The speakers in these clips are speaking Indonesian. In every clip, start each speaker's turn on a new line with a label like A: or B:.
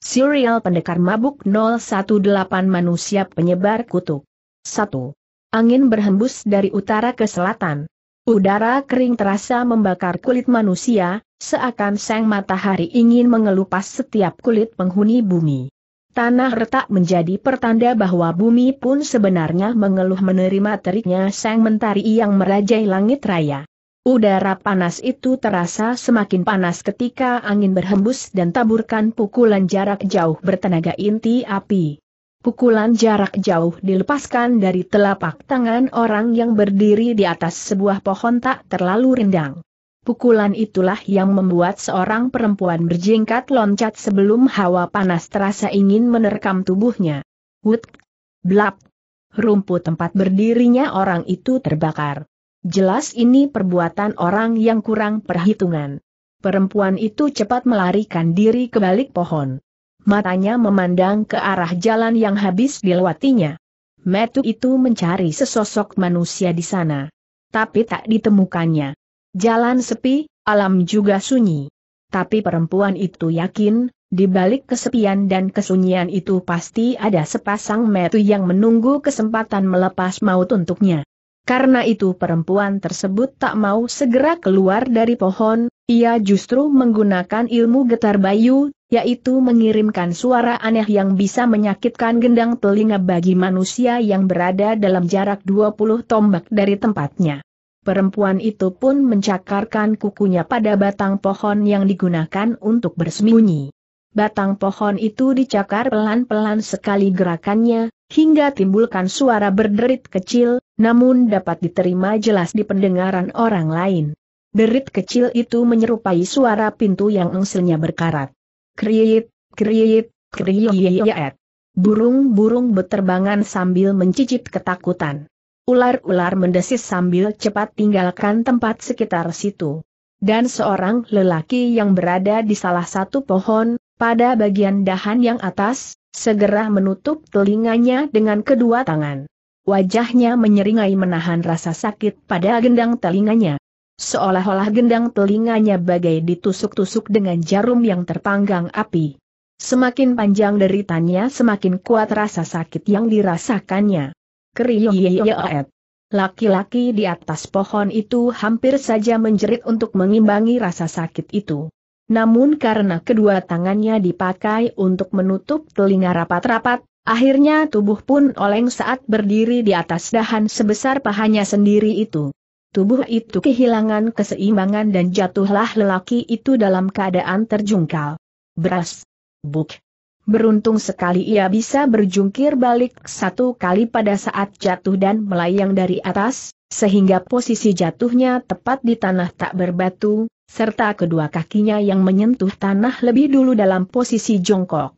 A: Serial Pendekar Mabuk 018 Manusia Penyebar Kutuk 1. Angin berhembus dari utara ke selatan. Udara kering terasa membakar kulit manusia, seakan sang matahari ingin mengelupas setiap kulit penghuni bumi. Tanah retak menjadi pertanda bahwa bumi pun sebenarnya mengeluh menerima teriknya sang mentari yang merajai langit raya. Udara panas itu terasa semakin panas ketika angin berhembus dan taburkan pukulan jarak jauh bertenaga inti api. Pukulan jarak jauh dilepaskan dari telapak tangan orang yang berdiri di atas sebuah pohon tak terlalu rendang. Pukulan itulah yang membuat seorang perempuan berjingkat loncat sebelum hawa panas terasa ingin menerkam tubuhnya. Wut! Blap! Rumput tempat berdirinya orang itu terbakar. Jelas ini perbuatan orang yang kurang perhitungan. Perempuan itu cepat melarikan diri ke balik pohon. Matanya memandang ke arah jalan yang habis dilewatinya. Metu itu mencari sesosok manusia di sana. Tapi tak ditemukannya. Jalan sepi, alam juga sunyi. Tapi perempuan itu yakin, di balik kesepian dan kesunyian itu pasti ada sepasang metu yang menunggu kesempatan melepas maut untuknya. Karena itu perempuan tersebut tak mau segera keluar dari pohon, ia justru menggunakan ilmu getar bayu, yaitu mengirimkan suara aneh yang bisa menyakitkan gendang telinga bagi manusia yang berada dalam jarak 20 tombak dari tempatnya. Perempuan itu pun mencakarkan kukunya pada batang pohon yang digunakan untuk bersembunyi. Batang pohon itu dicakar pelan-pelan sekali gerakannya, hingga timbulkan suara berderit kecil, namun dapat diterima jelas di pendengaran orang lain. Derit kecil itu menyerupai suara pintu yang engselnya berkarat. Kriit, kriit, kriit. Burung-burung beterbangan sambil mencicit ketakutan. Ular-ular mendesis sambil cepat tinggalkan tempat sekitar situ. Dan seorang lelaki yang berada di salah satu pohon, pada bagian dahan yang atas, Segera menutup telinganya dengan kedua tangan. Wajahnya menyeringai menahan rasa sakit pada gendang telinganya. Seolah-olah gendang telinganya bagai ditusuk-tusuk dengan jarum yang terpanggang api. Semakin panjang deritanya semakin kuat rasa sakit yang dirasakannya. Kriyoyeyeet. Laki-laki di atas pohon itu hampir saja menjerit untuk mengimbangi rasa sakit itu. Namun karena kedua tangannya dipakai untuk menutup telinga rapat-rapat, akhirnya tubuh pun oleng saat berdiri di atas dahan sebesar pahanya sendiri itu. Tubuh itu kehilangan keseimbangan dan jatuhlah lelaki itu dalam keadaan terjungkal. Beras. Buk. Beruntung sekali ia bisa berjungkir balik satu kali pada saat jatuh dan melayang dari atas, sehingga posisi jatuhnya tepat di tanah tak berbatu, serta kedua kakinya yang menyentuh tanah lebih dulu dalam posisi jongkok.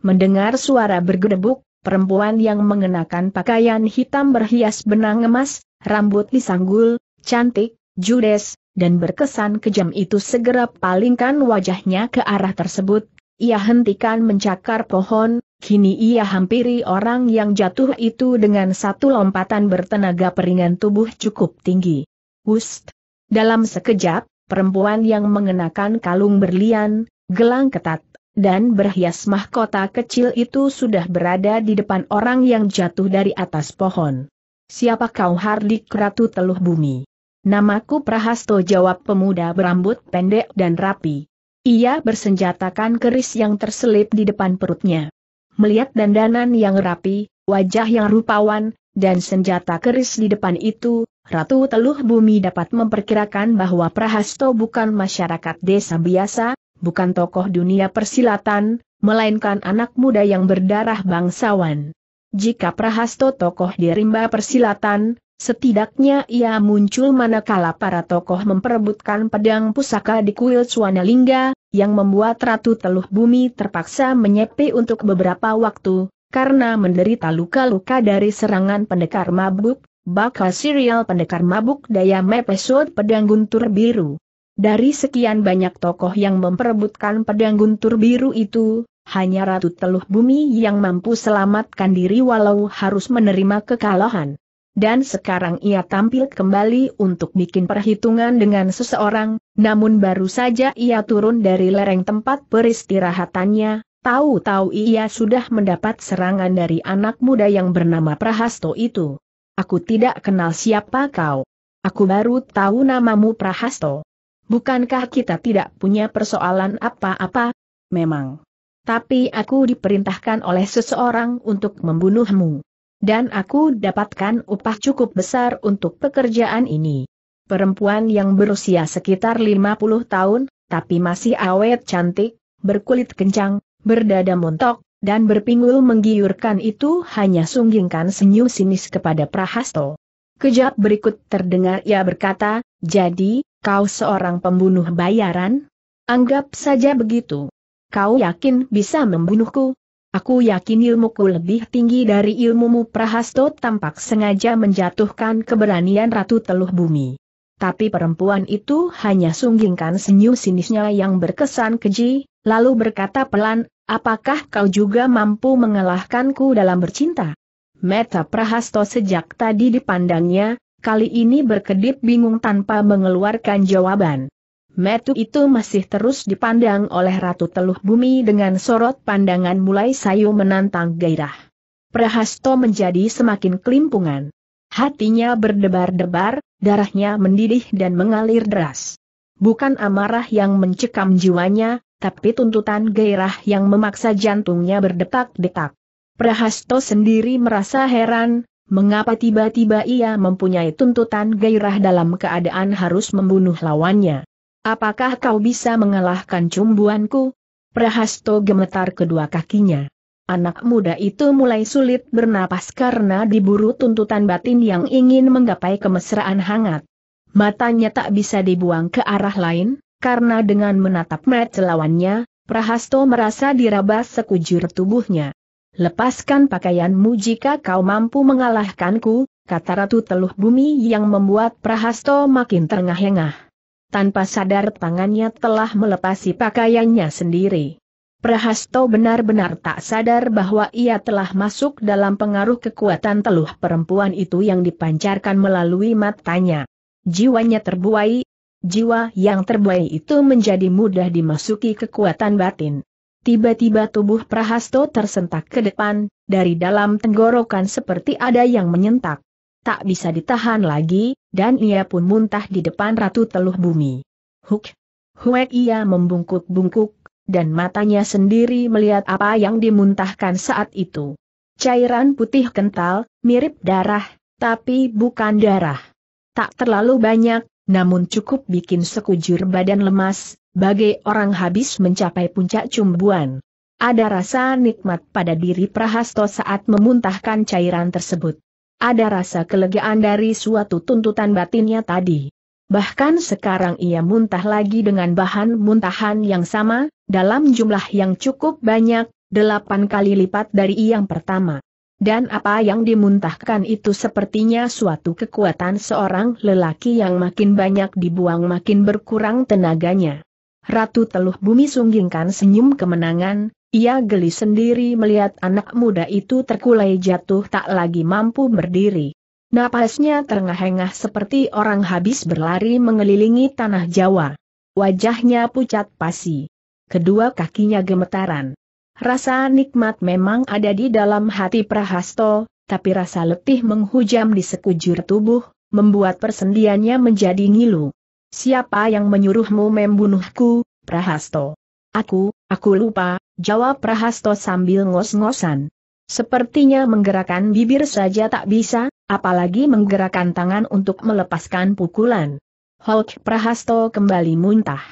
A: Mendengar suara bergedebuk, perempuan yang mengenakan pakaian hitam berhias benang emas, rambut disanggul, cantik, judes, dan berkesan kejam itu segera palingkan wajahnya ke arah tersebut, ia hentikan mencakar pohon, kini ia hampiri orang yang jatuh itu dengan satu lompatan bertenaga peringan tubuh cukup tinggi. Wust! Dalam sekejap, perempuan yang mengenakan kalung berlian, gelang ketat, dan berhias mahkota kecil itu sudah berada di depan orang yang jatuh dari atas pohon. Siapa kau Hardik Ratu Teluh Bumi? Namaku Prahasto jawab pemuda berambut pendek dan rapi. Ia bersenjatakan keris yang terselip di depan perutnya. Melihat dandanan yang rapi, wajah yang rupawan, dan senjata keris di depan itu, Ratu Teluh Bumi dapat memperkirakan bahwa Prahasto bukan masyarakat desa biasa, bukan tokoh dunia persilatan, melainkan anak muda yang berdarah bangsawan. Jika Prahasto tokoh di rimba persilatan, Setidaknya ia muncul manakala para tokoh memperebutkan pedang pusaka di kuil Swanalingga, yang membuat Ratu Teluh Bumi terpaksa menyepi untuk beberapa waktu, karena menderita luka-luka dari serangan pendekar mabuk, bakal serial pendekar mabuk daya episode pedang guntur biru. Dari sekian banyak tokoh yang memperebutkan pedang guntur biru itu, hanya Ratu Teluh Bumi yang mampu selamatkan diri walau harus menerima kekalahan dan sekarang ia tampil kembali untuk bikin perhitungan dengan seseorang, namun baru saja ia turun dari lereng tempat peristirahatannya, tahu-tahu ia sudah mendapat serangan dari anak muda yang bernama Prahasto itu. Aku tidak kenal siapa kau. Aku baru tahu namamu Prahasto. Bukankah kita tidak punya persoalan apa-apa? Memang. Tapi aku diperintahkan oleh seseorang untuk membunuhmu. Dan aku dapatkan upah cukup besar untuk pekerjaan ini. Perempuan yang berusia sekitar 50 tahun, tapi masih awet cantik, berkulit kencang, berdada montok, dan berpinggul menggiurkan itu hanya sunggingkan senyum sinis kepada Prahasto. Kejap berikut terdengar ia berkata, jadi, kau seorang pembunuh bayaran? Anggap saja begitu. Kau yakin bisa membunuhku? Aku yakin ilmuku lebih tinggi dari ilmumu Prahasto tampak sengaja menjatuhkan keberanian Ratu Teluh Bumi. Tapi perempuan itu hanya sunggingkan senyum sinisnya yang berkesan keji, lalu berkata pelan, apakah kau juga mampu mengalahkanku dalam bercinta? Meta Prahasto sejak tadi dipandangnya, kali ini berkedip bingung tanpa mengeluarkan jawaban. Metu itu masih terus dipandang oleh Ratu Teluh Bumi dengan sorot pandangan mulai sayu menantang gairah. Prahasto menjadi semakin kelimpungan. Hatinya berdebar-debar, darahnya mendidih dan mengalir deras. Bukan amarah yang mencekam jiwanya, tapi tuntutan gairah yang memaksa jantungnya berdetak-detak. Prahasto sendiri merasa heran, mengapa tiba-tiba ia mempunyai tuntutan gairah dalam keadaan harus membunuh lawannya. Apakah kau bisa mengalahkan cumbuanku? Prahasto gemetar kedua kakinya. Anak muda itu mulai sulit bernapas karena diburu tuntutan batin yang ingin menggapai kemesraan hangat. Matanya tak bisa dibuang ke arah lain, karena dengan menatap met lawannya, Prahasto merasa diraba sekujur tubuhnya. Lepaskan pakaianmu jika kau mampu mengalahkanku, kata Ratu Teluh Bumi yang membuat Prahasto makin terengah-engah tanpa sadar tangannya telah melepasi pakaiannya sendiri. Prahasto benar-benar tak sadar bahwa ia telah masuk dalam pengaruh kekuatan teluh perempuan itu yang dipancarkan melalui matanya. Jiwanya terbuai, jiwa yang terbuai itu menjadi mudah dimasuki kekuatan batin. Tiba-tiba tubuh Prahasto tersentak ke depan, dari dalam tenggorokan seperti ada yang menyentak tak bisa ditahan lagi, dan ia pun muntah di depan Ratu Teluh Bumi. Huk! Huek ia membungkuk-bungkuk, dan matanya sendiri melihat apa yang dimuntahkan saat itu. Cairan putih kental, mirip darah, tapi bukan darah. Tak terlalu banyak, namun cukup bikin sekujur badan lemas, bagai orang habis mencapai puncak cumbuan. Ada rasa nikmat pada diri Prahasto saat memuntahkan cairan tersebut. Ada rasa kelegaan dari suatu tuntutan batinnya tadi. Bahkan sekarang ia muntah lagi dengan bahan muntahan yang sama, dalam jumlah yang cukup banyak, delapan kali lipat dari yang pertama. Dan apa yang dimuntahkan itu sepertinya suatu kekuatan seorang lelaki yang makin banyak dibuang makin berkurang tenaganya. Ratu Teluh Bumi sunggingkan senyum kemenangan, ia geli sendiri melihat anak muda itu terkulai jatuh tak lagi mampu berdiri. Napasnya terengah-engah seperti orang habis berlari mengelilingi tanah Jawa. Wajahnya pucat pasi. Kedua kakinya gemetaran. Rasa nikmat memang ada di dalam hati Prahasto, tapi rasa letih menghujam di sekujur tubuh, membuat persendiannya menjadi ngilu. Siapa yang menyuruhmu membunuhku, Prahasto? Aku, aku lupa, jawab Prahasto sambil ngos-ngosan. Sepertinya menggerakkan bibir saja tak bisa, apalagi menggerakkan tangan untuk melepaskan pukulan. Hulk Prahasto kembali muntah.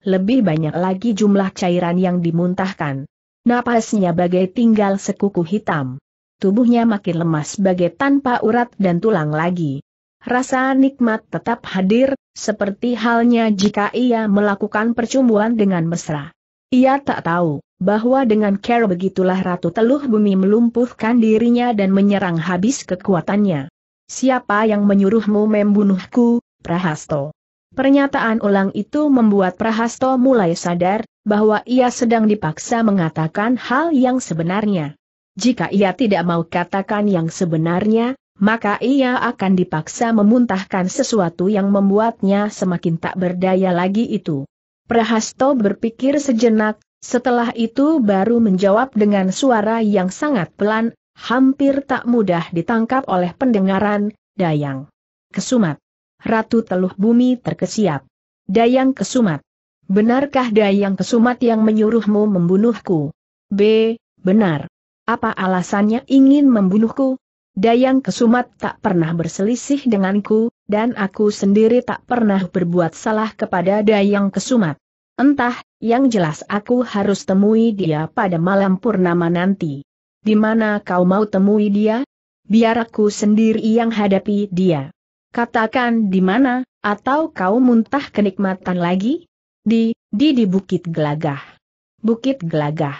A: Lebih banyak lagi jumlah cairan yang dimuntahkan. Napasnya bagai tinggal sekuku hitam. Tubuhnya makin lemas bagai tanpa urat dan tulang lagi. Rasa nikmat tetap hadir, seperti halnya jika ia melakukan percumbuan dengan mesra. Ia tak tahu, bahwa dengan care begitulah Ratu Teluh Bumi melumpuhkan dirinya dan menyerang habis kekuatannya. Siapa yang menyuruhmu membunuhku, Prahasto? Pernyataan ulang itu membuat Prahasto mulai sadar, bahwa ia sedang dipaksa mengatakan hal yang sebenarnya. Jika ia tidak mau katakan yang sebenarnya, maka ia akan dipaksa memuntahkan sesuatu yang membuatnya semakin tak berdaya lagi itu. Prahasto berpikir sejenak, setelah itu baru menjawab dengan suara yang sangat pelan, hampir tak mudah ditangkap oleh pendengaran, Dayang. Kesumat. Ratu Teluh Bumi terkesiap. Dayang Kesumat. Benarkah Dayang Kesumat yang menyuruhmu membunuhku? B. Benar. Apa alasannya ingin membunuhku? Dayang Kesumat tak pernah berselisih denganku, dan aku sendiri tak pernah berbuat salah kepada Dayang Kesumat. Entah, yang jelas aku harus temui dia pada malam purnama nanti. Di mana kau mau temui dia? Biar aku sendiri yang hadapi dia. Katakan di mana, atau kau muntah kenikmatan lagi? Di, di di Bukit Gelagah. Bukit Gelagah.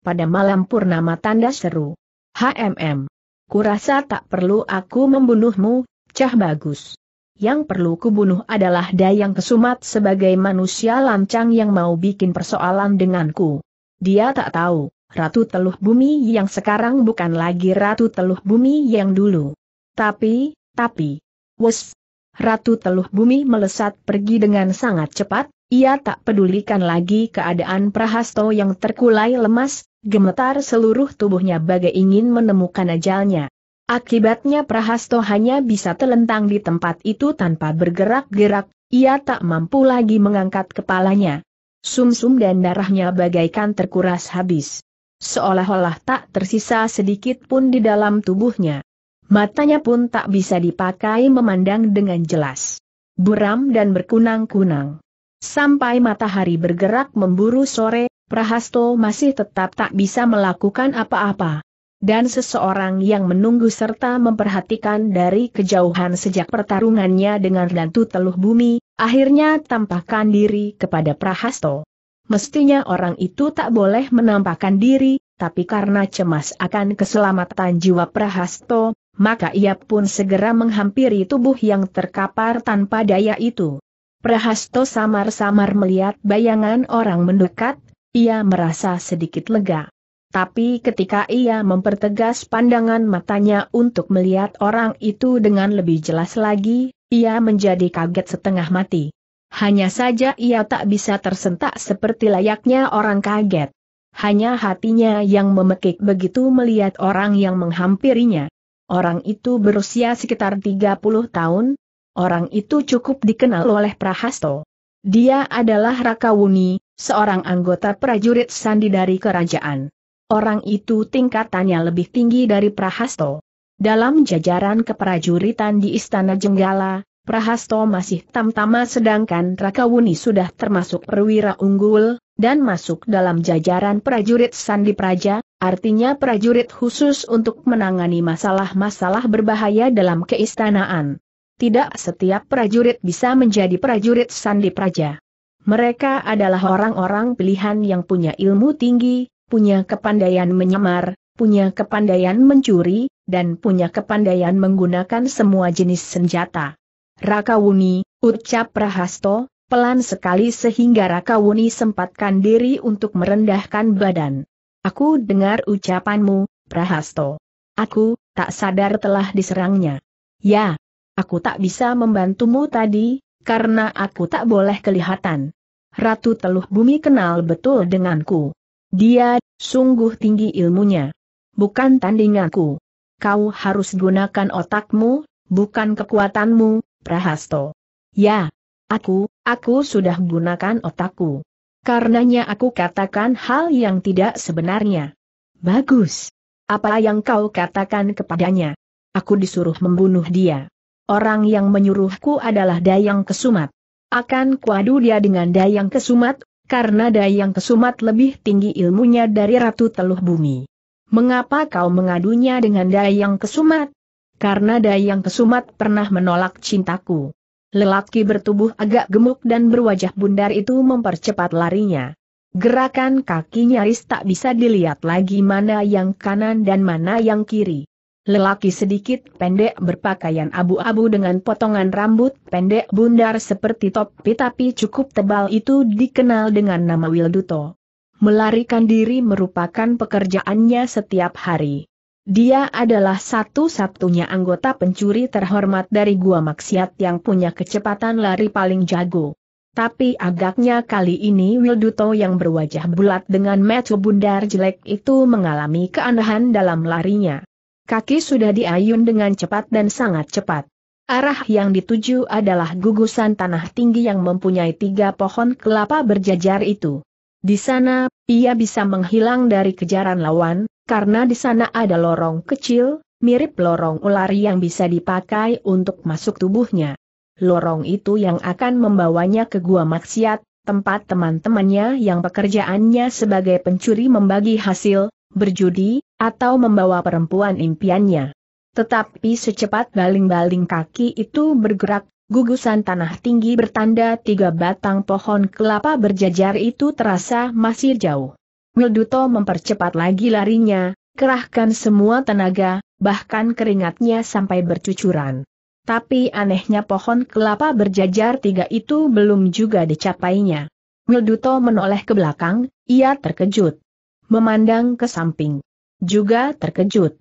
A: Pada malam purnama tanda seru. HMM. Kurasa tak perlu aku membunuhmu, cah bagus yang perlu kubunuh adalah Dayang Kesumat sebagai manusia lancang yang mau bikin persoalan denganku. Dia tak tahu, Ratu Teluh Bumi yang sekarang bukan lagi Ratu Teluh Bumi yang dulu. Tapi, tapi, wes. Ratu Teluh Bumi melesat pergi dengan sangat cepat, ia tak pedulikan lagi keadaan Prahasto yang terkulai lemas, gemetar seluruh tubuhnya bagai ingin menemukan ajalnya. Akibatnya Prahasto hanya bisa telentang di tempat itu tanpa bergerak-gerak, ia tak mampu lagi mengangkat kepalanya. Sumsum -sum dan darahnya bagaikan terkuras habis. Seolah-olah tak tersisa sedikit pun di dalam tubuhnya. Matanya pun tak bisa dipakai memandang dengan jelas. Buram dan berkunang-kunang. Sampai matahari bergerak memburu sore, Prahasto masih tetap tak bisa melakukan apa-apa dan seseorang yang menunggu serta memperhatikan dari kejauhan sejak pertarungannya dengan Lantu Teluh Bumi, akhirnya tampakkan diri kepada Prahasto. Mestinya orang itu tak boleh menampakkan diri, tapi karena cemas akan keselamatan jiwa Prahasto, maka ia pun segera menghampiri tubuh yang terkapar tanpa daya itu. Prahasto samar-samar melihat bayangan orang mendekat, ia merasa sedikit lega. Tapi ketika ia mempertegas pandangan matanya untuk melihat orang itu dengan lebih jelas lagi, ia menjadi kaget setengah mati. Hanya saja ia tak bisa tersentak seperti layaknya orang kaget. Hanya hatinya yang memekik begitu melihat orang yang menghampirinya. Orang itu berusia sekitar 30 tahun. Orang itu cukup dikenal oleh Prahasto. Dia adalah Rakawuni, seorang anggota prajurit sandi dari kerajaan. Orang itu tingkatannya lebih tinggi dari Prahasto. Dalam jajaran keprajuritan di Istana Jenggala, Prahasto masih tamtama sedangkan Rakawuni sudah termasuk perwira unggul, dan masuk dalam jajaran prajurit Sandi Praja, artinya prajurit khusus untuk menangani masalah-masalah berbahaya dalam keistanaan. Tidak setiap prajurit bisa menjadi prajurit Sandi Praja. Mereka adalah orang-orang pilihan yang punya ilmu tinggi, punya kepandaian menyamar, punya kepandaian mencuri, dan punya kepandaian menggunakan semua jenis senjata. Rakawuni, ucap Prahasto, pelan sekali sehingga Rakawuni sempatkan diri untuk merendahkan badan. Aku dengar ucapanmu, Prahasto. Aku, tak sadar telah diserangnya. Ya, aku tak bisa membantumu tadi, karena aku tak boleh kelihatan. Ratu Teluh Bumi kenal betul denganku. Dia, sungguh tinggi ilmunya. Bukan tandinganku. Kau harus gunakan otakmu, bukan kekuatanmu, Prahasto. Ya, aku, aku sudah gunakan otakku. Karenanya aku katakan hal yang tidak sebenarnya. Bagus. Apa yang kau katakan kepadanya? Aku disuruh membunuh dia. Orang yang menyuruhku adalah Dayang Kesumat. Akan kuadu dia dengan Dayang Kesumat karena Dayang Kesumat lebih tinggi ilmunya dari Ratu Teluh Bumi. Mengapa kau mengadunya dengan Dayang Kesumat? Karena Dayang Kesumat pernah menolak cintaku. Lelaki bertubuh agak gemuk dan berwajah bundar itu mempercepat larinya. Gerakan kakinya nyaris tak bisa dilihat lagi mana yang kanan dan mana yang kiri. Lelaki sedikit pendek berpakaian abu-abu dengan potongan rambut pendek bundar seperti topi tapi cukup tebal itu dikenal dengan nama Wilduto. Melarikan diri merupakan pekerjaannya setiap hari. Dia adalah satu-satunya anggota pencuri terhormat dari gua maksiat yang punya kecepatan lari paling jago. Tapi agaknya kali ini Wilduto yang berwajah bulat dengan metu bundar jelek itu mengalami keanehan dalam larinya. Kaki sudah diayun dengan cepat dan sangat cepat. Arah yang dituju adalah gugusan tanah tinggi yang mempunyai tiga pohon kelapa berjajar itu. Di sana, ia bisa menghilang dari kejaran lawan, karena di sana ada lorong kecil, mirip lorong ular yang bisa dipakai untuk masuk tubuhnya. Lorong itu yang akan membawanya ke gua maksiat, tempat teman-temannya yang pekerjaannya sebagai pencuri membagi hasil, berjudi, atau membawa perempuan impiannya. Tetapi secepat baling-baling kaki itu bergerak, gugusan tanah tinggi bertanda tiga batang pohon kelapa berjajar itu terasa masih jauh. Milduto mempercepat lagi larinya, kerahkan semua tenaga, bahkan keringatnya sampai bercucuran. Tapi anehnya pohon kelapa berjajar tiga itu belum juga dicapainya. Milduto menoleh ke belakang, ia terkejut memandang ke samping. Juga terkejut.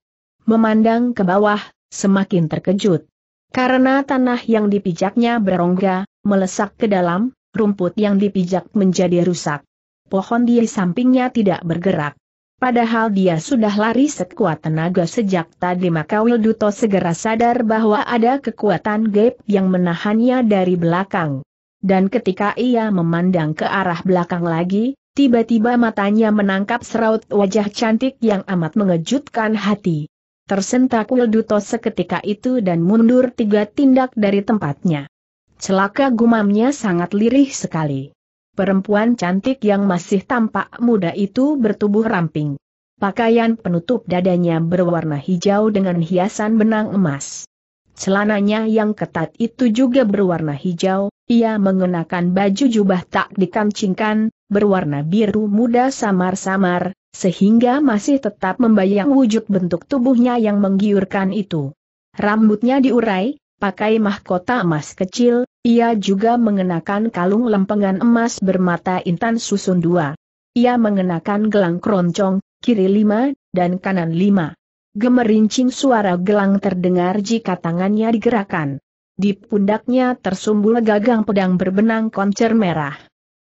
A: Memandang ke bawah, semakin terkejut. Karena tanah yang dipijaknya berongga, melesak ke dalam, rumput yang dipijak menjadi rusak. Pohon di sampingnya tidak bergerak. Padahal dia sudah lari sekuat tenaga sejak tadi maka Wilduto segera sadar bahwa ada kekuatan gap yang menahannya dari belakang. Dan ketika ia memandang ke arah belakang lagi, Tiba-tiba matanya menangkap seraut wajah cantik yang amat mengejutkan hati. Tersentak Wilduto seketika itu dan mundur tiga tindak dari tempatnya. Celaka gumamnya sangat lirih sekali. Perempuan cantik yang masih tampak muda itu bertubuh ramping. Pakaian penutup dadanya berwarna hijau dengan hiasan benang emas. Celananya yang ketat itu juga berwarna hijau, ia mengenakan baju jubah tak dikancingkan, berwarna biru muda samar-samar, sehingga masih tetap membayang wujud bentuk tubuhnya yang menggiurkan itu. Rambutnya diurai, pakai mahkota emas kecil, ia juga mengenakan kalung lempengan emas bermata intan susun dua. Ia mengenakan gelang keroncong, kiri lima, dan kanan lima. Gemerincing suara gelang terdengar jika tangannya digerakkan. Di pundaknya tersumbul gagang pedang berbenang koncer merah.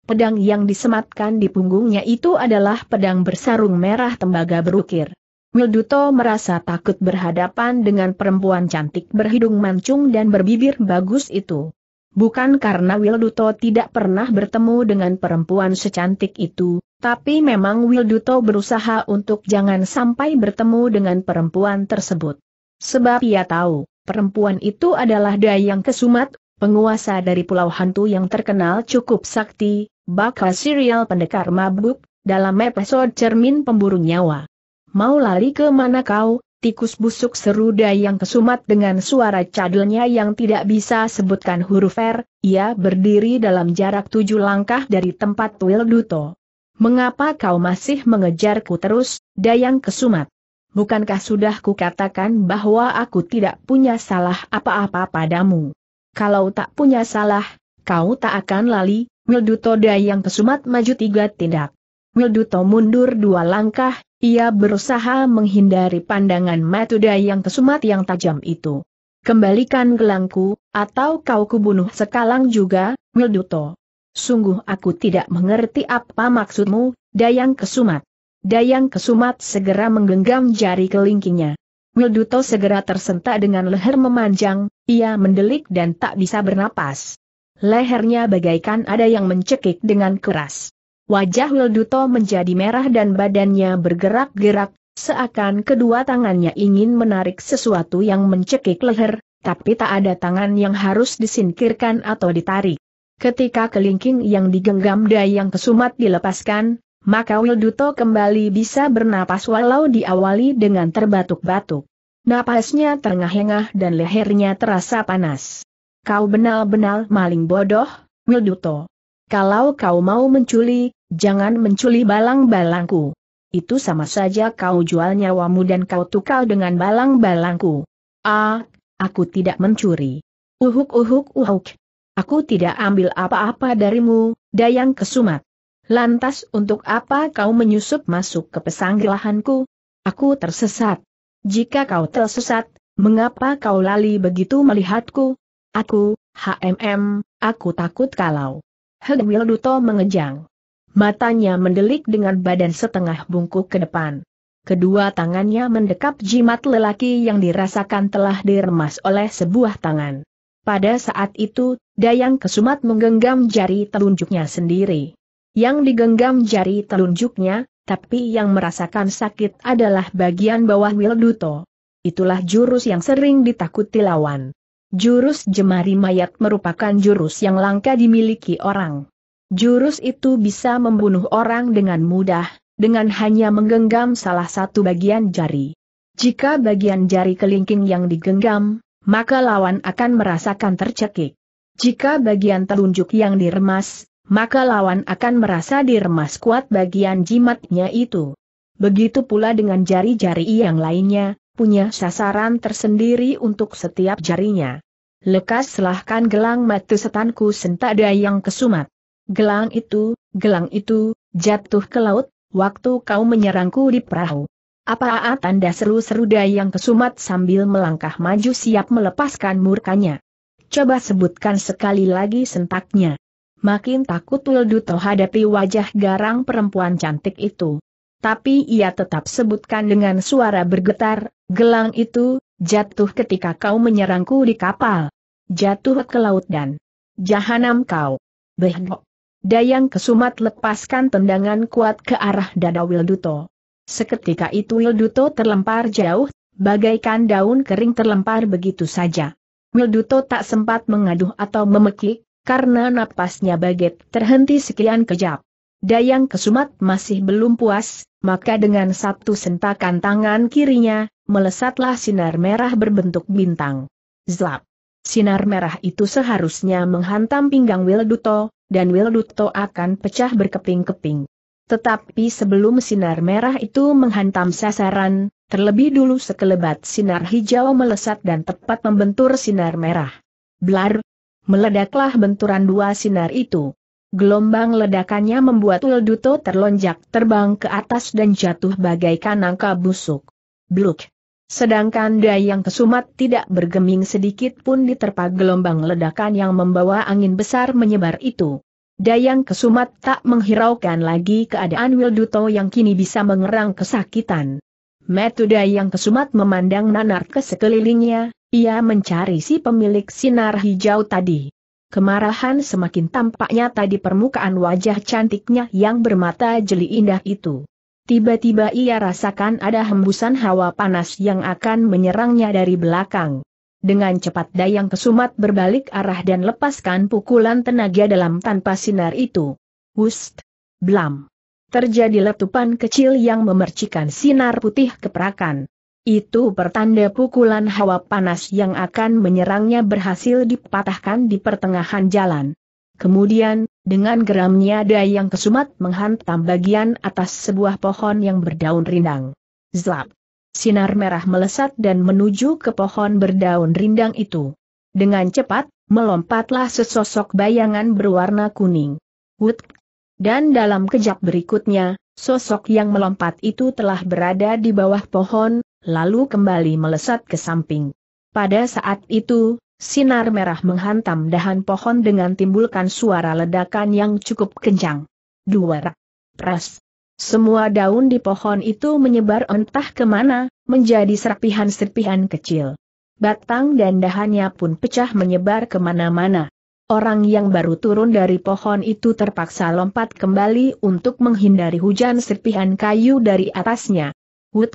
A: Pedang yang disematkan di punggungnya itu adalah pedang bersarung merah tembaga berukir. Wilduto merasa takut berhadapan dengan perempuan cantik berhidung mancung dan berbibir bagus itu. Bukan karena Wilduto tidak pernah bertemu dengan perempuan secantik itu, tapi memang Wilduto berusaha untuk jangan sampai bertemu dengan perempuan tersebut. Sebab ia tahu, perempuan itu adalah Dayang Kesumat penguasa dari Pulau Hantu yang terkenal cukup sakti, bakal serial pendekar mabuk, dalam episode cermin pemburu nyawa. Mau lari ke mana kau, tikus busuk seru yang Kesumat dengan suara cadelnya yang tidak bisa sebutkan huruf R, ia berdiri dalam jarak tujuh langkah dari tempat Wilduto. Mengapa kau masih mengejarku terus, Dayang Kesumat? Bukankah sudah kukatakan bahwa aku tidak punya salah apa-apa padamu? Kalau tak punya salah, kau tak akan lali, Wilduto Dayang Kesumat maju tiga tindak. Wilduto mundur dua langkah, ia berusaha menghindari pandangan matu Dayang Kesumat yang tajam itu. Kembalikan gelangku, atau kau kubunuh sekalang juga, Wilduto. Sungguh aku tidak mengerti apa maksudmu, Dayang Kesumat. Dayang Kesumat segera menggenggam jari kelingkingnya. Wilduto segera tersentak dengan leher memanjang, ia mendelik dan tak bisa bernapas. Lehernya bagaikan ada yang mencekik dengan keras. Wajah Wilduto menjadi merah dan badannya bergerak-gerak, seakan kedua tangannya ingin menarik sesuatu yang mencekik leher, tapi tak ada tangan yang harus disingkirkan atau ditarik. Ketika kelingking yang digenggam Dayang Kesumat dilepaskan, maka Wilduto kembali bisa bernapas walau diawali dengan terbatuk-batuk. Napasnya terengah-engah dan lehernya terasa panas. Kau benar-benar maling bodoh, Wilduto. Kalau kau mau mencuri, jangan mencuri balang-balangku. Itu sama saja kau jual nyawamu dan kau tukar dengan balang-balangku. Ah, aku tidak mencuri. Uhuk uhuk uhuk. Aku tidak ambil apa-apa darimu, Dayang Kesumat. Lantas untuk apa kau menyusup masuk ke pesanggilahanku? Aku tersesat. Jika kau tersesat, mengapa kau lali begitu melihatku? Aku, HMM, aku takut kalau. Heng Wilduto mengejang. Matanya mendelik dengan badan setengah bungkuk ke depan. Kedua tangannya mendekap jimat lelaki yang dirasakan telah diremas oleh sebuah tangan. Pada saat itu, Dayang Kesumat menggenggam jari telunjuknya sendiri. Yang digenggam jari telunjuknya, tapi yang merasakan sakit adalah bagian bawah Wilduto. Itulah jurus yang sering ditakuti lawan. Jurus jemari mayat merupakan jurus yang langka dimiliki orang. Jurus itu bisa membunuh orang dengan mudah, dengan hanya menggenggam salah satu bagian jari. Jika bagian jari kelingking yang digenggam, maka lawan akan merasakan tercekik. Jika bagian telunjuk yang diremas, maka lawan akan merasa diremas kuat bagian jimatnya itu. Begitu pula dengan jari-jari yang lainnya, punya sasaran tersendiri untuk setiap jarinya. Lekas selahkan gelang mati setanku sentak dayang kesumat. Gelang itu, gelang itu, jatuh ke laut, waktu kau menyerangku di perahu. Apa tanda seru-seru dayang kesumat sambil melangkah maju siap melepaskan murkanya. Coba sebutkan sekali lagi sentaknya. Makin takut Wildu terhadapi wajah garang perempuan cantik itu tapi ia tetap sebutkan dengan suara bergetar, gelang itu, jatuh ketika kau menyerangku di kapal. Jatuh ke laut dan jahanam kau. Behok. Dayang Kesumat lepaskan tendangan kuat ke arah dada Wilduto. Seketika itu Wilduto terlempar jauh, bagaikan daun kering terlempar begitu saja. Wilduto tak sempat mengaduh atau memekik, karena napasnya baget terhenti sekian kejap. Dayang Kesumat masih belum puas, maka dengan satu sentakan tangan kirinya, melesatlah sinar merah berbentuk bintang. Zlap! Sinar merah itu seharusnya menghantam pinggang Wilduto, dan Wilduto akan pecah berkeping-keping. Tetapi sebelum sinar merah itu menghantam sasaran, terlebih dulu sekelebat sinar hijau melesat dan tepat membentur sinar merah. Blar! Meledaklah benturan dua sinar itu. Gelombang ledakannya membuat Wilduto terlonjak terbang ke atas dan jatuh bagaikan nangka busuk. Bluk. Sedangkan Dayang Kesumat tidak bergeming sedikit pun diterpa gelombang ledakan yang membawa angin besar menyebar itu. Dayang Kesumat tak menghiraukan lagi keadaan Wilduto yang kini bisa mengerang kesakitan. Metu Dayang Kesumat memandang nanar ke sekelilingnya, ia mencari si pemilik sinar hijau tadi. Kemarahan semakin tampak nyata di permukaan wajah cantiknya yang bermata jeli indah itu. Tiba-tiba ia rasakan ada hembusan hawa panas yang akan menyerangnya dari belakang. Dengan cepat Dayang Kesumat berbalik arah dan lepaskan pukulan tenaga dalam tanpa sinar itu. Wust! Blam! Terjadi letupan kecil yang memercikan sinar putih keperakan. Itu pertanda pukulan hawa panas yang akan menyerangnya berhasil dipatahkan di pertengahan jalan. Kemudian, dengan geramnya dayang kesumat menghantam bagian atas sebuah pohon yang berdaun rindang. Zlap! Sinar merah melesat dan menuju ke pohon berdaun rindang itu. Dengan cepat, melompatlah sesosok bayangan berwarna kuning. Wut! Dan dalam kejap berikutnya, sosok yang melompat itu telah berada di bawah pohon, lalu kembali melesat ke samping. Pada saat itu, sinar merah menghantam dahan pohon dengan timbulkan suara ledakan yang cukup kencang. Dua rak. Semua daun di pohon itu menyebar entah kemana, menjadi serpihan-serpihan kecil. Batang dan dahannya pun pecah menyebar kemana-mana. Orang yang baru turun dari pohon itu terpaksa lompat kembali untuk menghindari hujan serpihan kayu dari atasnya. Wut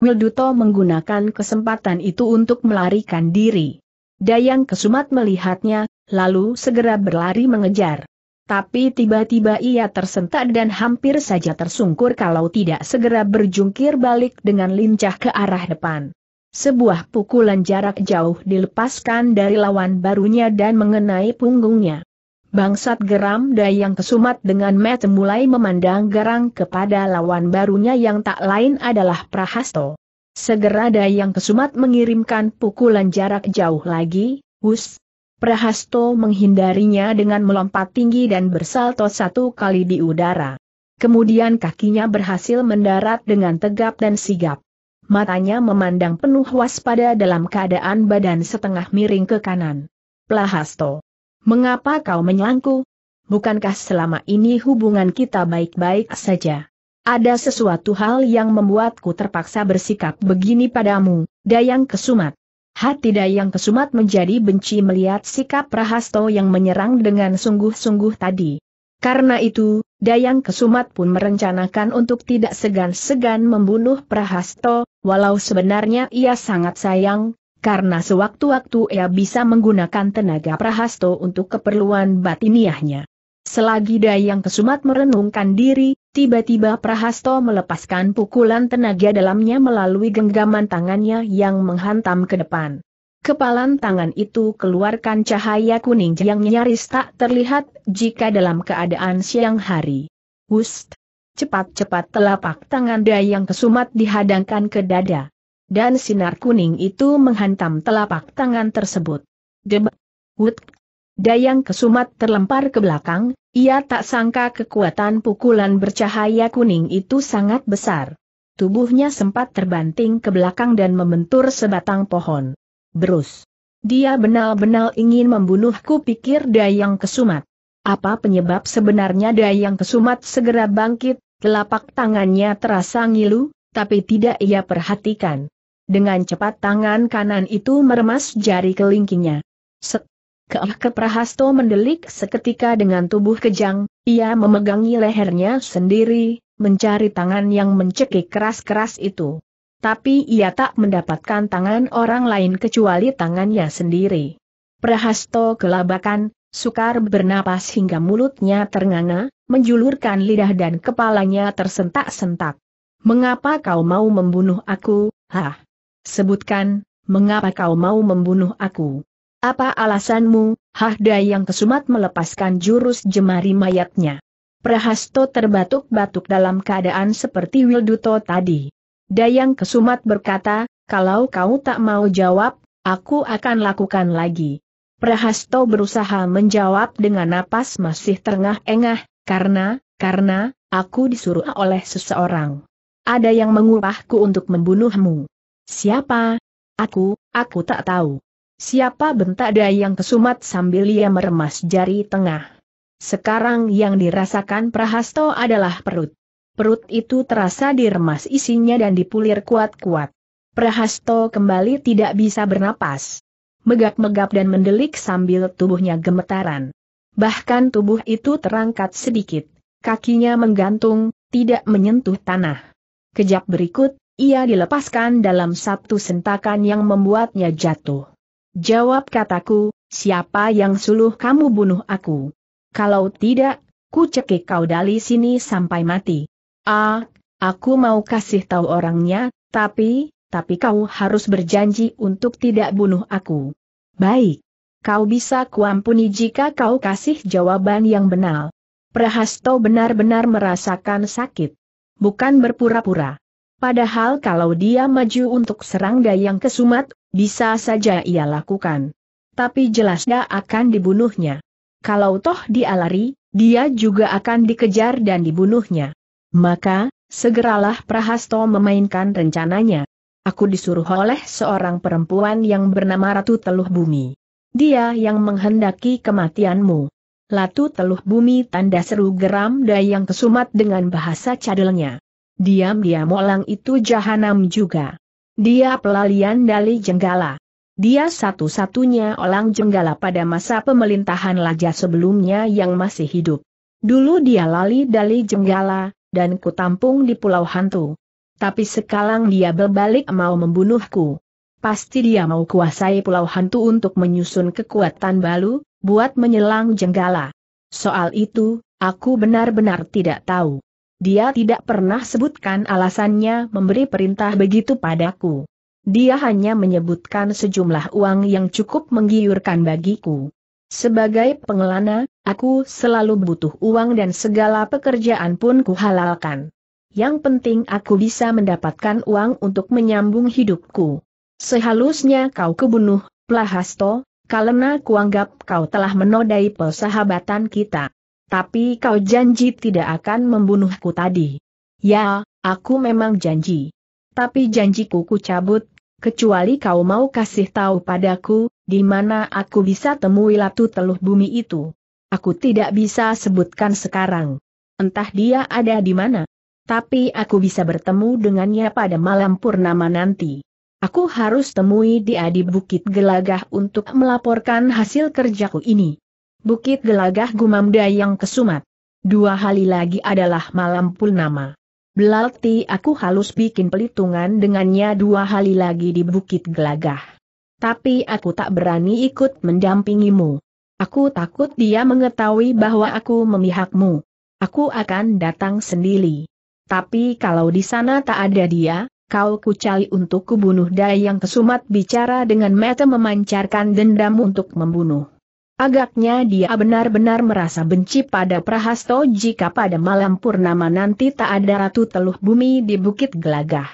A: Wilduto menggunakan kesempatan itu untuk melarikan diri. Dayang Kesumat melihatnya, lalu segera berlari mengejar. Tapi tiba-tiba ia tersentak dan hampir saja tersungkur kalau tidak segera berjungkir balik dengan lincah ke arah depan. Sebuah pukulan jarak jauh dilepaskan dari lawan barunya dan mengenai punggungnya. Bangsat geram Dayang Kesumat dengan mata mulai memandang garang kepada lawan barunya yang tak lain adalah Prahasto. Segera Dayang Kesumat mengirimkan pukulan jarak jauh lagi, hus. Prahasto menghindarinya dengan melompat tinggi dan bersalto satu kali di udara. Kemudian kakinya berhasil mendarat dengan tegap dan sigap. Matanya memandang penuh waspada dalam keadaan badan setengah miring ke kanan. Prahasto Mengapa kau menyangkut? Bukankah selama ini hubungan kita baik-baik saja? Ada sesuatu hal yang membuatku terpaksa bersikap begini padamu, Dayang Kesumat. Hati Dayang Kesumat menjadi benci melihat sikap Prahasto yang menyerang dengan sungguh-sungguh tadi. Karena itu, Dayang Kesumat pun merencanakan untuk tidak segan-segan membunuh Prahasto, walau sebenarnya ia sangat sayang, karena sewaktu-waktu ia bisa menggunakan tenaga Prahasto untuk keperluan batiniahnya. Selagi Dayang Kesumat merenungkan diri, tiba-tiba Prahasto melepaskan pukulan tenaga dalamnya melalui genggaman tangannya yang menghantam ke depan. Kepalan tangan itu keluarkan cahaya kuning yang nyaris tak terlihat jika dalam keadaan siang hari. Wust! Cepat-cepat telapak tangan Dayang Kesumat dihadangkan ke dada dan sinar kuning itu menghantam telapak tangan tersebut. Deb! Wut! Dayang kesumat terlempar ke belakang, ia tak sangka kekuatan pukulan bercahaya kuning itu sangat besar. Tubuhnya sempat terbanting ke belakang dan membentur sebatang pohon. Berus! Dia benar-benar ingin membunuhku pikir Dayang kesumat. Apa penyebab sebenarnya Dayang kesumat segera bangkit, telapak tangannya terasa ngilu, tapi tidak ia perhatikan. Dengan cepat tangan kanan itu meremas jari kelingkingnya. Set. Keah Keprahasto mendelik seketika dengan tubuh kejang, ia memegangi lehernya sendiri, mencari tangan yang mencekik keras-keras itu. Tapi ia tak mendapatkan tangan orang lain kecuali tangannya sendiri. Prahasto kelabakan, sukar bernapas hingga mulutnya ternganga, menjulurkan lidah dan kepalanya tersentak-sentak. Mengapa kau mau membunuh aku, hah? Sebutkan, mengapa kau mau membunuh aku? Apa alasanmu, Hahda yang kesumat melepaskan jurus jemari mayatnya? Prahasto terbatuk-batuk dalam keadaan seperti Wilduto tadi. Dayang kesumat berkata, kalau kau tak mau jawab, aku akan lakukan lagi. Prahasto berusaha menjawab dengan napas masih terengah-engah, karena, karena, aku disuruh oleh seseorang. Ada yang mengupahku untuk membunuhmu. Siapa? Aku, aku tak tahu. Siapa bentak yang Kesumat sambil ia meremas jari tengah. Sekarang yang dirasakan Prahasto adalah perut. Perut itu terasa diremas isinya dan dipulir kuat-kuat. Prahasto kembali tidak bisa bernapas. Megap-megap dan mendelik sambil tubuhnya gemetaran. Bahkan tubuh itu terangkat sedikit, kakinya menggantung, tidak menyentuh tanah. Kejap berikut, ia dilepaskan dalam satu sentakan yang membuatnya jatuh. Jawab kataku, siapa yang suluh kamu bunuh aku? Kalau tidak, ku cekik kau dari sini sampai mati. Ah, aku mau kasih tahu orangnya, tapi, tapi kau harus berjanji untuk tidak bunuh aku. Baik. Kau bisa kuampuni jika kau kasih jawaban yang benar. Prahasto benar-benar merasakan sakit. Bukan berpura-pura. Padahal kalau dia maju untuk serang Dayang Kesumat, bisa saja ia lakukan. Tapi jelas jelasnya akan dibunuhnya. Kalau toh dia lari, dia juga akan dikejar dan dibunuhnya. Maka, segeralah Prahasto memainkan rencananya. Aku disuruh oleh seorang perempuan yang bernama Ratu Teluh Bumi. Dia yang menghendaki kematianmu. Latu Teluh Bumi tanda seru geram Dayang Kesumat dengan bahasa cadelnya. Diam-diam olang itu jahanam juga. Dia pelalian dari Jenggala. Dia satu-satunya olang Jenggala pada masa pemerintahan Laja sebelumnya yang masih hidup. Dulu dia lali dari Jenggala, dan kutampung di Pulau Hantu. Tapi sekarang dia berbalik mau membunuhku. Pasti dia mau kuasai Pulau Hantu untuk menyusun kekuatan balu buat menyelang Jenggala. Soal itu, aku benar-benar tidak tahu. Dia tidak pernah sebutkan alasannya memberi perintah begitu padaku. Dia hanya menyebutkan sejumlah uang yang cukup menggiurkan bagiku. Sebagai pengelana, aku selalu butuh uang dan segala pekerjaan pun kuhalalkan. Yang penting aku bisa mendapatkan uang untuk menyambung hidupku. Sehalusnya kau kebunuh, Plahasto, karena kuanggap kau telah menodai persahabatan kita. Tapi kau janji tidak akan membunuhku tadi. Ya, aku memang janji. Tapi janjiku ku cabut, kecuali kau mau kasih tahu padaku, di mana aku bisa temui Latu Teluh Bumi itu. Aku tidak bisa sebutkan sekarang. Entah dia ada di mana. Tapi aku bisa bertemu dengannya pada malam purnama nanti. Aku harus temui dia di Bukit Gelagah untuk melaporkan hasil kerjaku ini. Bukit Gelagah Gumam Dayang Kesumat. Dua hari lagi adalah malam purnama. Belati aku halus bikin pelitungan dengannya dua hari lagi di Bukit Gelagah. Tapi aku tak berani ikut mendampingimu. Aku takut dia mengetahui bahwa aku memihakmu. Aku akan datang sendiri. Tapi kalau di sana tak ada dia, kau kucali untuk kubunuh Dayang Kesumat bicara dengan mata memancarkan dendam untuk membunuh. Agaknya dia benar-benar merasa benci pada Prahasto jika pada malam purnama nanti tak ada ratu teluh bumi di Bukit Gelagah.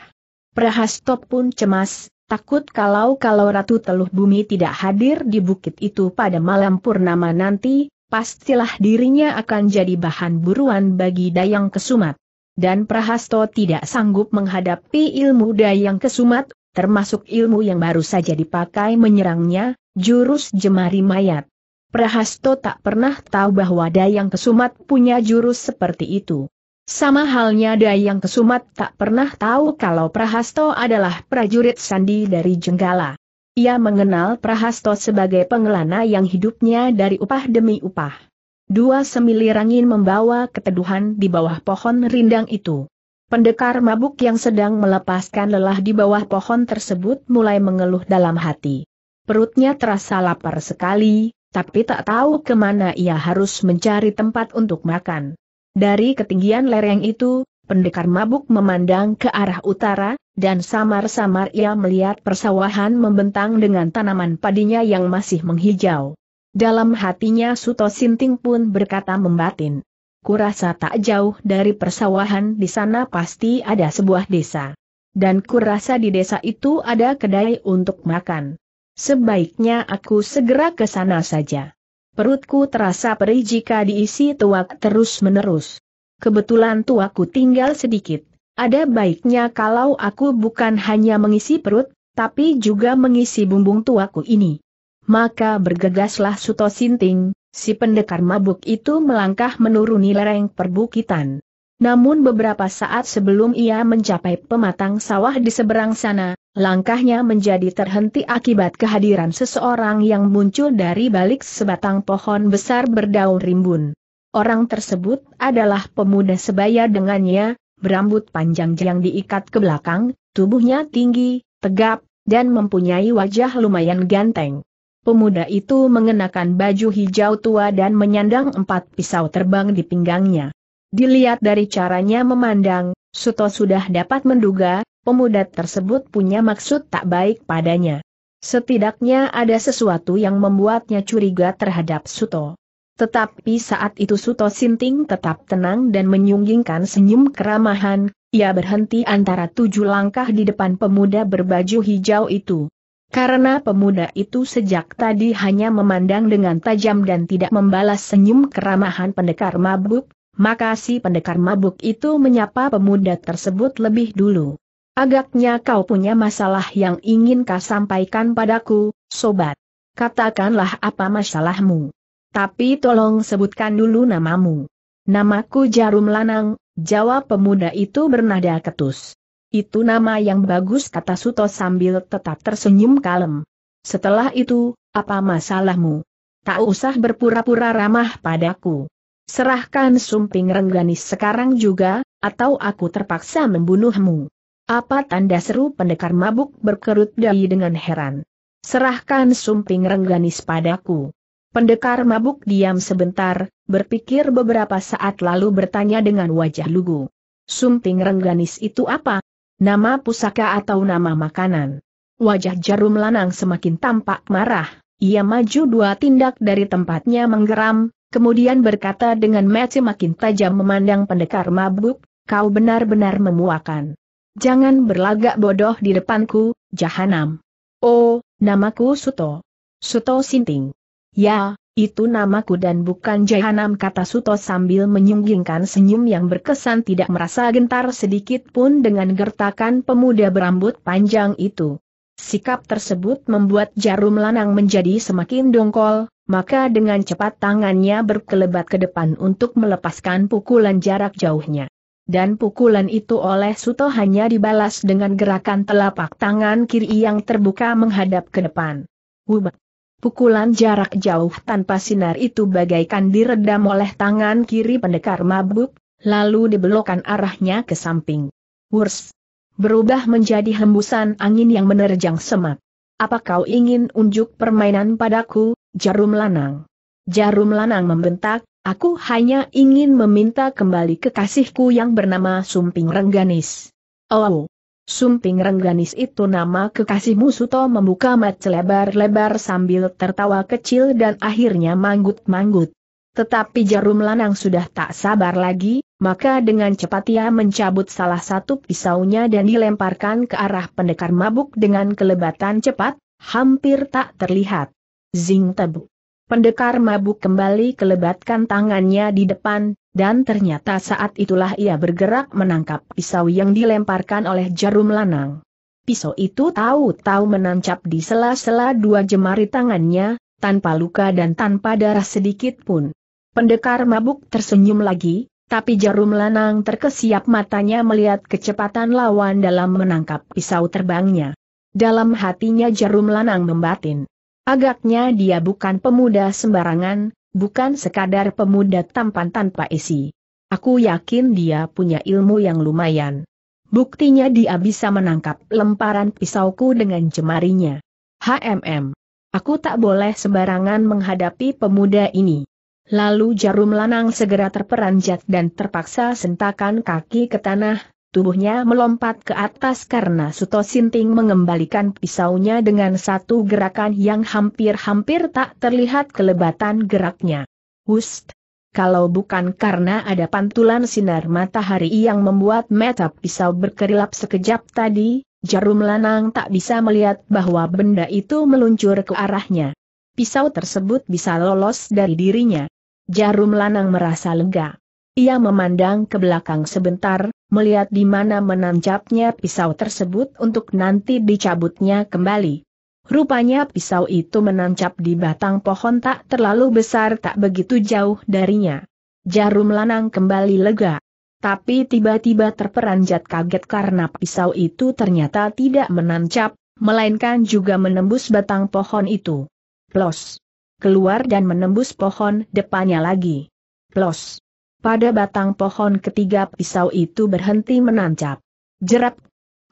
A: Prahasto pun cemas, takut kalau-kalau ratu teluh bumi tidak hadir di bukit itu pada malam purnama nanti, pastilah dirinya akan jadi bahan buruan bagi Dayang Kesumat. Dan Prahasto tidak sanggup menghadapi ilmu Dayang Kesumat, termasuk ilmu yang baru saja dipakai menyerangnya, jurus jemari mayat. Prahasto tak pernah tahu bahwa Dayang Kesumat punya jurus seperti itu. Sama halnya Dayang Kesumat tak pernah tahu kalau Prahasto adalah prajurit sandi dari Jenggala. Ia mengenal Prahasto sebagai pengelana yang hidupnya dari upah demi upah. Dua semilir angin membawa keteduhan di bawah pohon rindang itu. Pendekar mabuk yang sedang melepaskan lelah di bawah pohon tersebut mulai mengeluh dalam hati. Perutnya terasa lapar sekali, tapi tak tahu kemana ia harus mencari tempat untuk makan. Dari ketinggian lereng itu, pendekar mabuk memandang ke arah utara, dan samar-samar ia melihat persawahan membentang dengan tanaman padinya yang masih menghijau. Dalam hatinya Suto Sinting pun berkata membatin. Kurasa tak jauh dari persawahan di sana pasti ada sebuah desa. Dan kurasa di desa itu ada kedai untuk makan. Sebaiknya aku segera ke sana saja. Perutku terasa perih jika diisi tuak terus-menerus. Kebetulan tuaku tinggal sedikit. Ada baiknya kalau aku bukan hanya mengisi perut, tapi juga mengisi bumbung tuaku ini. Maka bergegaslah Suto Sinting, si pendekar mabuk itu melangkah menuruni lereng perbukitan. Namun beberapa saat sebelum ia mencapai pematang sawah di seberang sana, Langkahnya menjadi terhenti akibat kehadiran seseorang yang muncul dari balik sebatang pohon besar berdaun rimbun. Orang tersebut adalah pemuda sebaya dengannya, berambut panjang yang diikat ke belakang, tubuhnya tinggi, tegap, dan mempunyai wajah lumayan ganteng. Pemuda itu mengenakan baju hijau tua dan menyandang empat pisau terbang di pinggangnya. Dilihat dari caranya memandang, Suto sudah dapat menduga, pemuda tersebut punya maksud tak baik padanya. Setidaknya ada sesuatu yang membuatnya curiga terhadap Suto. Tetapi saat itu Suto Sinting tetap tenang dan menyunggingkan senyum keramahan, ia berhenti antara tujuh langkah di depan pemuda berbaju hijau itu. Karena pemuda itu sejak tadi hanya memandang dengan tajam dan tidak membalas senyum keramahan pendekar mabuk, maka si pendekar mabuk itu menyapa pemuda tersebut lebih dulu. Agaknya kau punya masalah yang ingin kau sampaikan padaku, sobat. Katakanlah apa masalahmu. Tapi tolong sebutkan dulu namamu. Namaku Jarum Lanang, jawab pemuda itu bernada ketus. Itu nama yang bagus kata Suto sambil tetap tersenyum kalem. Setelah itu, apa masalahmu? Tak usah berpura-pura ramah padaku. Serahkan sumping rengganis sekarang juga, atau aku terpaksa membunuhmu. Apa tanda seru pendekar mabuk berkerut dahi dengan heran. Serahkan sumping rengganis padaku. Pendekar mabuk diam sebentar, berpikir beberapa saat lalu bertanya dengan wajah lugu. Sumping rengganis itu apa? Nama pusaka atau nama makanan? Wajah jarum lanang semakin tampak marah, ia maju dua tindak dari tempatnya menggeram, kemudian berkata dengan mata makin tajam memandang pendekar mabuk, kau benar-benar memuakan. Jangan berlagak bodoh di depanku, jahanam. Oh, namaku Suto. Suto Sinting. Ya, itu namaku dan bukan jahanam kata Suto sambil menyunggingkan senyum yang berkesan tidak merasa gentar sedikit pun dengan gertakan pemuda berambut panjang itu. Sikap tersebut membuat jarum lanang menjadi semakin dongkol, maka dengan cepat tangannya berkelebat ke depan untuk melepaskan pukulan jarak jauhnya. Dan pukulan itu oleh Suto hanya dibalas dengan gerakan telapak tangan kiri yang terbuka menghadap ke depan. Wubak! Pukulan jarak jauh tanpa sinar itu bagaikan diredam oleh tangan kiri pendekar mabuk, lalu dibelokkan arahnya ke samping. Wurs! Berubah menjadi hembusan angin yang menerjang semak. Apa kau ingin unjuk permainan padaku? Jarum Lanang. Jarum Lanang membentak, aku hanya ingin meminta kembali kekasihku yang bernama Sumping Rengganis. Oh, Sumping Rengganis itu nama kekasihmu Suto membuka mat lebar-lebar sambil tertawa kecil dan akhirnya manggut-manggut. Tetapi jarum lanang sudah tak sabar lagi, maka dengan cepat ia mencabut salah satu pisaunya dan dilemparkan ke arah pendekar mabuk dengan kelebatan cepat, hampir tak terlihat. Zing Tebu. Pendekar mabuk kembali kelebatkan tangannya di depan, dan ternyata saat itulah ia bergerak menangkap pisau yang dilemparkan oleh jarum lanang. Pisau itu tahu-tahu menancap di sela-sela dua jemari tangannya, tanpa luka dan tanpa darah sedikit pun. Pendekar mabuk tersenyum lagi, tapi jarum lanang terkesiap matanya melihat kecepatan lawan dalam menangkap pisau terbangnya. Dalam hatinya jarum lanang membatin. Agaknya dia bukan pemuda sembarangan, bukan sekadar pemuda tampan tanpa isi. Aku yakin dia punya ilmu yang lumayan. Buktinya dia bisa menangkap lemparan pisauku dengan jemarinya. HMM. Aku tak boleh sembarangan menghadapi pemuda ini. Lalu jarum lanang segera terperanjat dan terpaksa sentakan kaki ke tanah, Tubuhnya melompat ke atas karena Suto Sinting mengembalikan pisaunya dengan satu gerakan yang hampir-hampir tak terlihat kelebatan geraknya. Hust. Kalau bukan karena ada pantulan sinar matahari yang membuat mata pisau berkerilap sekejap tadi, jarum lanang tak bisa melihat bahwa benda itu meluncur ke arahnya. Pisau tersebut bisa lolos dari dirinya. Jarum lanang merasa lega. Ia memandang ke belakang sebentar, melihat di mana menancapnya pisau tersebut untuk nanti dicabutnya kembali. Rupanya pisau itu menancap di batang pohon tak terlalu besar tak begitu jauh darinya. Jarum lanang kembali lega. Tapi tiba-tiba terperanjat kaget karena pisau itu ternyata tidak menancap, melainkan juga menembus batang pohon itu. Plos. Keluar dan menembus pohon depannya lagi. Plos pada batang pohon ketiga pisau itu berhenti menancap. Jerap!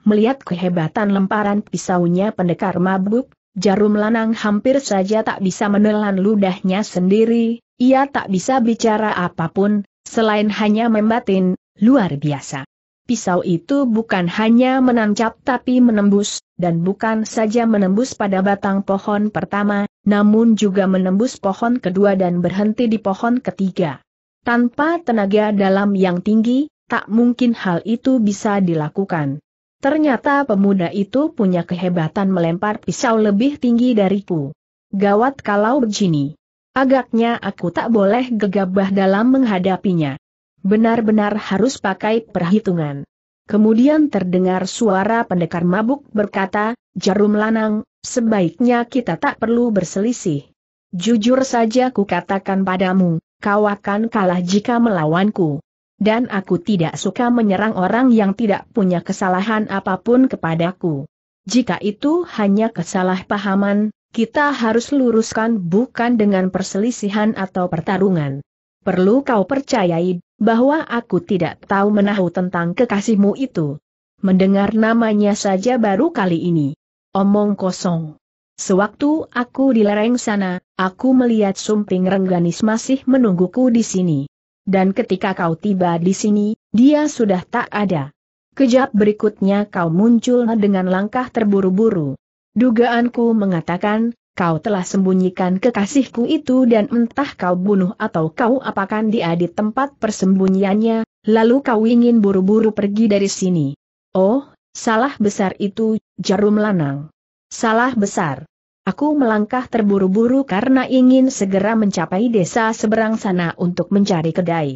A: Melihat kehebatan lemparan pisaunya pendekar mabuk, jarum lanang hampir saja tak bisa menelan ludahnya sendiri, ia tak bisa bicara apapun, selain hanya membatin, luar biasa. Pisau itu bukan hanya menancap tapi menembus, dan bukan saja menembus pada batang pohon pertama, namun juga menembus pohon kedua dan berhenti di pohon ketiga. Tanpa tenaga dalam yang tinggi, tak mungkin hal itu bisa dilakukan. Ternyata pemuda itu punya kehebatan melempar pisau lebih tinggi dariku. Gawat kalau begini. Agaknya aku tak boleh gegabah dalam menghadapinya. Benar-benar harus pakai perhitungan. Kemudian terdengar suara pendekar mabuk berkata, Jarum Lanang, sebaiknya kita tak perlu berselisih. Jujur saja ku katakan padamu, kau akan kalah jika melawanku. Dan aku tidak suka menyerang orang yang tidak punya kesalahan apapun kepadaku. Jika itu hanya kesalahpahaman, kita harus luruskan bukan dengan perselisihan atau pertarungan. Perlu kau percayai bahwa aku tidak tahu menahu tentang kekasihmu itu. Mendengar namanya saja baru kali ini. Omong kosong. Sewaktu aku di lereng sana, aku melihat sumping rengganis masih menungguku di sini. Dan ketika kau tiba di sini, dia sudah tak ada. Kejap berikutnya kau muncul dengan langkah terburu-buru. Dugaanku mengatakan, kau telah sembunyikan kekasihku itu dan entah kau bunuh atau kau apakan dia di tempat persembunyiannya, lalu kau ingin buru-buru pergi dari sini. Oh, salah besar itu, jarum lanang. Salah besar. Aku melangkah terburu-buru karena ingin segera mencapai desa seberang sana untuk mencari kedai.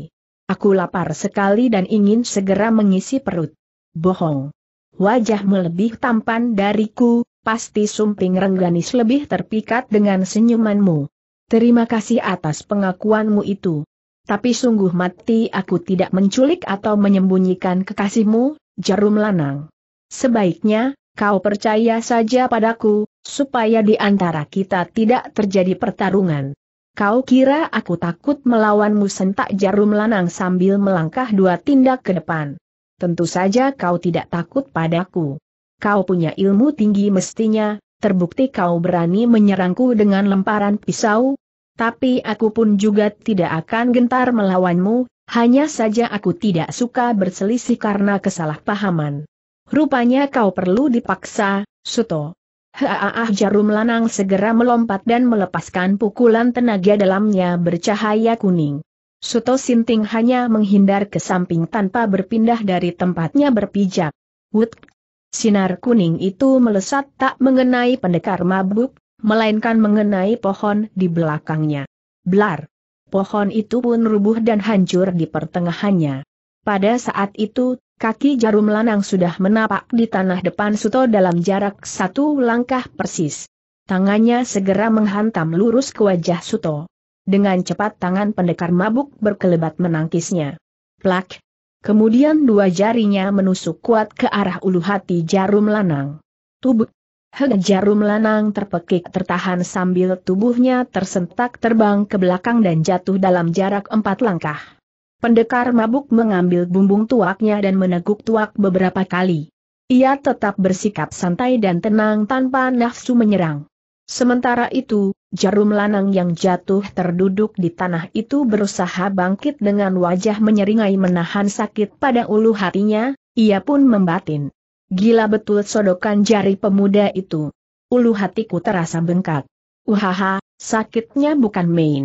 A: Aku lapar sekali dan ingin segera mengisi perut. Bohong. Wajahmu lebih tampan dariku, pasti sumping rengganis lebih terpikat dengan senyumanmu. Terima kasih atas pengakuanmu itu. Tapi sungguh mati aku tidak menculik atau menyembunyikan kekasihmu, jarum lanang. Sebaiknya, Kau percaya saja padaku, supaya di antara kita tidak terjadi pertarungan. Kau kira aku takut melawanmu sentak jarum lanang sambil melangkah dua tindak ke depan. Tentu saja kau tidak takut padaku. Kau punya ilmu tinggi mestinya, terbukti kau berani menyerangku dengan lemparan pisau. Tapi aku pun juga tidak akan gentar melawanmu, hanya saja aku tidak suka berselisih karena kesalahpahaman. Rupanya kau perlu dipaksa, Suto. Haa, jarum lanang segera melompat dan melepaskan pukulan tenaga dalamnya bercahaya kuning. Suto Sinting hanya menghindar ke samping tanpa berpindah dari tempatnya berpijak. Wut! Sinar kuning itu melesat tak mengenai pendekar mabuk, melainkan mengenai pohon di belakangnya. Blar! Pohon itu pun rubuh dan hancur di pertengahannya. Pada saat itu, Kaki jarum lanang sudah menapak di tanah depan Suto dalam jarak satu langkah persis. Tangannya segera menghantam lurus ke wajah Suto. Dengan cepat tangan pendekar mabuk berkelebat menangkisnya. Plak! Kemudian dua jarinya menusuk kuat ke arah ulu hati jarum lanang. Tubuh Hega jarum lanang terpekik tertahan sambil tubuhnya tersentak terbang ke belakang dan jatuh dalam jarak empat langkah. Pendekar mabuk mengambil bumbung tuaknya dan meneguk tuak beberapa kali. Ia tetap bersikap santai dan tenang tanpa nafsu menyerang. Sementara itu, jarum lanang yang jatuh terduduk di tanah itu berusaha bangkit dengan wajah menyeringai menahan sakit pada ulu hatinya, ia pun membatin. Gila betul sodokan jari pemuda itu. Ulu hatiku terasa bengkak. Uhaha, sakitnya bukan main.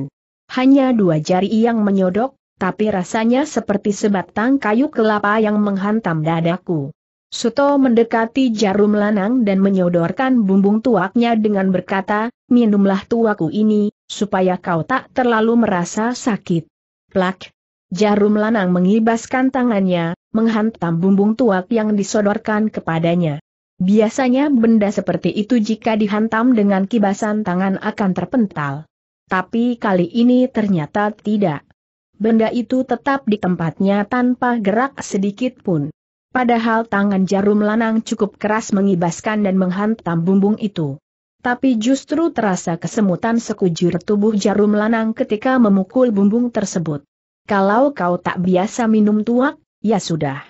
A: Hanya dua jari yang menyodok, tapi rasanya seperti sebatang kayu kelapa yang menghantam dadaku. Suto mendekati jarum lanang dan menyodorkan bumbung tuaknya dengan berkata, minumlah tuaku ini, supaya kau tak terlalu merasa sakit. Plak! Jarum lanang mengibaskan tangannya, menghantam bumbung tuak yang disodorkan kepadanya. Biasanya benda seperti itu jika dihantam dengan kibasan tangan akan terpental. Tapi kali ini ternyata tidak. Benda itu tetap di tempatnya tanpa gerak sedikit pun. Padahal tangan jarum lanang cukup keras mengibaskan dan menghantam bumbung itu. Tapi justru terasa kesemutan sekujur tubuh jarum lanang ketika memukul bumbung tersebut. Kalau kau tak biasa minum tuak, ya sudah.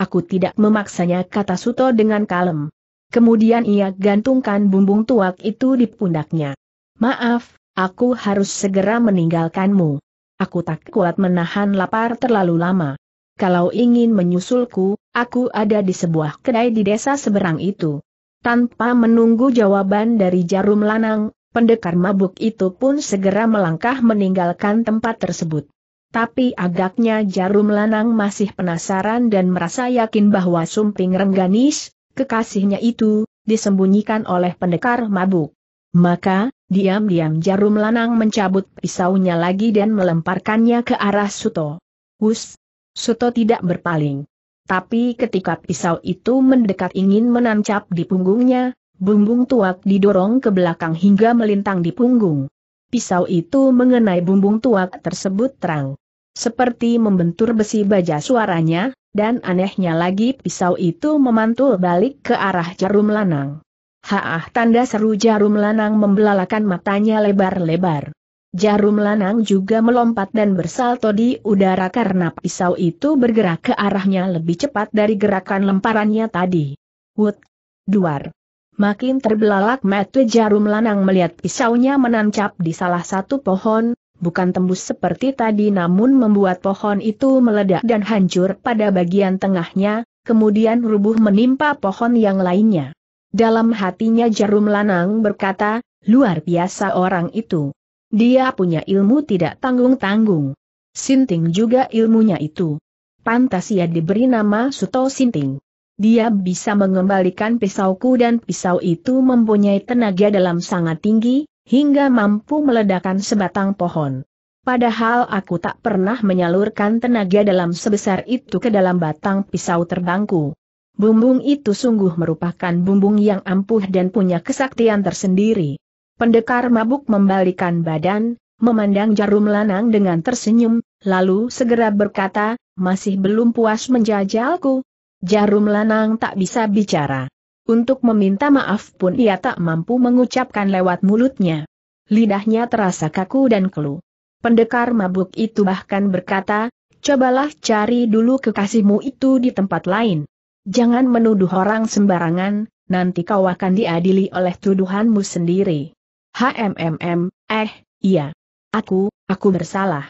A: Aku tidak memaksanya kata Suto dengan kalem. Kemudian ia gantungkan bumbung tuak itu di pundaknya. Maaf, aku harus segera meninggalkanmu. Aku tak kuat menahan lapar terlalu lama. Kalau ingin menyusulku, aku ada di sebuah kedai di desa seberang itu. Tanpa menunggu jawaban dari jarum lanang, pendekar mabuk itu pun segera melangkah meninggalkan tempat tersebut. Tapi agaknya jarum lanang masih penasaran dan merasa yakin bahwa sumping rengganis, kekasihnya itu, disembunyikan oleh pendekar mabuk. Maka, diam-diam jarum lanang mencabut pisaunya lagi dan melemparkannya ke arah Suto. Hus! Suto tidak berpaling. Tapi ketika pisau itu mendekat ingin menancap di punggungnya, bumbung tuak didorong ke belakang hingga melintang di punggung. Pisau itu mengenai bumbung tuak tersebut terang. Seperti membentur besi baja suaranya, dan anehnya lagi pisau itu memantul balik ke arah jarum lanang. Haah tanda seru jarum lanang membelalakan matanya lebar-lebar. Jarum lanang juga melompat dan bersalto di udara karena pisau itu bergerak ke arahnya lebih cepat dari gerakan lemparannya tadi. Wut! Duar! Makin terbelalak mata jarum lanang melihat pisaunya menancap di salah satu pohon, bukan tembus seperti tadi namun membuat pohon itu meledak dan hancur pada bagian tengahnya, kemudian rubuh menimpa pohon yang lainnya. Dalam hatinya jarum lanang berkata, luar biasa orang itu. Dia punya ilmu tidak tanggung-tanggung. Sinting juga ilmunya itu. Pantas ia diberi nama Suto Sinting. Dia bisa mengembalikan pisauku dan pisau itu mempunyai tenaga dalam sangat tinggi, hingga mampu meledakkan sebatang pohon. Padahal aku tak pernah menyalurkan tenaga dalam sebesar itu ke dalam batang pisau terbangku. Bumbung itu sungguh merupakan bumbung yang ampuh dan punya kesaktian tersendiri. Pendekar mabuk membalikan badan, memandang jarum lanang dengan tersenyum, lalu segera berkata, masih belum puas menjajalku. Jarum lanang tak bisa bicara. Untuk meminta maaf pun ia tak mampu mengucapkan lewat mulutnya. Lidahnya terasa kaku dan keluh. Pendekar mabuk itu bahkan berkata, cobalah cari dulu kekasihmu itu di tempat lain. Jangan menuduh orang sembarangan, nanti kau akan diadili oleh tuduhanmu sendiri. HMMM, eh, iya. Aku, aku bersalah.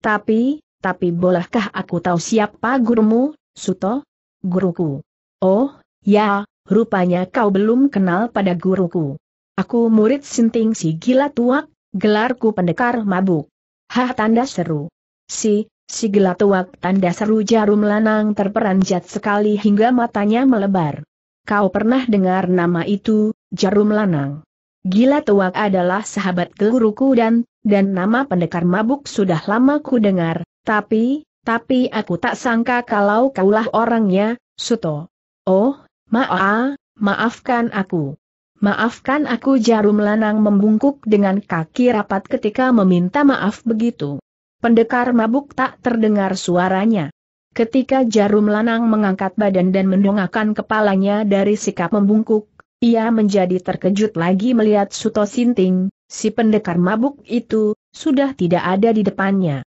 A: Tapi, tapi bolehkah aku tahu siapa gurumu, Suto? Guruku. Oh, ya, rupanya kau belum kenal pada guruku. Aku murid sinting si gila tuak, gelarku pendekar mabuk. Hah tanda seru. Si, Si gelatuak tanda seru jarum lanang terperanjat sekali hingga matanya melebar. Kau pernah dengar nama itu, jarum lanang? Gila tuak adalah sahabat guruku dan, dan nama pendekar mabuk sudah lama ku dengar, tapi, tapi aku tak sangka kalau kaulah orangnya, Suto. Oh, maaf, maafkan aku. Maafkan aku jarum lanang membungkuk dengan kaki rapat ketika meminta maaf begitu. Pendekar mabuk tak terdengar suaranya. Ketika jarum lanang mengangkat badan dan mendongakkan kepalanya dari sikap membungkuk, ia menjadi terkejut lagi melihat Suto Sinting, si pendekar mabuk itu, sudah tidak ada di depannya.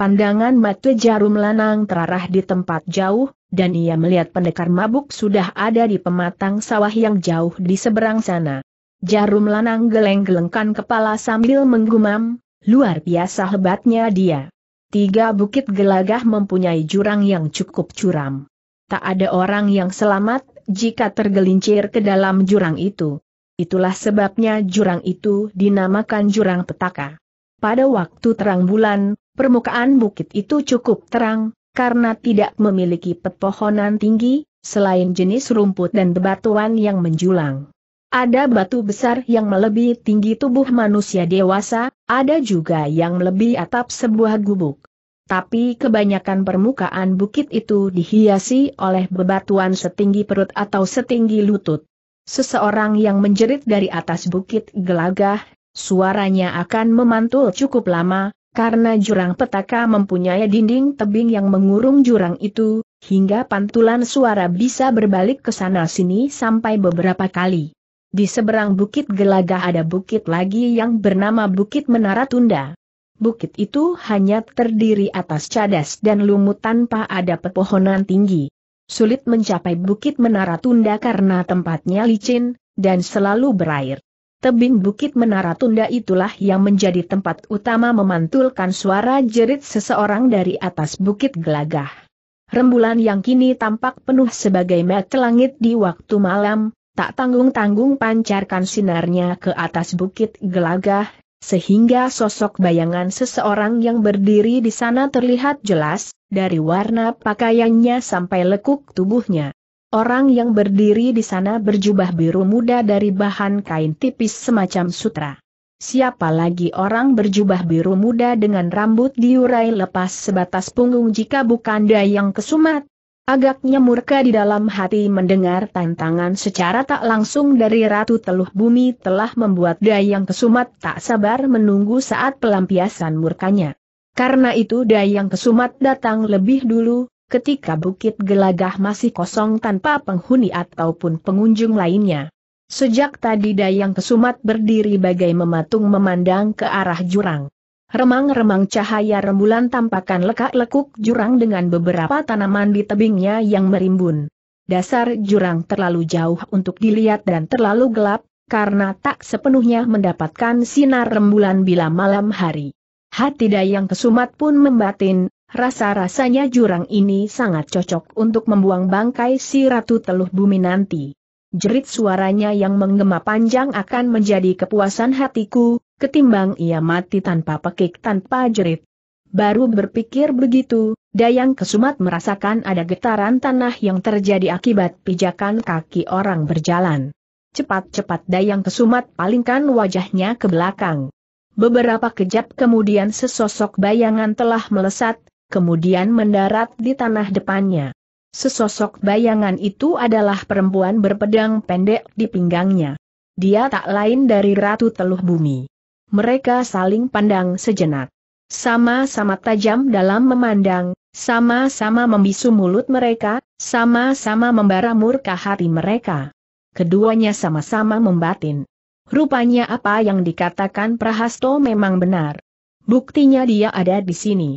A: Pandangan mata jarum lanang terarah di tempat jauh, dan ia melihat pendekar mabuk sudah ada di pematang sawah yang jauh di seberang sana. Jarum lanang geleng-gelengkan kepala sambil menggumam, Luar biasa hebatnya dia. Tiga bukit gelagah mempunyai jurang yang cukup curam. Tak ada orang yang selamat jika tergelincir ke dalam jurang itu. Itulah sebabnya jurang itu dinamakan jurang petaka. Pada waktu terang bulan, permukaan bukit itu cukup terang, karena tidak memiliki pepohonan tinggi, selain jenis rumput dan bebatuan yang menjulang. Ada batu besar yang melebihi tinggi tubuh manusia dewasa, ada juga yang lebih atap sebuah gubuk. Tapi kebanyakan permukaan bukit itu dihiasi oleh bebatuan setinggi perut atau setinggi lutut. Seseorang yang menjerit dari atas bukit gelagah, suaranya akan memantul cukup lama, karena jurang petaka mempunyai dinding tebing yang mengurung jurang itu, hingga pantulan suara bisa berbalik ke sana-sini sampai beberapa kali. Di seberang Bukit gelagah ada bukit lagi yang bernama Bukit Menara Tunda. Bukit itu hanya terdiri atas cadas dan lumut tanpa ada pepohonan tinggi. Sulit mencapai Bukit Menara Tunda karena tempatnya licin, dan selalu berair. Tebing Bukit Menara Tunda itulah yang menjadi tempat utama memantulkan suara jerit seseorang dari atas Bukit Gelagah. Rembulan yang kini tampak penuh sebagai mata langit di waktu malam, tak tanggung-tanggung pancarkan sinarnya ke atas bukit gelagah, sehingga sosok bayangan seseorang yang berdiri di sana terlihat jelas, dari warna pakaiannya sampai lekuk tubuhnya. Orang yang berdiri di sana berjubah biru muda dari bahan kain tipis semacam sutra. Siapa lagi orang berjubah biru muda dengan rambut diurai lepas sebatas punggung jika bukan Dayang Kesumat? Agaknya murka di dalam hati mendengar tantangan secara tak langsung dari Ratu Teluh Bumi telah membuat Dayang Kesumat tak sabar menunggu saat pelampiasan murkanya. Karena itu Dayang Kesumat datang lebih dulu, ketika Bukit Gelagah masih kosong tanpa penghuni ataupun pengunjung lainnya. Sejak tadi Dayang Kesumat berdiri bagai mematung memandang ke arah jurang. Remang-remang cahaya rembulan tampakkan lekak-lekuk jurang dengan beberapa tanaman di tebingnya yang merimbun. Dasar jurang terlalu jauh untuk dilihat dan terlalu gelap, karena tak sepenuhnya mendapatkan sinar rembulan bila malam hari. Hati Dayang Kesumat pun membatin, rasa-rasanya jurang ini sangat cocok untuk membuang bangkai si Ratu Teluh Bumi nanti. Jerit suaranya yang menggema panjang akan menjadi kepuasan hatiku, ketimbang ia mati tanpa pekik tanpa jerit. Baru berpikir begitu, Dayang Kesumat merasakan ada getaran tanah yang terjadi akibat pijakan kaki orang berjalan. Cepat-cepat Dayang Kesumat palingkan wajahnya ke belakang. Beberapa kejap kemudian sesosok bayangan telah melesat, kemudian mendarat di tanah depannya. Sesosok bayangan itu adalah perempuan berpedang pendek di pinggangnya. Dia tak lain dari Ratu Teluh Bumi mereka saling pandang sejenak. Sama-sama tajam dalam memandang, sama-sama membisu mulut mereka, sama-sama membara murka hati mereka. Keduanya sama-sama membatin. Rupanya apa yang dikatakan Prahasto memang benar. Buktinya dia ada di sini.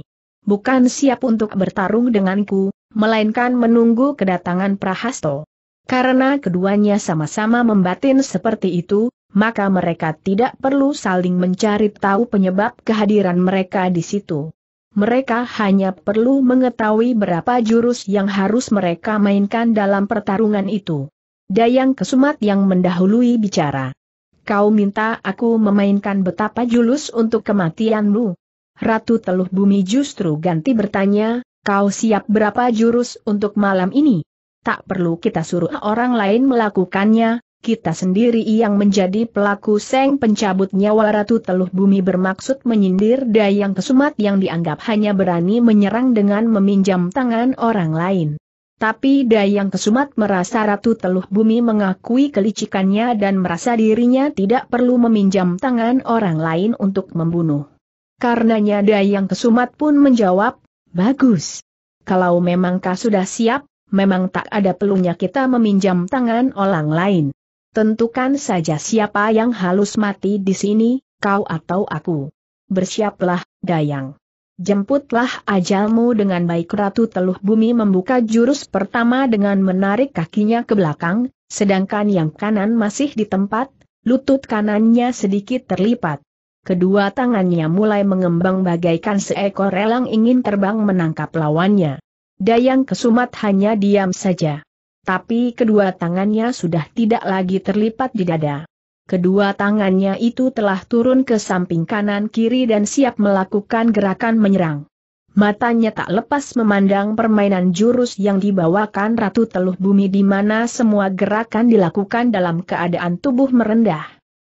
A: Bukan siap untuk bertarung denganku, melainkan menunggu kedatangan Prahasto. Karena keduanya sama-sama membatin seperti itu, maka mereka tidak perlu saling mencari tahu penyebab kehadiran mereka di situ. Mereka hanya perlu mengetahui berapa jurus yang harus mereka mainkan dalam pertarungan itu. Dayang Kesumat yang mendahului bicara. Kau minta aku memainkan betapa julus untuk kematianmu. Ratu Teluh Bumi justru ganti bertanya, kau siap berapa jurus untuk malam ini? Tak perlu kita suruh orang lain melakukannya, kita sendiri yang menjadi pelaku seng pencabut nyawa Ratu Teluh Bumi bermaksud menyindir Dayang Kesumat yang dianggap hanya berani menyerang dengan meminjam tangan orang lain. Tapi Dayang Kesumat merasa Ratu Teluh Bumi mengakui kelicikannya dan merasa dirinya tidak perlu meminjam tangan orang lain untuk membunuh. Karenanya Dayang Kesumat pun menjawab, Bagus. Kalau memang kau sudah siap, memang tak ada pelunya kita meminjam tangan orang lain. Tentukan saja siapa yang halus mati di sini, kau atau aku. Bersiaplah, Dayang. Jemputlah ajalmu dengan baik Ratu Teluh Bumi membuka jurus pertama dengan menarik kakinya ke belakang, sedangkan yang kanan masih di tempat, lutut kanannya sedikit terlipat. Kedua tangannya mulai mengembang bagaikan seekor elang ingin terbang menangkap lawannya. Dayang Kesumat hanya diam saja. Tapi kedua tangannya sudah tidak lagi terlipat di dada. Kedua tangannya itu telah turun ke samping kanan kiri dan siap melakukan gerakan menyerang. Matanya tak lepas memandang permainan jurus yang dibawakan Ratu Teluh Bumi di mana semua gerakan dilakukan dalam keadaan tubuh merendah.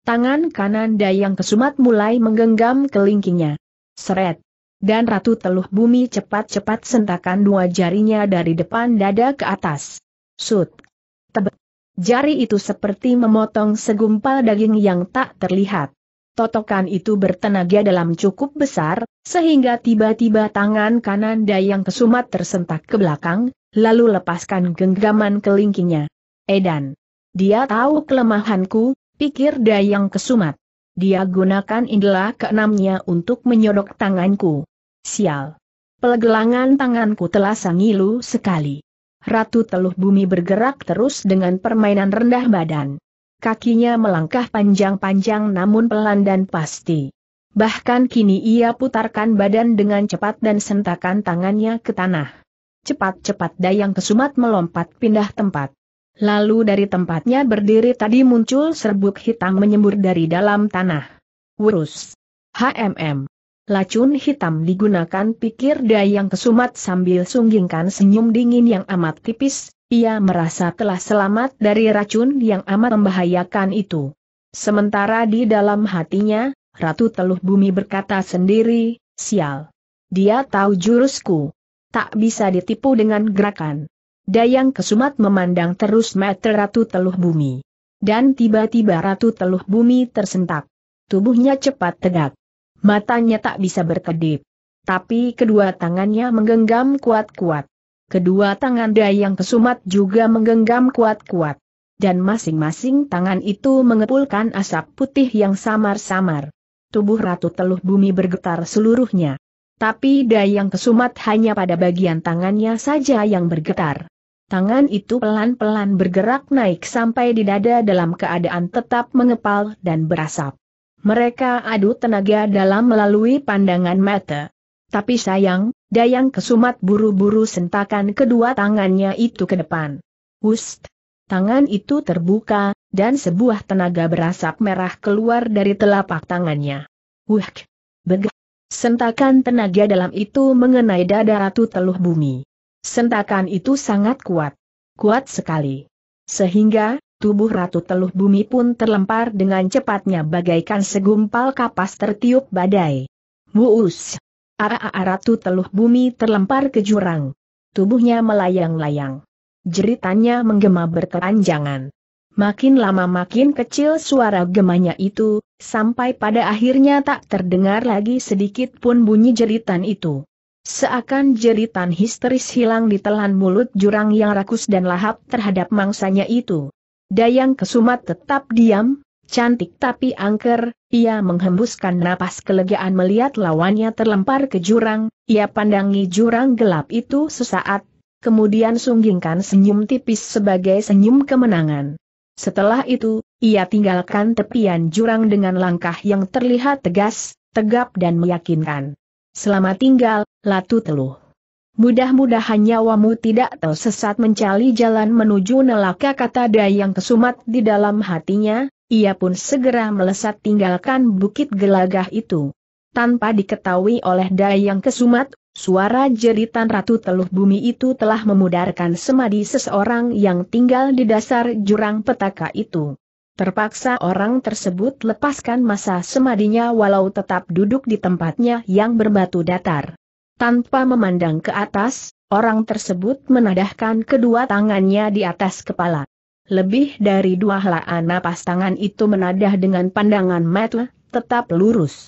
A: Tangan kanan Dayang Kesumat mulai menggenggam kelingkingnya. Seret. Dan Ratu Teluh Bumi cepat-cepat sentakan dua jarinya dari depan dada ke atas. Sud. Tebe. Jari itu seperti memotong segumpal daging yang tak terlihat. Totokan itu bertenaga dalam cukup besar, sehingga tiba-tiba tangan kanan Dayang Kesumat tersentak ke belakang, lalu lepaskan genggaman kelingkingnya. Edan. Dia tahu kelemahanku, pikir Dayang Kesumat. Dia gunakan indela keenamnya untuk menyodok tanganku. Sial. Pelegelangan tanganku telah sangilu sekali. Ratu Teluh Bumi bergerak terus dengan permainan rendah badan. Kakinya melangkah panjang-panjang namun pelan dan pasti. Bahkan kini ia putarkan badan dengan cepat dan sentakan tangannya ke tanah. Cepat-cepat Dayang Kesumat melompat pindah tempat. Lalu dari tempatnya berdiri tadi muncul serbuk hitam menyembur dari dalam tanah. Wurus. HMM. Lacun hitam digunakan pikir Dayang Kesumat sambil sunggingkan senyum dingin yang amat tipis, ia merasa telah selamat dari racun yang amat membahayakan itu. Sementara di dalam hatinya, Ratu Teluh Bumi berkata sendiri, sial. Dia tahu jurusku. Tak bisa ditipu dengan gerakan. Dayang Kesumat memandang terus meter Ratu Teluh Bumi. Dan tiba-tiba Ratu Teluh Bumi tersentak. Tubuhnya cepat tegak matanya tak bisa berkedip. Tapi kedua tangannya menggenggam kuat-kuat. Kedua tangan Dayang Kesumat juga menggenggam kuat-kuat. Dan masing-masing tangan itu mengepulkan asap putih yang samar-samar. Tubuh Ratu Teluh Bumi bergetar seluruhnya. Tapi Dayang Kesumat hanya pada bagian tangannya saja yang bergetar. Tangan itu pelan-pelan bergerak naik sampai di dada dalam keadaan tetap mengepal dan berasap. Mereka adu tenaga dalam melalui pandangan mata. Tapi sayang, Dayang Kesumat buru-buru sentakan kedua tangannya itu ke depan. Wust! Tangan itu terbuka, dan sebuah tenaga berasap merah keluar dari telapak tangannya. Wuhk! Begah! Sentakan tenaga dalam itu mengenai dada Ratu Teluh Bumi. Sentakan itu sangat kuat. Kuat sekali. Sehingga, tubuh Ratu Teluh Bumi pun terlempar dengan cepatnya bagaikan segumpal kapas tertiup badai. Wuus! Ara-ara Ratu Teluh Bumi terlempar ke jurang. Tubuhnya melayang-layang. Jeritannya menggema berkeranjangan. Makin lama makin kecil suara gemanya itu, sampai pada akhirnya tak terdengar lagi sedikit pun bunyi jeritan itu. Seakan jeritan histeris hilang di telan mulut jurang yang rakus dan lahap terhadap mangsanya itu. Dayang Kesumat tetap diam, cantik tapi angker, ia menghembuskan napas kelegaan melihat lawannya terlempar ke jurang, ia pandangi jurang gelap itu sesaat, kemudian sunggingkan senyum tipis sebagai senyum kemenangan. Setelah itu, ia tinggalkan tepian jurang dengan langkah yang terlihat tegas, tegap dan meyakinkan. Selamat tinggal, Latu Teluh. Mudah-mudahan nyawamu tidak tersesat mencari jalan menuju nelaka kata Dayang Kesumat di dalam hatinya, ia pun segera melesat tinggalkan bukit gelagah itu. Tanpa diketahui oleh Dayang Kesumat, suara jeritan Ratu Teluh Bumi itu telah memudarkan semadi seseorang yang tinggal di dasar jurang petaka itu. Terpaksa orang tersebut lepaskan masa semadinya walau tetap duduk di tempatnya yang berbatu datar. Tanpa memandang ke atas, orang tersebut menadahkan kedua tangannya di atas kepala. Lebih dari dua helaan napas tangan itu menadah dengan pandangan mata, tetap lurus.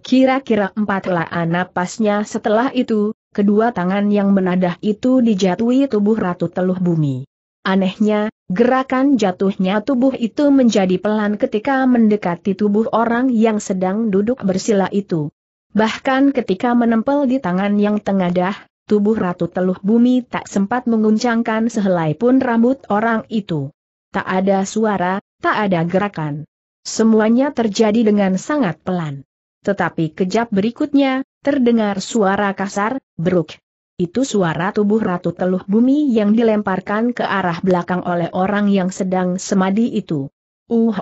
A: Kira-kira empat helaan napasnya setelah itu, kedua tangan yang menadah itu dijatuhi tubuh Ratu Teluh Bumi. Anehnya, gerakan jatuhnya tubuh itu menjadi pelan ketika mendekati tubuh orang yang sedang duduk bersila itu. Bahkan ketika menempel di tangan yang tengadah, tubuh Ratu Teluh Bumi tak sempat mengguncangkan sehelai pun rambut orang itu. Tak ada suara, tak ada gerakan. Semuanya terjadi dengan sangat pelan. Tetapi kejap berikutnya, terdengar suara kasar, beruk. Itu suara tubuh Ratu Teluh Bumi yang dilemparkan ke arah belakang oleh orang yang sedang semadi itu. Uh,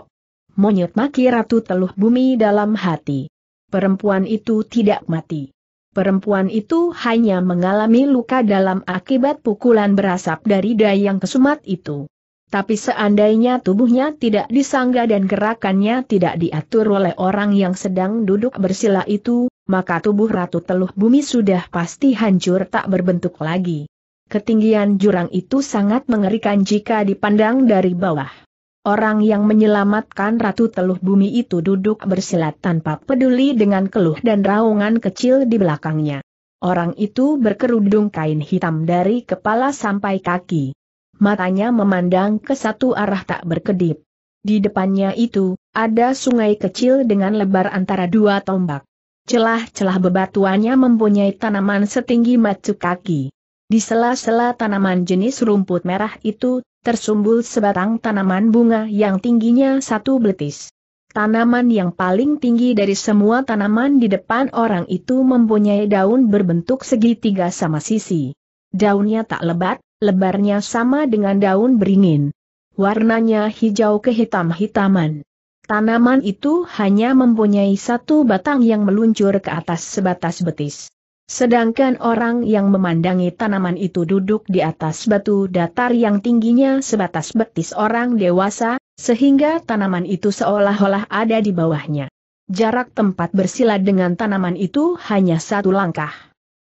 A: monyet maki Ratu Teluh Bumi dalam hati perempuan itu tidak mati. Perempuan itu hanya mengalami luka dalam akibat pukulan berasap dari dayang kesumat itu. Tapi seandainya tubuhnya tidak disangga dan gerakannya tidak diatur oleh orang yang sedang duduk bersila itu, maka tubuh Ratu Teluh Bumi sudah pasti hancur tak berbentuk lagi. Ketinggian jurang itu sangat mengerikan jika dipandang dari bawah. Orang yang menyelamatkan Ratu Teluh Bumi itu duduk bersilat tanpa peduli dengan keluh dan raungan kecil di belakangnya. Orang itu berkerudung kain hitam dari kepala sampai kaki. Matanya memandang ke satu arah tak berkedip. Di depannya itu, ada sungai kecil dengan lebar antara dua tombak. Celah-celah bebatuannya mempunyai tanaman setinggi macu kaki. Di sela-sela tanaman jenis rumput merah itu tersumbul sebatang tanaman bunga yang tingginya satu betis. Tanaman yang paling tinggi dari semua tanaman di depan orang itu mempunyai daun berbentuk segitiga sama sisi. Daunnya tak lebat, lebarnya sama dengan daun beringin. Warnanya hijau kehitam-hitaman. Tanaman itu hanya mempunyai satu batang yang meluncur ke atas sebatas betis. Sedangkan orang yang memandangi tanaman itu duduk di atas batu datar yang tingginya sebatas betis orang dewasa, sehingga tanaman itu seolah-olah ada di bawahnya. Jarak tempat bersila dengan tanaman itu hanya satu langkah.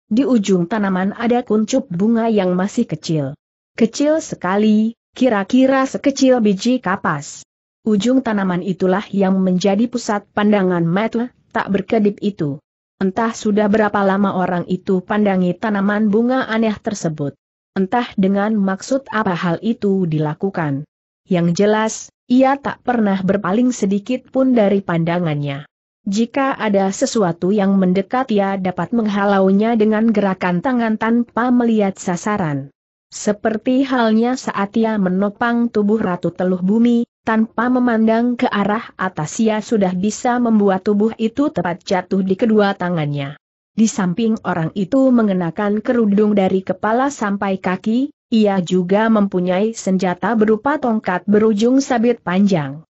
A: Di ujung tanaman ada kuncup bunga yang masih kecil. Kecil sekali, kira-kira sekecil biji kapas. Ujung tanaman itulah yang menjadi pusat pandangan mata tak berkedip itu. Entah sudah berapa lama orang itu pandangi tanaman bunga aneh tersebut. Entah dengan maksud apa hal itu dilakukan. Yang jelas, ia tak pernah berpaling sedikit pun dari pandangannya. Jika ada sesuatu yang mendekat ia dapat menghalaunya dengan gerakan tangan tanpa melihat sasaran. Seperti halnya saat ia menopang tubuh Ratu Teluh Bumi, tanpa memandang ke arah atas ia sudah bisa membuat tubuh itu tepat jatuh di kedua tangannya. Di samping orang itu mengenakan kerudung dari kepala sampai kaki, ia juga mempunyai senjata berupa tongkat berujung sabit panjang.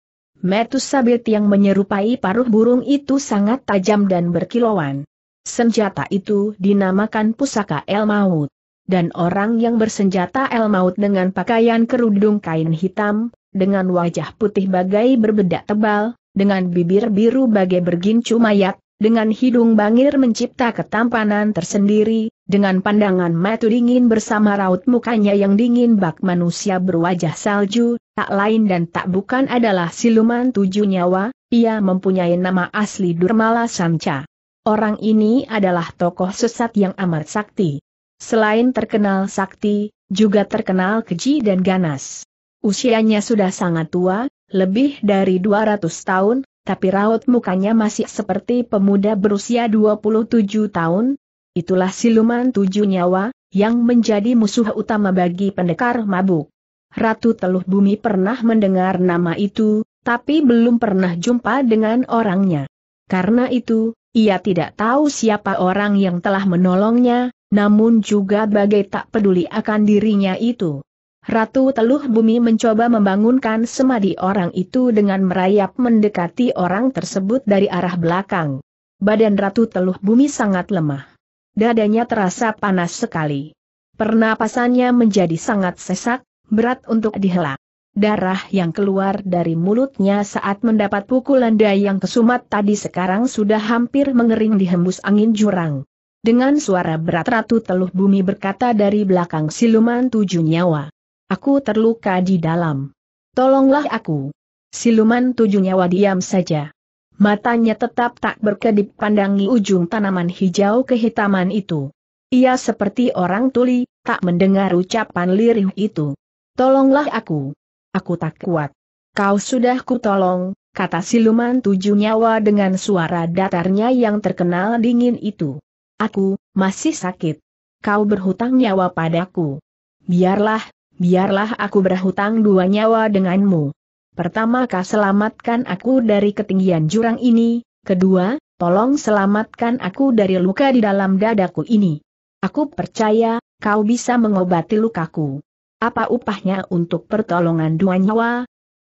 A: Metus sabit yang menyerupai paruh burung itu sangat tajam dan berkilauan. Senjata itu dinamakan pusaka El Maut. Dan orang yang bersenjata El Maut dengan pakaian kerudung kain hitam, dengan wajah putih bagai berbedak tebal, dengan bibir biru bagai bergincu mayat, dengan hidung bangir mencipta ketampanan tersendiri, dengan pandangan mata dingin bersama raut mukanya yang dingin bak manusia berwajah salju, tak lain dan tak bukan adalah siluman tujuh nyawa, ia mempunyai nama asli Durmala Samca. Orang ini adalah tokoh sesat yang amat sakti. Selain terkenal sakti, juga terkenal keji dan ganas. Usianya sudah sangat tua, lebih dari 200 tahun, tapi raut mukanya masih seperti pemuda berusia 27 tahun. Itulah siluman tujuh nyawa, yang menjadi musuh utama bagi pendekar mabuk. Ratu Teluh Bumi pernah mendengar nama itu, tapi belum pernah jumpa dengan orangnya. Karena itu, ia tidak tahu siapa orang yang telah menolongnya, namun juga bagai tak peduli akan dirinya itu. Ratu Teluh Bumi mencoba membangunkan semadi orang itu dengan merayap mendekati orang tersebut dari arah belakang. Badan Ratu Teluh Bumi sangat lemah. Dadanya terasa panas sekali. Pernapasannya menjadi sangat sesak, berat untuk dihela. Darah yang keluar dari mulutnya saat mendapat pukulan dayang kesumat tadi sekarang sudah hampir mengering dihembus angin jurang. Dengan suara berat Ratu Teluh Bumi berkata dari belakang siluman tujuh nyawa. Aku terluka di dalam. Tolonglah aku. Siluman tujuh nyawa diam saja. Matanya tetap tak berkedip pandangi ujung tanaman hijau kehitaman itu. Ia seperti orang tuli, tak mendengar ucapan lirih itu. Tolonglah aku. Aku tak kuat. Kau sudah kutolong, kata siluman tujuh nyawa dengan suara datarnya yang terkenal dingin itu. Aku, masih sakit. Kau berhutang nyawa padaku. Biarlah, biarlah aku berhutang dua nyawa denganmu. Pertama kah selamatkan aku dari ketinggian jurang ini, kedua, tolong selamatkan aku dari luka di dalam dadaku ini. Aku percaya, kau bisa mengobati lukaku. Apa upahnya untuk pertolongan dua nyawa?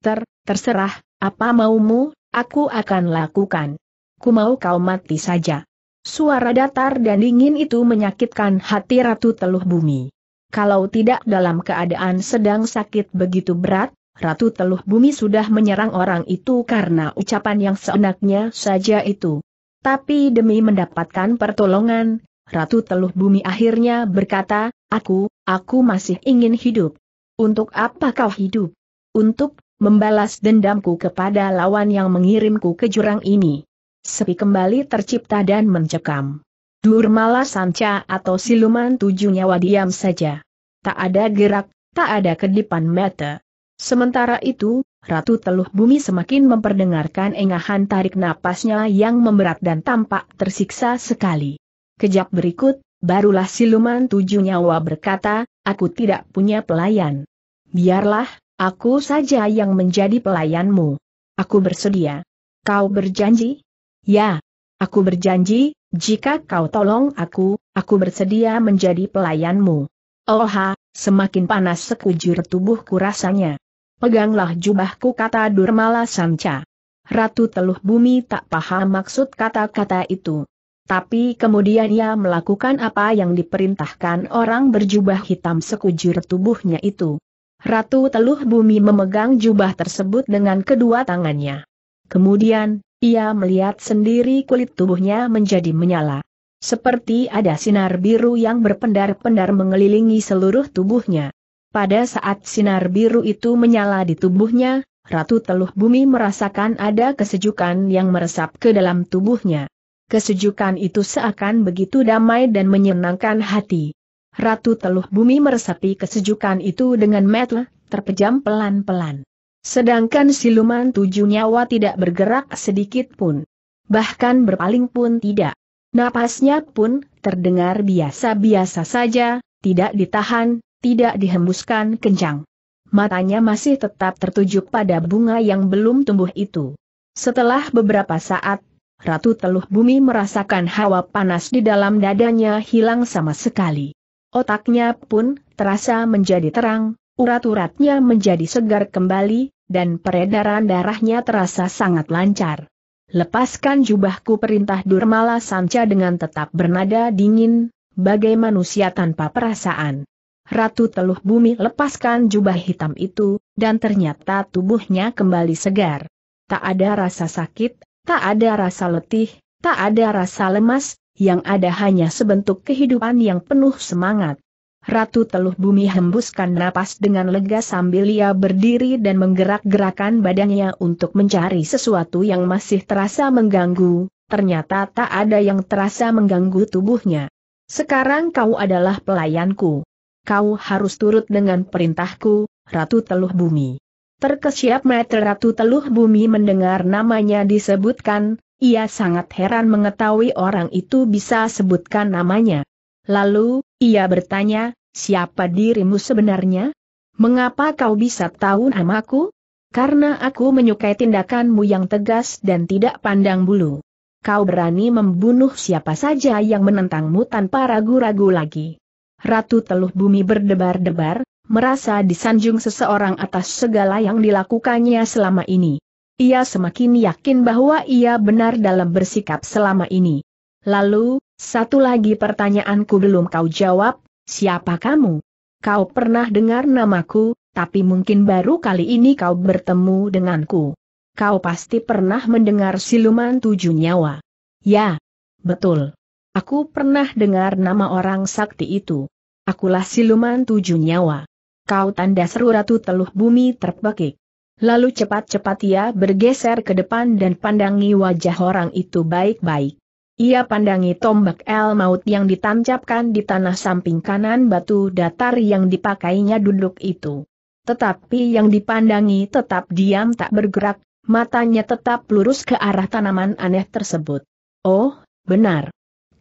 A: Ter, terserah, apa maumu, aku akan lakukan. Ku mau kau mati saja. Suara datar dan dingin itu menyakitkan hati Ratu Teluh Bumi. Kalau tidak dalam keadaan sedang sakit begitu berat, Ratu Teluh Bumi sudah menyerang orang itu karena ucapan yang seenaknya saja itu. Tapi demi mendapatkan pertolongan, Ratu Teluh Bumi akhirnya berkata, Aku, aku masih ingin hidup. Untuk apa kau hidup? Untuk membalas dendamku kepada lawan yang mengirimku ke jurang ini. Sepi kembali tercipta dan mencekam. Durmala Sanca atau siluman tujuh nyawa diam saja. Tak ada gerak, tak ada kedipan mata. Sementara itu, Ratu Teluh Bumi semakin memperdengarkan engahan tarik napasnya yang memberat dan tampak tersiksa sekali. Kejap berikut, barulah siluman tujuh nyawa berkata, aku tidak punya pelayan. Biarlah, aku saja yang menjadi pelayanmu. Aku bersedia. Kau berjanji? Ya, aku berjanji, jika kau tolong aku, aku bersedia menjadi pelayanmu. Oha, semakin panas sekujur tubuhku rasanya. Peganglah jubahku kata Durmala Sanca. Ratu Teluh Bumi tak paham maksud kata-kata itu. Tapi kemudian ia melakukan apa yang diperintahkan orang berjubah hitam sekujur tubuhnya itu. Ratu Teluh Bumi memegang jubah tersebut dengan kedua tangannya. Kemudian, ia melihat sendiri kulit tubuhnya menjadi menyala. Seperti ada sinar biru yang berpendar-pendar mengelilingi seluruh tubuhnya. Pada saat sinar biru itu menyala di tubuhnya, Ratu Teluh Bumi merasakan ada kesejukan yang meresap ke dalam tubuhnya. Kesejukan itu seakan begitu damai dan menyenangkan hati. Ratu Teluh Bumi meresapi kesejukan itu dengan metel, terpejam pelan-pelan. Sedangkan siluman tujuh nyawa tidak bergerak sedikit pun. Bahkan berpaling pun tidak. Napasnya pun terdengar biasa-biasa saja, tidak ditahan, tidak dihembuskan kencang. Matanya masih tetap tertuju pada bunga yang belum tumbuh itu. Setelah beberapa saat, Ratu Teluh Bumi merasakan hawa panas di dalam dadanya hilang sama sekali. Otaknya pun terasa menjadi terang, urat-uratnya menjadi segar kembali, dan peredaran darahnya terasa sangat lancar. Lepaskan jubahku perintah Durmala Sanca dengan tetap bernada dingin, bagai manusia tanpa perasaan. Ratu Teluh Bumi lepaskan jubah hitam itu, dan ternyata tubuhnya kembali segar. Tak ada rasa sakit, tak ada rasa letih, tak ada rasa lemas, yang ada hanya sebentuk kehidupan yang penuh semangat. Ratu Teluh Bumi hembuskan napas dengan lega sambil ia berdiri dan menggerak-gerakan badannya untuk mencari sesuatu yang masih terasa mengganggu, ternyata tak ada yang terasa mengganggu tubuhnya. Sekarang kau adalah pelayanku. Kau harus turut dengan perintahku, Ratu Teluh Bumi. Terkesiap meter Ratu Teluh Bumi mendengar namanya disebutkan, ia sangat heran mengetahui orang itu bisa sebutkan namanya. Lalu, ia bertanya, Siapa dirimu sebenarnya? Mengapa kau bisa tahu namaku? Karena aku menyukai tindakanmu yang tegas dan tidak pandang bulu. Kau berani membunuh siapa saja yang menentangmu tanpa ragu-ragu lagi. Ratu Teluh Bumi berdebar-debar, merasa disanjung seseorang atas segala yang dilakukannya selama ini. Ia semakin yakin bahwa ia benar dalam bersikap selama ini. Lalu, satu lagi pertanyaanku belum kau jawab, Siapa kamu? Kau pernah dengar namaku, tapi mungkin baru kali ini kau bertemu denganku. Kau pasti pernah mendengar siluman tujuh nyawa. Ya, betul. Aku pernah dengar nama orang sakti itu. Akulah siluman tujuh nyawa. Kau tanda seru ratu teluh bumi terpekik. Lalu cepat-cepat ia bergeser ke depan dan pandangi wajah orang itu baik-baik. Ia pandangi tombak el maut yang ditancapkan di tanah samping kanan batu datar yang dipakainya duduk itu. Tetapi yang dipandangi tetap diam tak bergerak, matanya tetap lurus ke arah tanaman aneh tersebut. Oh, benar.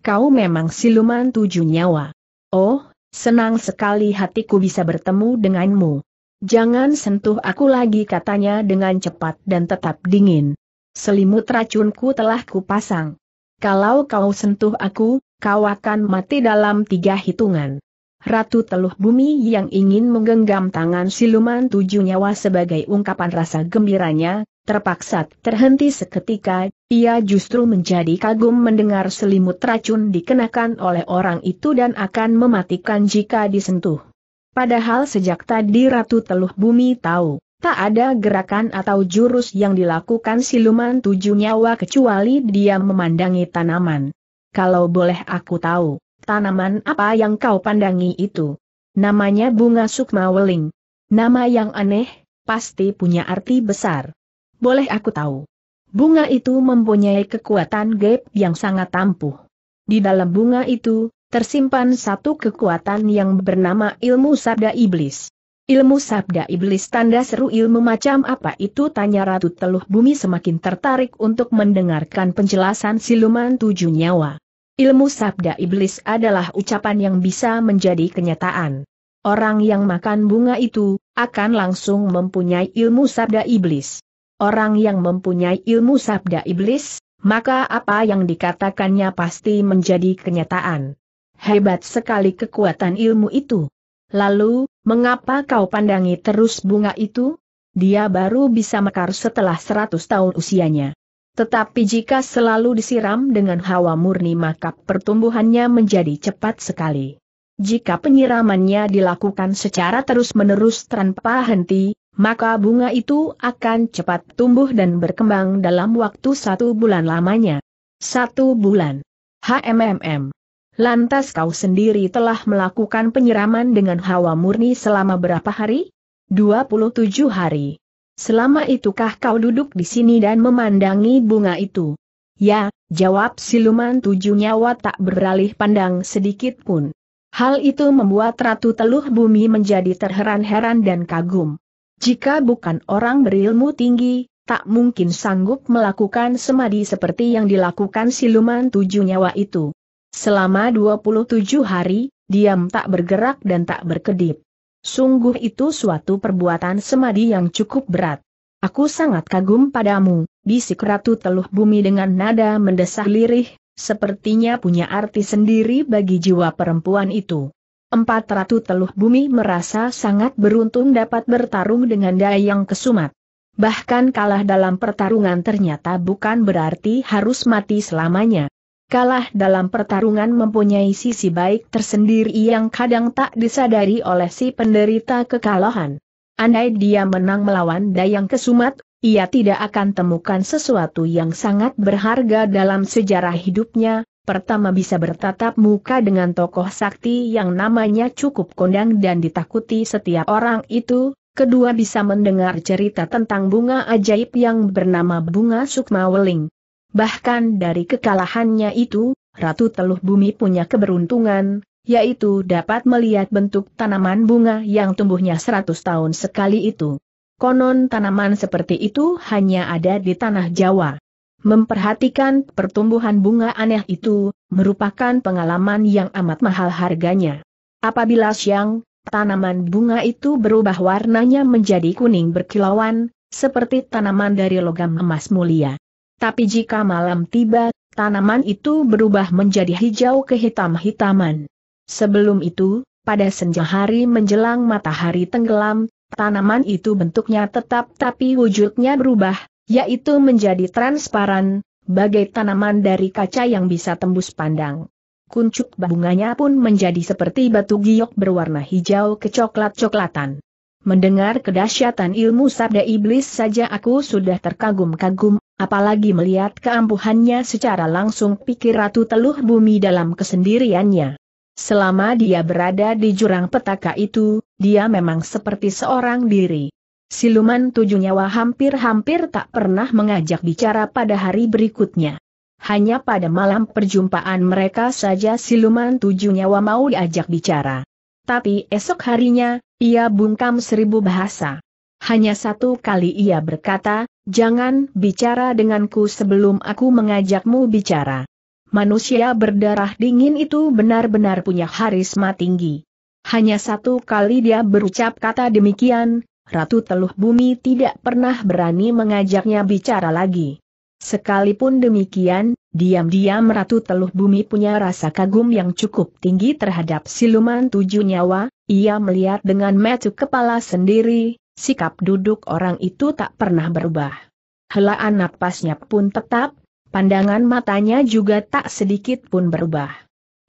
A: Kau memang siluman tujuh nyawa. Oh, senang sekali hatiku bisa bertemu denganmu. Jangan sentuh aku lagi katanya dengan cepat dan tetap dingin. Selimut racunku telah kupasang. Kalau kau sentuh aku, kau akan mati dalam tiga hitungan. Ratu Teluh Bumi yang ingin menggenggam tangan siluman tujuh nyawa sebagai ungkapan rasa gembiranya, terpaksa terhenti seketika, ia justru menjadi kagum mendengar selimut racun dikenakan oleh orang itu dan akan mematikan jika disentuh. Padahal sejak tadi Ratu Teluh Bumi tahu, Tak ada gerakan atau jurus yang dilakukan siluman tujuh nyawa kecuali dia memandangi tanaman. Kalau boleh aku tahu, tanaman apa yang kau pandangi itu? Namanya bunga sukma weling. Nama yang aneh, pasti punya arti besar. Boleh aku tahu? Bunga itu mempunyai kekuatan gap yang sangat ampuh. Di dalam bunga itu, tersimpan satu kekuatan yang bernama ilmu sabda iblis. Ilmu sabda iblis tanda seru ilmu macam apa itu tanya Ratu Teluh Bumi semakin tertarik untuk mendengarkan penjelasan siluman tujuh nyawa. Ilmu sabda iblis adalah ucapan yang bisa menjadi kenyataan. Orang yang makan bunga itu, akan langsung mempunyai ilmu sabda iblis. Orang yang mempunyai ilmu sabda iblis, maka apa yang dikatakannya pasti menjadi kenyataan. Hebat sekali kekuatan ilmu itu. Lalu, Mengapa kau pandangi terus bunga itu? Dia baru bisa mekar setelah seratus tahun usianya. Tetapi jika selalu disiram dengan hawa murni maka pertumbuhannya menjadi cepat sekali. Jika penyiramannya dilakukan secara terus-menerus tanpa henti, maka bunga itu akan cepat tumbuh dan berkembang dalam waktu satu bulan lamanya. Satu bulan. HMMM. Lantas kau sendiri telah melakukan penyiraman dengan hawa murni selama berapa hari? 27 hari. Selama itukah kau duduk di sini dan memandangi bunga itu? Ya, jawab siluman tujuh nyawa tak beralih pandang sedikit pun. Hal itu membuat Ratu Teluh Bumi menjadi terheran-heran dan kagum. Jika bukan orang berilmu tinggi, tak mungkin sanggup melakukan semadi seperti yang dilakukan siluman tujuh nyawa itu. Selama 27 hari, diam tak bergerak dan tak berkedip. Sungguh itu suatu perbuatan semadi yang cukup berat. Aku sangat kagum padamu, bisik Ratu Teluh Bumi dengan nada mendesah lirih, sepertinya punya arti sendiri bagi jiwa perempuan itu. Empat Ratu Teluh Bumi merasa sangat beruntung dapat bertarung dengan Dayang Kesumat. Bahkan kalah dalam pertarungan ternyata bukan berarti harus mati selamanya kalah dalam pertarungan mempunyai sisi baik tersendiri yang kadang tak disadari oleh si penderita kekalahan. Andai dia menang melawan Dayang Kesumat, ia tidak akan temukan sesuatu yang sangat berharga dalam sejarah hidupnya, pertama bisa bertatap muka dengan tokoh sakti yang namanya cukup kondang dan ditakuti setiap orang itu, kedua bisa mendengar cerita tentang bunga ajaib yang bernama Bunga Sukma Bahkan dari kekalahannya itu, Ratu Teluh Bumi punya keberuntungan, yaitu dapat melihat bentuk tanaman bunga yang tumbuhnya 100 tahun sekali itu. Konon tanaman seperti itu hanya ada di tanah Jawa. Memperhatikan pertumbuhan bunga aneh itu, merupakan pengalaman yang amat mahal harganya. Apabila siang, tanaman bunga itu berubah warnanya menjadi kuning berkilauan, seperti tanaman dari logam emas mulia. Tapi jika malam tiba, tanaman itu berubah menjadi hijau kehitam-hitaman. Sebelum itu, pada senja hari menjelang matahari tenggelam, tanaman itu bentuknya tetap tapi wujudnya berubah, yaitu menjadi transparan, bagai tanaman dari kaca yang bisa tembus pandang. Kuncup bunganya pun menjadi seperti batu giok berwarna hijau kecoklat-coklatan. Mendengar kedahsyatan ilmu sabda iblis saja aku sudah terkagum-kagum Apalagi melihat keampuhannya secara langsung pikir Ratu Teluh Bumi dalam kesendiriannya. Selama dia berada di jurang petaka itu, dia memang seperti seorang diri. Siluman tujuh nyawa hampir-hampir tak pernah mengajak bicara pada hari berikutnya. Hanya pada malam perjumpaan mereka saja siluman tujuh nyawa mau diajak bicara. Tapi esok harinya, ia bungkam seribu bahasa. Hanya satu kali ia berkata, jangan bicara denganku sebelum aku mengajakmu bicara. Manusia berdarah dingin itu benar-benar punya harisma tinggi. Hanya satu kali dia berucap kata demikian, Ratu Teluh Bumi tidak pernah berani mengajaknya bicara lagi. Sekalipun demikian, diam-diam Ratu Teluh Bumi punya rasa kagum yang cukup tinggi terhadap siluman tujuh nyawa, ia melihat dengan metu kepala sendiri, sikap duduk orang itu tak pernah berubah. Helaan napasnya pun tetap, pandangan matanya juga tak sedikit pun berubah.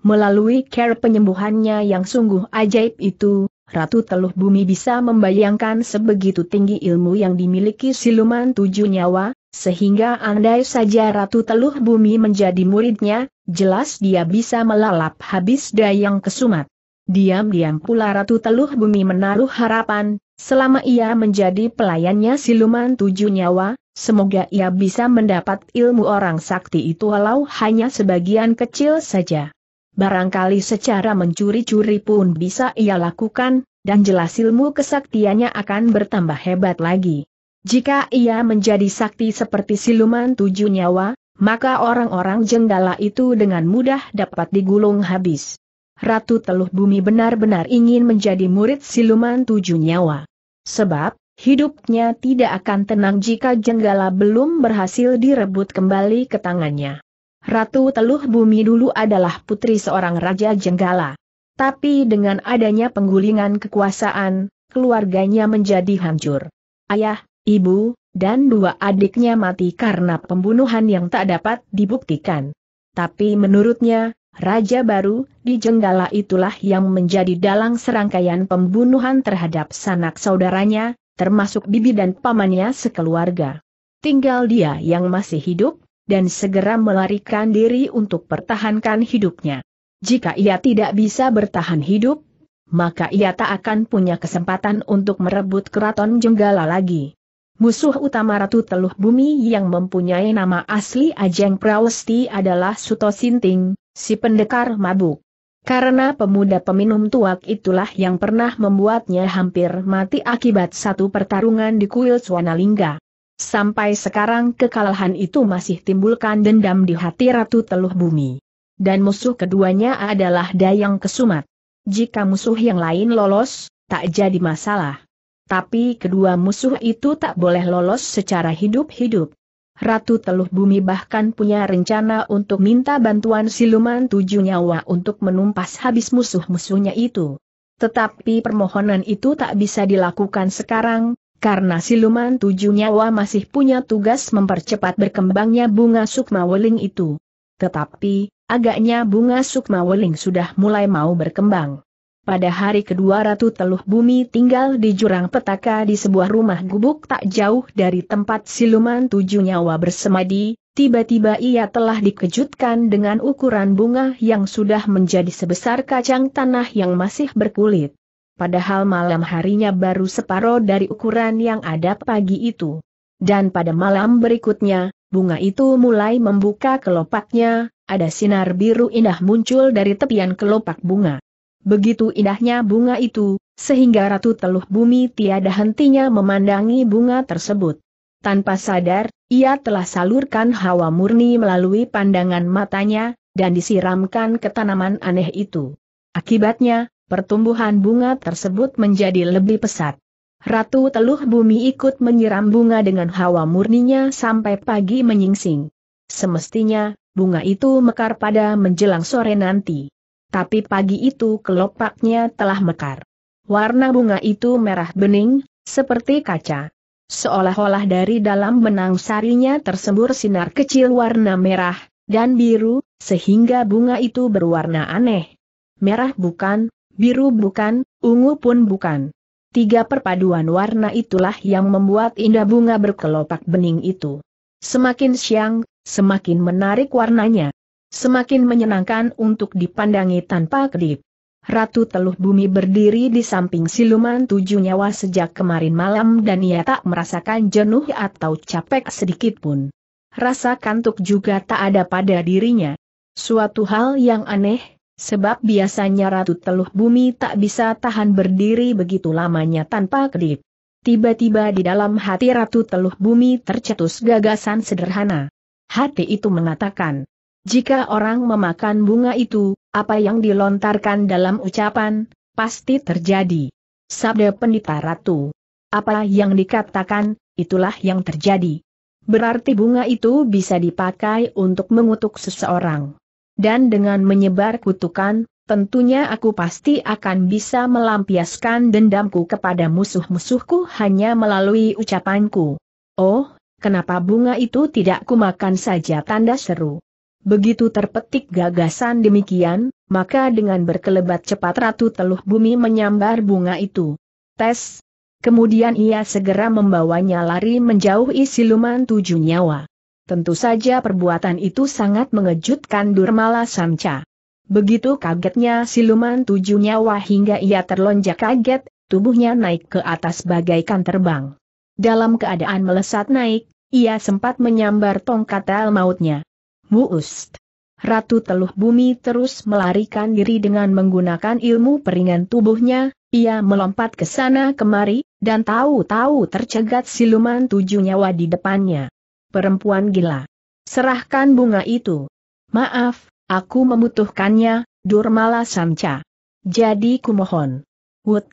A: Melalui care penyembuhannya yang sungguh ajaib itu, Ratu Teluh Bumi bisa membayangkan sebegitu tinggi ilmu yang dimiliki siluman tujuh nyawa, sehingga andai saja Ratu Teluh Bumi menjadi muridnya, jelas dia bisa melalap habis dayang kesumat. Diam-diam pula Ratu Teluh Bumi menaruh harapan, selama ia menjadi pelayannya siluman tujuh nyawa, semoga ia bisa mendapat ilmu orang sakti itu walau hanya sebagian kecil saja. Barangkali secara mencuri-curi pun bisa ia lakukan, dan jelas ilmu kesaktiannya akan bertambah hebat lagi. Jika ia menjadi sakti seperti siluman tujuh nyawa, maka orang-orang jenggala itu dengan mudah dapat digulung habis. Ratu Teluh Bumi benar-benar ingin menjadi murid siluman tujuh nyawa. Sebab, hidupnya tidak akan tenang jika Jenggala belum berhasil direbut kembali ke tangannya. Ratu Teluh Bumi dulu adalah putri seorang Raja Jenggala. Tapi dengan adanya penggulingan kekuasaan, keluarganya menjadi hancur. Ayah, ibu, dan dua adiknya mati karena pembunuhan yang tak dapat dibuktikan. Tapi menurutnya, Raja baru di Jenggala itulah yang menjadi dalang serangkaian pembunuhan terhadap sanak saudaranya, termasuk bibi dan pamannya sekeluarga. Tinggal dia yang masih hidup, dan segera melarikan diri untuk pertahankan hidupnya. Jika ia tidak bisa bertahan hidup, maka ia tak akan punya kesempatan untuk merebut keraton Jenggala lagi. Musuh utama Ratu Teluh Bumi yang mempunyai nama asli Ajeng Prawesti adalah Suto Sinting, si pendekar mabuk. Karena pemuda peminum tuak itulah yang pernah membuatnya hampir mati akibat satu pertarungan di kuil Swanalingga. Sampai sekarang kekalahan itu masih timbulkan dendam di hati Ratu Teluh Bumi. Dan musuh keduanya adalah Dayang Kesumat. Jika musuh yang lain lolos, tak jadi masalah. Tapi kedua musuh itu tak boleh lolos secara hidup-hidup. Ratu Teluh Bumi bahkan punya rencana untuk minta bantuan siluman tujuh nyawa untuk menumpas habis musuh-musuhnya itu. Tetapi permohonan itu tak bisa dilakukan sekarang, karena siluman tujuh nyawa masih punya tugas mempercepat berkembangnya bunga sukma weling itu. Tetapi, agaknya bunga sukma weling sudah mulai mau berkembang pada hari kedua Ratu Teluh Bumi tinggal di jurang petaka di sebuah rumah gubuk tak jauh dari tempat siluman tujuh nyawa bersemadi, tiba-tiba ia telah dikejutkan dengan ukuran bunga yang sudah menjadi sebesar kacang tanah yang masih berkulit. Padahal malam harinya baru separoh dari ukuran yang ada pagi itu. Dan pada malam berikutnya, bunga itu mulai membuka kelopaknya, ada sinar biru indah muncul dari tepian kelopak bunga. Begitu indahnya bunga itu, sehingga Ratu Teluh Bumi tiada hentinya memandangi bunga tersebut. Tanpa sadar, ia telah salurkan hawa murni melalui pandangan matanya, dan disiramkan ke tanaman aneh itu. Akibatnya, pertumbuhan bunga tersebut menjadi lebih pesat. Ratu Teluh Bumi ikut menyiram bunga dengan hawa murninya sampai pagi menyingsing. Semestinya, bunga itu mekar pada menjelang sore nanti. Tapi pagi itu kelopaknya telah mekar. Warna bunga itu merah bening, seperti kaca. Seolah-olah dari dalam benang sarinya tersembur sinar kecil warna merah, dan biru, sehingga bunga itu berwarna aneh. Merah bukan, biru bukan, ungu pun bukan. Tiga perpaduan warna itulah yang membuat indah bunga berkelopak bening itu. Semakin siang, semakin menarik warnanya. Semakin menyenangkan untuk dipandangi tanpa kedip. Ratu Teluh Bumi berdiri di samping siluman tujuh nyawa sejak kemarin malam dan ia tak merasakan jenuh atau capek sedikit pun. Rasa kantuk juga tak ada pada dirinya. Suatu hal yang aneh, sebab biasanya Ratu Teluh Bumi tak bisa tahan berdiri begitu lamanya tanpa kedip. Tiba-tiba di dalam hati Ratu Teluh Bumi tercetus gagasan sederhana. Hati itu mengatakan, jika orang memakan bunga itu, apa yang dilontarkan dalam ucapan, pasti terjadi. Sabda pendeta ratu. Apa yang dikatakan, itulah yang terjadi. Berarti bunga itu bisa dipakai untuk mengutuk seseorang. Dan dengan menyebar kutukan, tentunya aku pasti akan bisa melampiaskan dendamku kepada musuh-musuhku hanya melalui ucapanku. Oh, kenapa bunga itu tidak kumakan saja tanda seru. Begitu terpetik gagasan demikian, maka dengan berkelebat cepat Ratu Teluh Bumi menyambar bunga itu. Tes. Kemudian ia segera membawanya lari menjauhi siluman tujuh nyawa. Tentu saja perbuatan itu sangat mengejutkan Durmala Samca. Begitu kagetnya siluman tujuh nyawa hingga ia terlonjak kaget, tubuhnya naik ke atas bagaikan terbang. Dalam keadaan melesat naik, ia sempat menyambar tongkat mautnya. Muust. Ratu Teluh Bumi terus melarikan diri dengan menggunakan ilmu peringan tubuhnya, ia melompat ke sana kemari, dan tahu-tahu tercegat siluman tujuh nyawa di depannya. Perempuan gila. Serahkan bunga itu. Maaf, aku membutuhkannya, Durmala Samca. Jadi kumohon. Wut.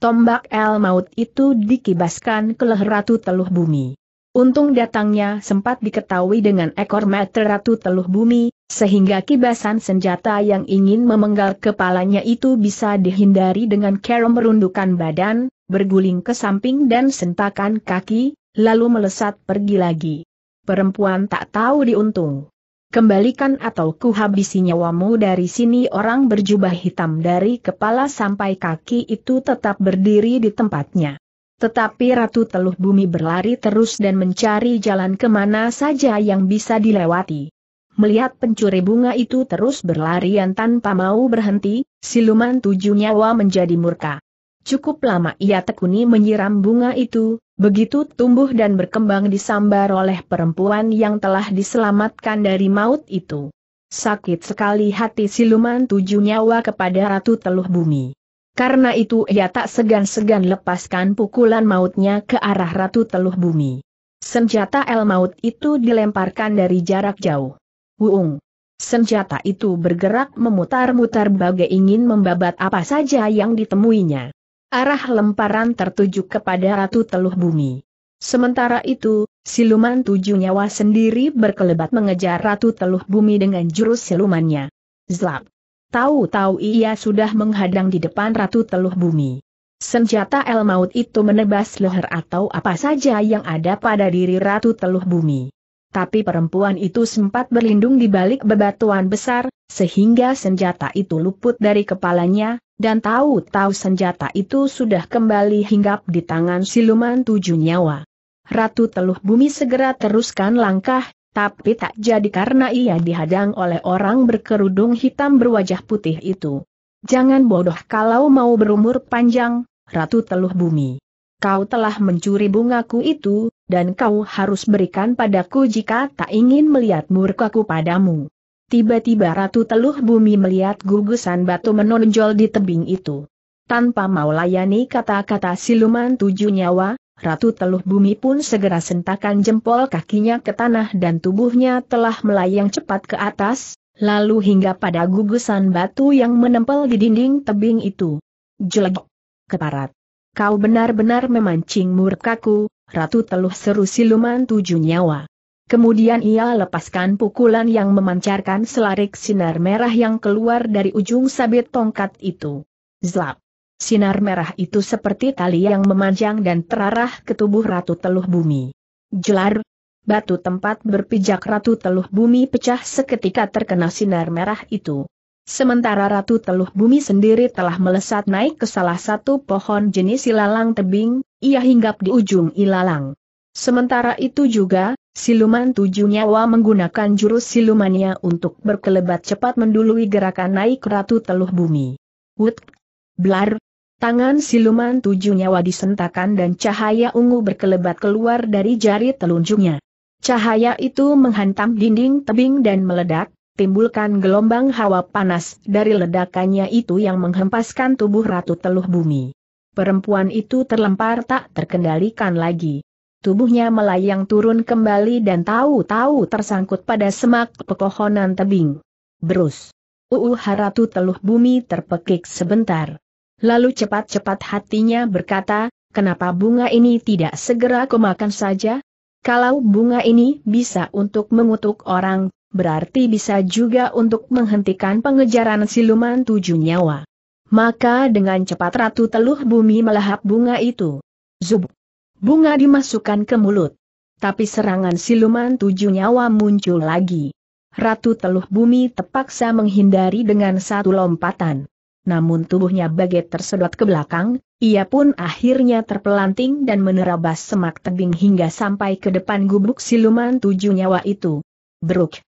A: Tombak el maut itu dikibaskan ke leher Ratu Teluh Bumi. Untung datangnya sempat diketahui dengan ekor meter ratu teluh bumi, sehingga kibasan senjata yang ingin memenggal kepalanya itu bisa dihindari dengan cara merundukkan badan, berguling ke samping dan sentakan kaki, lalu melesat pergi lagi. Perempuan tak tahu diuntung. Kembalikan atau kuhabisi nyawamu dari sini orang berjubah hitam dari kepala sampai kaki itu tetap berdiri di tempatnya. Tetapi Ratu Teluh Bumi berlari terus dan mencari jalan kemana saja yang bisa dilewati. Melihat pencuri bunga itu terus berlarian tanpa mau berhenti, siluman tujuh nyawa menjadi murka. Cukup lama ia tekuni menyiram bunga itu, begitu tumbuh dan berkembang disambar oleh perempuan yang telah diselamatkan dari maut itu. Sakit sekali hati siluman tujuh nyawa kepada Ratu Teluh Bumi. Karena itu ia tak segan-segan lepaskan pukulan mautnya ke arah Ratu Teluh Bumi. Senjata El Maut itu dilemparkan dari jarak jauh. Wuung. Senjata itu bergerak memutar-mutar bagai ingin membabat apa saja yang ditemuinya. Arah lemparan tertuju kepada Ratu Teluh Bumi. Sementara itu, siluman tujuh nyawa sendiri berkelebat mengejar Ratu Teluh Bumi dengan jurus silumannya. Zlap. Tahu-tahu ia sudah menghadang di depan Ratu Teluh Bumi. Senjata El Maut itu menebas leher atau apa saja yang ada pada diri Ratu Teluh Bumi. Tapi perempuan itu sempat berlindung di balik bebatuan besar, sehingga senjata itu luput dari kepalanya, dan tahu-tahu senjata itu sudah kembali hinggap di tangan siluman tujuh nyawa. Ratu Teluh Bumi segera teruskan langkah, tapi tak jadi karena ia dihadang oleh orang berkerudung hitam berwajah putih itu. Jangan bodoh kalau mau berumur panjang, Ratu Teluh Bumi. Kau telah mencuri bungaku itu, dan kau harus berikan padaku jika tak ingin melihat murkaku padamu. Tiba-tiba Ratu Teluh Bumi melihat gugusan batu menonjol di tebing itu. Tanpa mau layani kata-kata siluman tujuh nyawa, Ratu Teluh Bumi pun segera sentakan jempol kakinya ke tanah dan tubuhnya telah melayang cepat ke atas, lalu hingga pada gugusan batu yang menempel di dinding tebing itu. Jelek! Keparat! Kau benar-benar memancing murkaku, Ratu Teluh seru siluman tujuh nyawa. Kemudian ia lepaskan pukulan yang memancarkan selarik sinar merah yang keluar dari ujung sabit tongkat itu. Zlap! Sinar merah itu seperti tali yang memanjang dan terarah ke tubuh Ratu Teluh Bumi. Jelar, batu tempat berpijak Ratu Teluh Bumi pecah seketika terkena sinar merah itu. Sementara Ratu Teluh Bumi sendiri telah melesat naik ke salah satu pohon jenis ilalang tebing, ia hinggap di ujung ilalang. Sementara itu juga, siluman tujuh nyawa menggunakan jurus silumannya untuk berkelebat cepat mendului gerakan naik Ratu Teluh Bumi. Wut! Blar! Tangan siluman tujuh nyawa disentakan dan cahaya ungu berkelebat keluar dari jari telunjuknya. Cahaya itu menghantam dinding tebing dan meledak, timbulkan gelombang hawa panas dari ledakannya itu yang menghempaskan tubuh Ratu Teluh Bumi. Perempuan itu terlempar tak terkendalikan lagi. Tubuhnya melayang turun kembali dan tahu-tahu tersangkut pada semak pepohonan tebing. Berus. Uuh Ratu Teluh Bumi terpekik sebentar. Lalu cepat-cepat hatinya berkata, kenapa bunga ini tidak segera kumakan saja? Kalau bunga ini bisa untuk mengutuk orang, berarti bisa juga untuk menghentikan pengejaran siluman tujuh nyawa. Maka dengan cepat Ratu Teluh Bumi melahap bunga itu. Zub. Bunga dimasukkan ke mulut. Tapi serangan siluman tujuh nyawa muncul lagi. Ratu Teluh Bumi terpaksa menghindari dengan satu lompatan namun tubuhnya bagai tersedot ke belakang, ia pun akhirnya terpelanting dan menerabas semak tebing hingga sampai ke depan gubuk siluman tujuh nyawa itu. Beruk!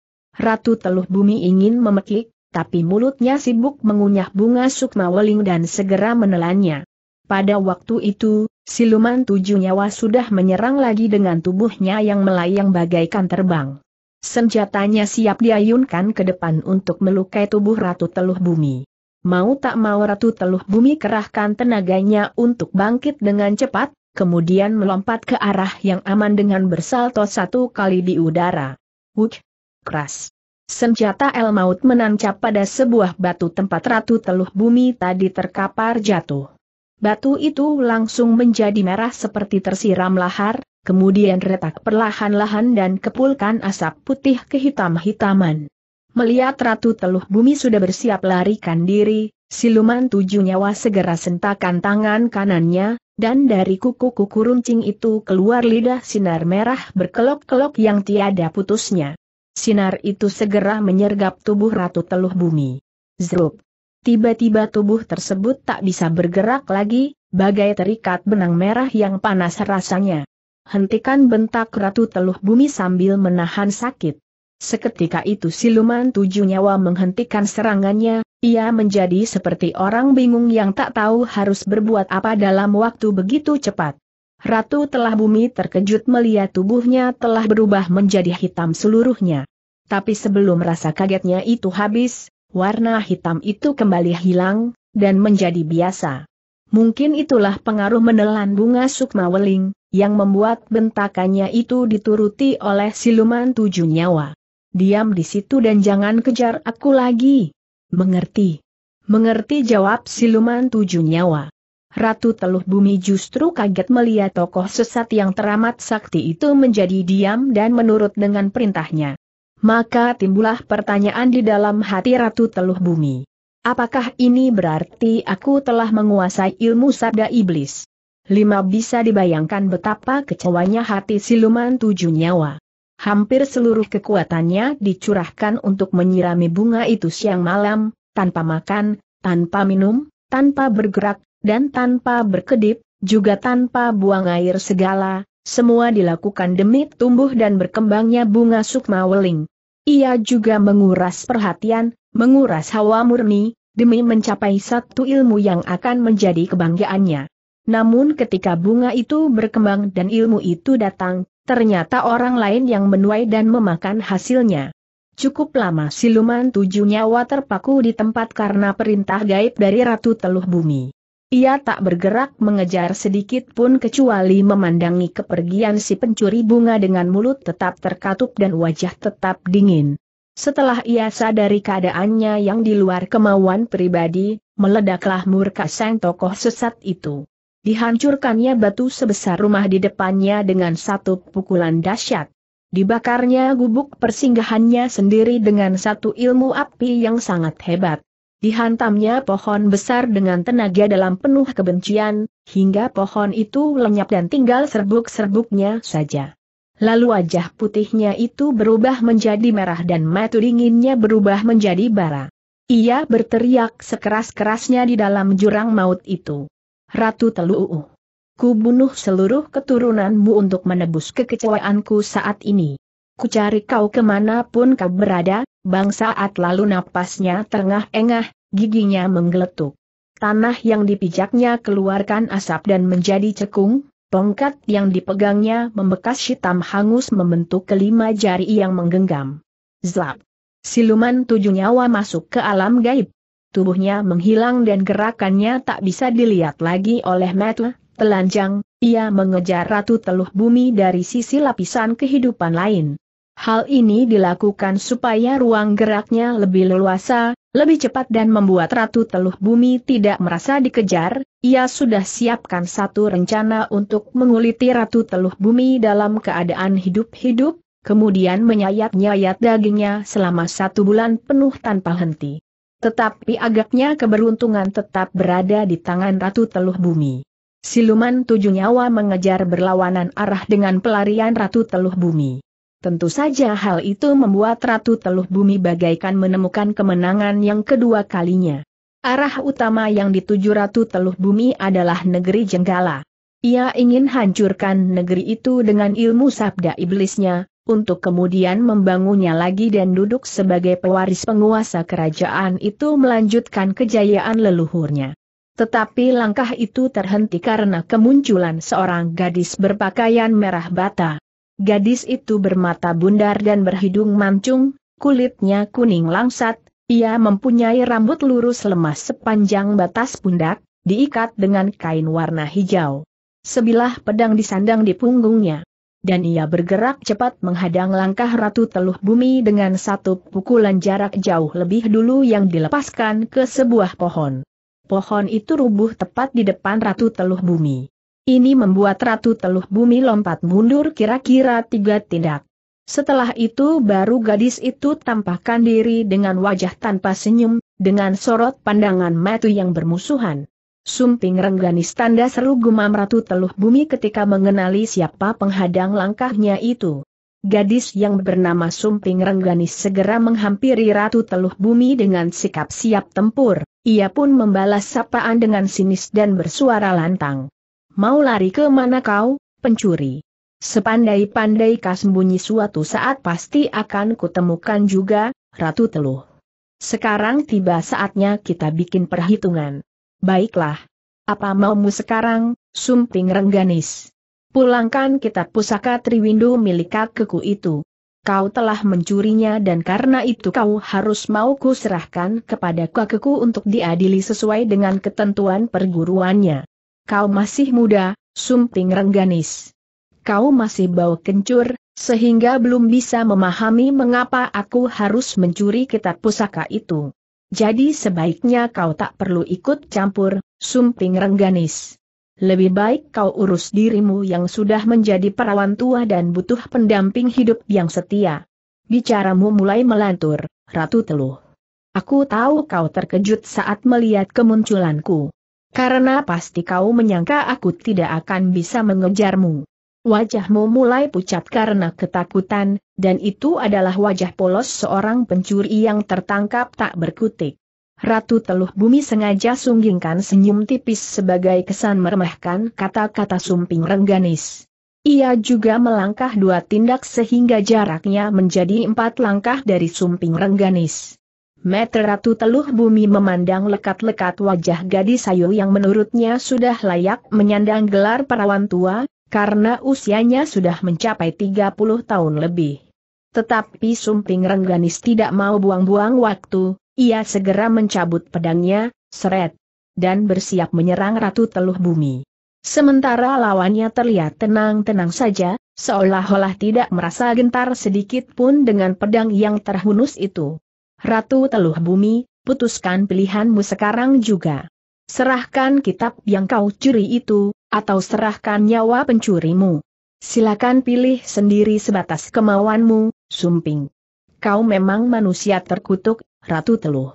A: Ratu Teluh Bumi ingin memekik, tapi mulutnya sibuk mengunyah bunga sukma weling dan segera menelannya. Pada waktu itu, siluman tujuh nyawa sudah menyerang lagi dengan tubuhnya yang melayang bagaikan terbang. Senjatanya siap diayunkan ke depan untuk melukai tubuh Ratu Teluh Bumi. Mau tak mau Ratu Teluh Bumi kerahkan tenaganya untuk bangkit dengan cepat, kemudian melompat ke arah yang aman dengan bersalto satu kali di udara. Wuch! Keras! Senjata El Maut menancap pada sebuah batu tempat Ratu Teluh Bumi tadi terkapar jatuh. Batu itu langsung menjadi merah seperti tersiram lahar, kemudian retak perlahan-lahan dan kepulkan asap putih kehitam-hitaman. Melihat Ratu Teluh Bumi sudah bersiap larikan diri, siluman tujuh nyawa segera sentakan tangan kanannya, dan dari kuku-kuku runcing itu keluar lidah sinar merah berkelok-kelok yang tiada putusnya. Sinar itu segera menyergap tubuh Ratu Teluh Bumi. Zrup. Tiba-tiba tubuh tersebut tak bisa bergerak lagi, bagai terikat benang merah yang panas rasanya. Hentikan bentak Ratu Teluh Bumi sambil menahan sakit. Seketika itu siluman tujuh nyawa menghentikan serangannya, ia menjadi seperti orang bingung yang tak tahu harus berbuat apa dalam waktu begitu cepat. Ratu telah bumi terkejut melihat tubuhnya telah berubah menjadi hitam seluruhnya. Tapi sebelum rasa kagetnya itu habis, warna hitam itu kembali hilang, dan menjadi biasa. Mungkin itulah pengaruh menelan bunga sukma weling, yang membuat bentakannya itu dituruti oleh siluman tujuh nyawa. Diam di situ dan jangan kejar aku lagi. Mengerti. Mengerti jawab siluman tujuh nyawa. Ratu Teluh Bumi justru kaget melihat tokoh sesat yang teramat sakti itu menjadi diam dan menurut dengan perintahnya. Maka timbullah pertanyaan di dalam hati Ratu Teluh Bumi. Apakah ini berarti aku telah menguasai ilmu sabda iblis? Lima bisa dibayangkan betapa kecewanya hati siluman tujuh nyawa. Hampir seluruh kekuatannya dicurahkan untuk menyirami bunga itu siang malam, tanpa makan, tanpa minum, tanpa bergerak, dan tanpa berkedip, juga tanpa buang air segala, semua dilakukan demi tumbuh dan berkembangnya bunga sukma weling. Ia juga menguras perhatian, menguras hawa murni, demi mencapai satu ilmu yang akan menjadi kebanggaannya. Namun ketika bunga itu berkembang dan ilmu itu datang, Ternyata orang lain yang menuai dan memakan hasilnya. Cukup lama siluman tujuh nyawa terpaku di tempat karena perintah gaib dari Ratu Teluh Bumi. Ia tak bergerak mengejar sedikit pun kecuali memandangi kepergian si pencuri bunga dengan mulut tetap terkatup dan wajah tetap dingin. Setelah ia sadari keadaannya yang di luar kemauan pribadi, meledaklah murka sang tokoh sesat itu. Dihancurkannya batu sebesar rumah di depannya dengan satu pukulan dahsyat. Dibakarnya gubuk persinggahannya sendiri dengan satu ilmu api yang sangat hebat. Dihantamnya pohon besar dengan tenaga dalam penuh kebencian, hingga pohon itu lenyap dan tinggal serbuk-serbuknya saja. Lalu wajah putihnya itu berubah menjadi merah dan mata dinginnya berubah menjadi bara. Ia berteriak sekeras-kerasnya di dalam jurang maut itu. Ratu Teluu. Ku bunuh seluruh keturunanmu untuk menebus kekecewaanku saat ini. Ku cari kau kemanapun kau berada, bang saat lalu napasnya terengah-engah, giginya menggeletuk. Tanah yang dipijaknya keluarkan asap dan menjadi cekung, tongkat yang dipegangnya membekas hitam hangus membentuk kelima jari yang menggenggam. Zlap! Siluman tujuh nyawa masuk ke alam gaib tubuhnya menghilang dan gerakannya tak bisa dilihat lagi oleh mata. telanjang, ia mengejar Ratu Teluh Bumi dari sisi lapisan kehidupan lain. Hal ini dilakukan supaya ruang geraknya lebih leluasa, lebih cepat dan membuat Ratu Teluh Bumi tidak merasa dikejar, ia sudah siapkan satu rencana untuk menguliti Ratu Teluh Bumi dalam keadaan hidup-hidup, kemudian menyayat-nyayat dagingnya selama satu bulan penuh tanpa henti. Tetapi agaknya keberuntungan tetap berada di tangan Ratu Teluh Bumi. Siluman tujuh nyawa mengejar berlawanan arah dengan pelarian Ratu Teluh Bumi. Tentu saja hal itu membuat Ratu Teluh Bumi bagaikan menemukan kemenangan yang kedua kalinya. Arah utama yang dituju Ratu Teluh Bumi adalah negeri Jenggala. Ia ingin hancurkan negeri itu dengan ilmu sabda iblisnya, untuk kemudian membangunnya lagi dan duduk sebagai pewaris penguasa kerajaan itu melanjutkan kejayaan leluhurnya. Tetapi langkah itu terhenti karena kemunculan seorang gadis berpakaian merah bata. Gadis itu bermata bundar dan berhidung mancung, kulitnya kuning langsat, ia mempunyai rambut lurus lemas sepanjang batas pundak, diikat dengan kain warna hijau. Sebilah pedang disandang di punggungnya dan ia bergerak cepat menghadang langkah Ratu Teluh Bumi dengan satu pukulan jarak jauh lebih dulu yang dilepaskan ke sebuah pohon. Pohon itu rubuh tepat di depan Ratu Teluh Bumi. Ini membuat Ratu Teluh Bumi lompat mundur kira-kira tiga tindak. Setelah itu baru gadis itu tampakkan diri dengan wajah tanpa senyum, dengan sorot pandangan mata yang bermusuhan. Sumping Rengganis tanda seru gumam Ratu Teluh Bumi ketika mengenali siapa penghadang langkahnya itu. Gadis yang bernama Sumping Rengganis segera menghampiri Ratu Teluh Bumi dengan sikap siap tempur, ia pun membalas sapaan dengan sinis dan bersuara lantang. Mau lari ke mana kau, pencuri? Sepandai-pandai kau sembunyi suatu saat pasti akan kutemukan juga, Ratu Teluh. Sekarang tiba saatnya kita bikin perhitungan. Baiklah. Apa maumu sekarang, Sumping Rengganis? Pulangkan kitab pusaka Triwindu milik kakekku itu. Kau telah mencurinya dan karena itu kau harus mau ku serahkan kepada kakekku untuk diadili sesuai dengan ketentuan perguruannya. Kau masih muda, Sumping Rengganis. Kau masih bau kencur, sehingga belum bisa memahami mengapa aku harus mencuri kitab pusaka itu. Jadi sebaiknya kau tak perlu ikut campur, sumping Rengganis. Lebih baik kau urus dirimu yang sudah menjadi perawan tua dan butuh pendamping hidup yang setia. Bicaramu mulai melantur, Ratu Teluh. Aku tahu kau terkejut saat melihat kemunculanku. Karena pasti kau menyangka aku tidak akan bisa mengejarmu. Wajahmu mulai pucat karena ketakutan, dan itu adalah wajah polos seorang pencuri yang tertangkap tak berkutik. Ratu Teluh Bumi sengaja sunggingkan senyum tipis sebagai kesan meremehkan kata-kata sumping rengganis. Ia juga melangkah dua tindak sehingga jaraknya menjadi empat langkah dari sumping rengganis. Meter Ratu Teluh Bumi memandang lekat-lekat wajah gadis ayu yang menurutnya sudah layak menyandang gelar perawan tua, karena usianya sudah mencapai 30 tahun lebih. Tetapi Sumping Rengganis tidak mau buang-buang waktu, ia segera mencabut pedangnya, seret, dan bersiap menyerang Ratu Teluh Bumi. Sementara lawannya terlihat tenang-tenang saja, seolah-olah tidak merasa gentar sedikit pun dengan pedang yang terhunus itu. Ratu Teluh Bumi, putuskan pilihanmu sekarang juga. Serahkan kitab yang kau curi itu, atau serahkan nyawa pencurimu. Silakan pilih sendiri sebatas kemauanmu, Sumping. Kau memang manusia terkutuk, Ratu Teluh.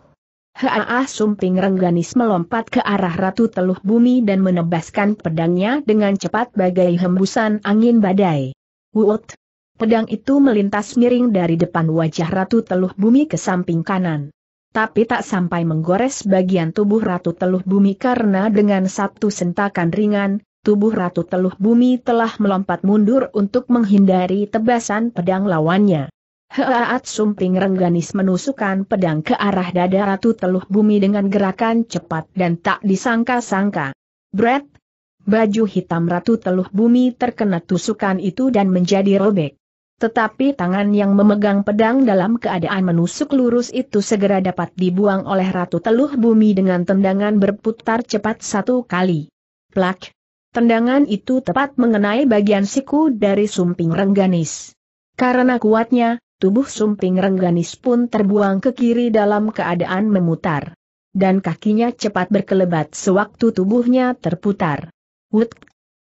A: Haa Sumping Rengganis melompat ke arah Ratu Teluh Bumi dan menebaskan pedangnya dengan cepat bagai hembusan angin badai. Wut! Pedang itu melintas miring dari depan wajah Ratu Teluh Bumi ke samping kanan tapi tak sampai menggores bagian tubuh Ratu Teluh Bumi karena dengan satu sentakan ringan, tubuh Ratu Teluh Bumi telah melompat mundur untuk menghindari tebasan pedang lawannya. Heaat Sumping Rengganis menusukkan pedang ke arah dada Ratu Teluh Bumi dengan gerakan cepat dan tak disangka-sangka. Brett! Baju hitam Ratu Teluh Bumi terkena tusukan itu dan menjadi robek. Tetapi tangan yang memegang pedang dalam keadaan menusuk lurus itu segera dapat dibuang oleh Ratu Teluh Bumi dengan tendangan berputar cepat satu kali. Plak! Tendangan itu tepat mengenai bagian siku dari sumping rengganis. Karena kuatnya, tubuh sumping rengganis pun terbuang ke kiri dalam keadaan memutar. Dan kakinya cepat berkelebat sewaktu tubuhnya terputar. Wut!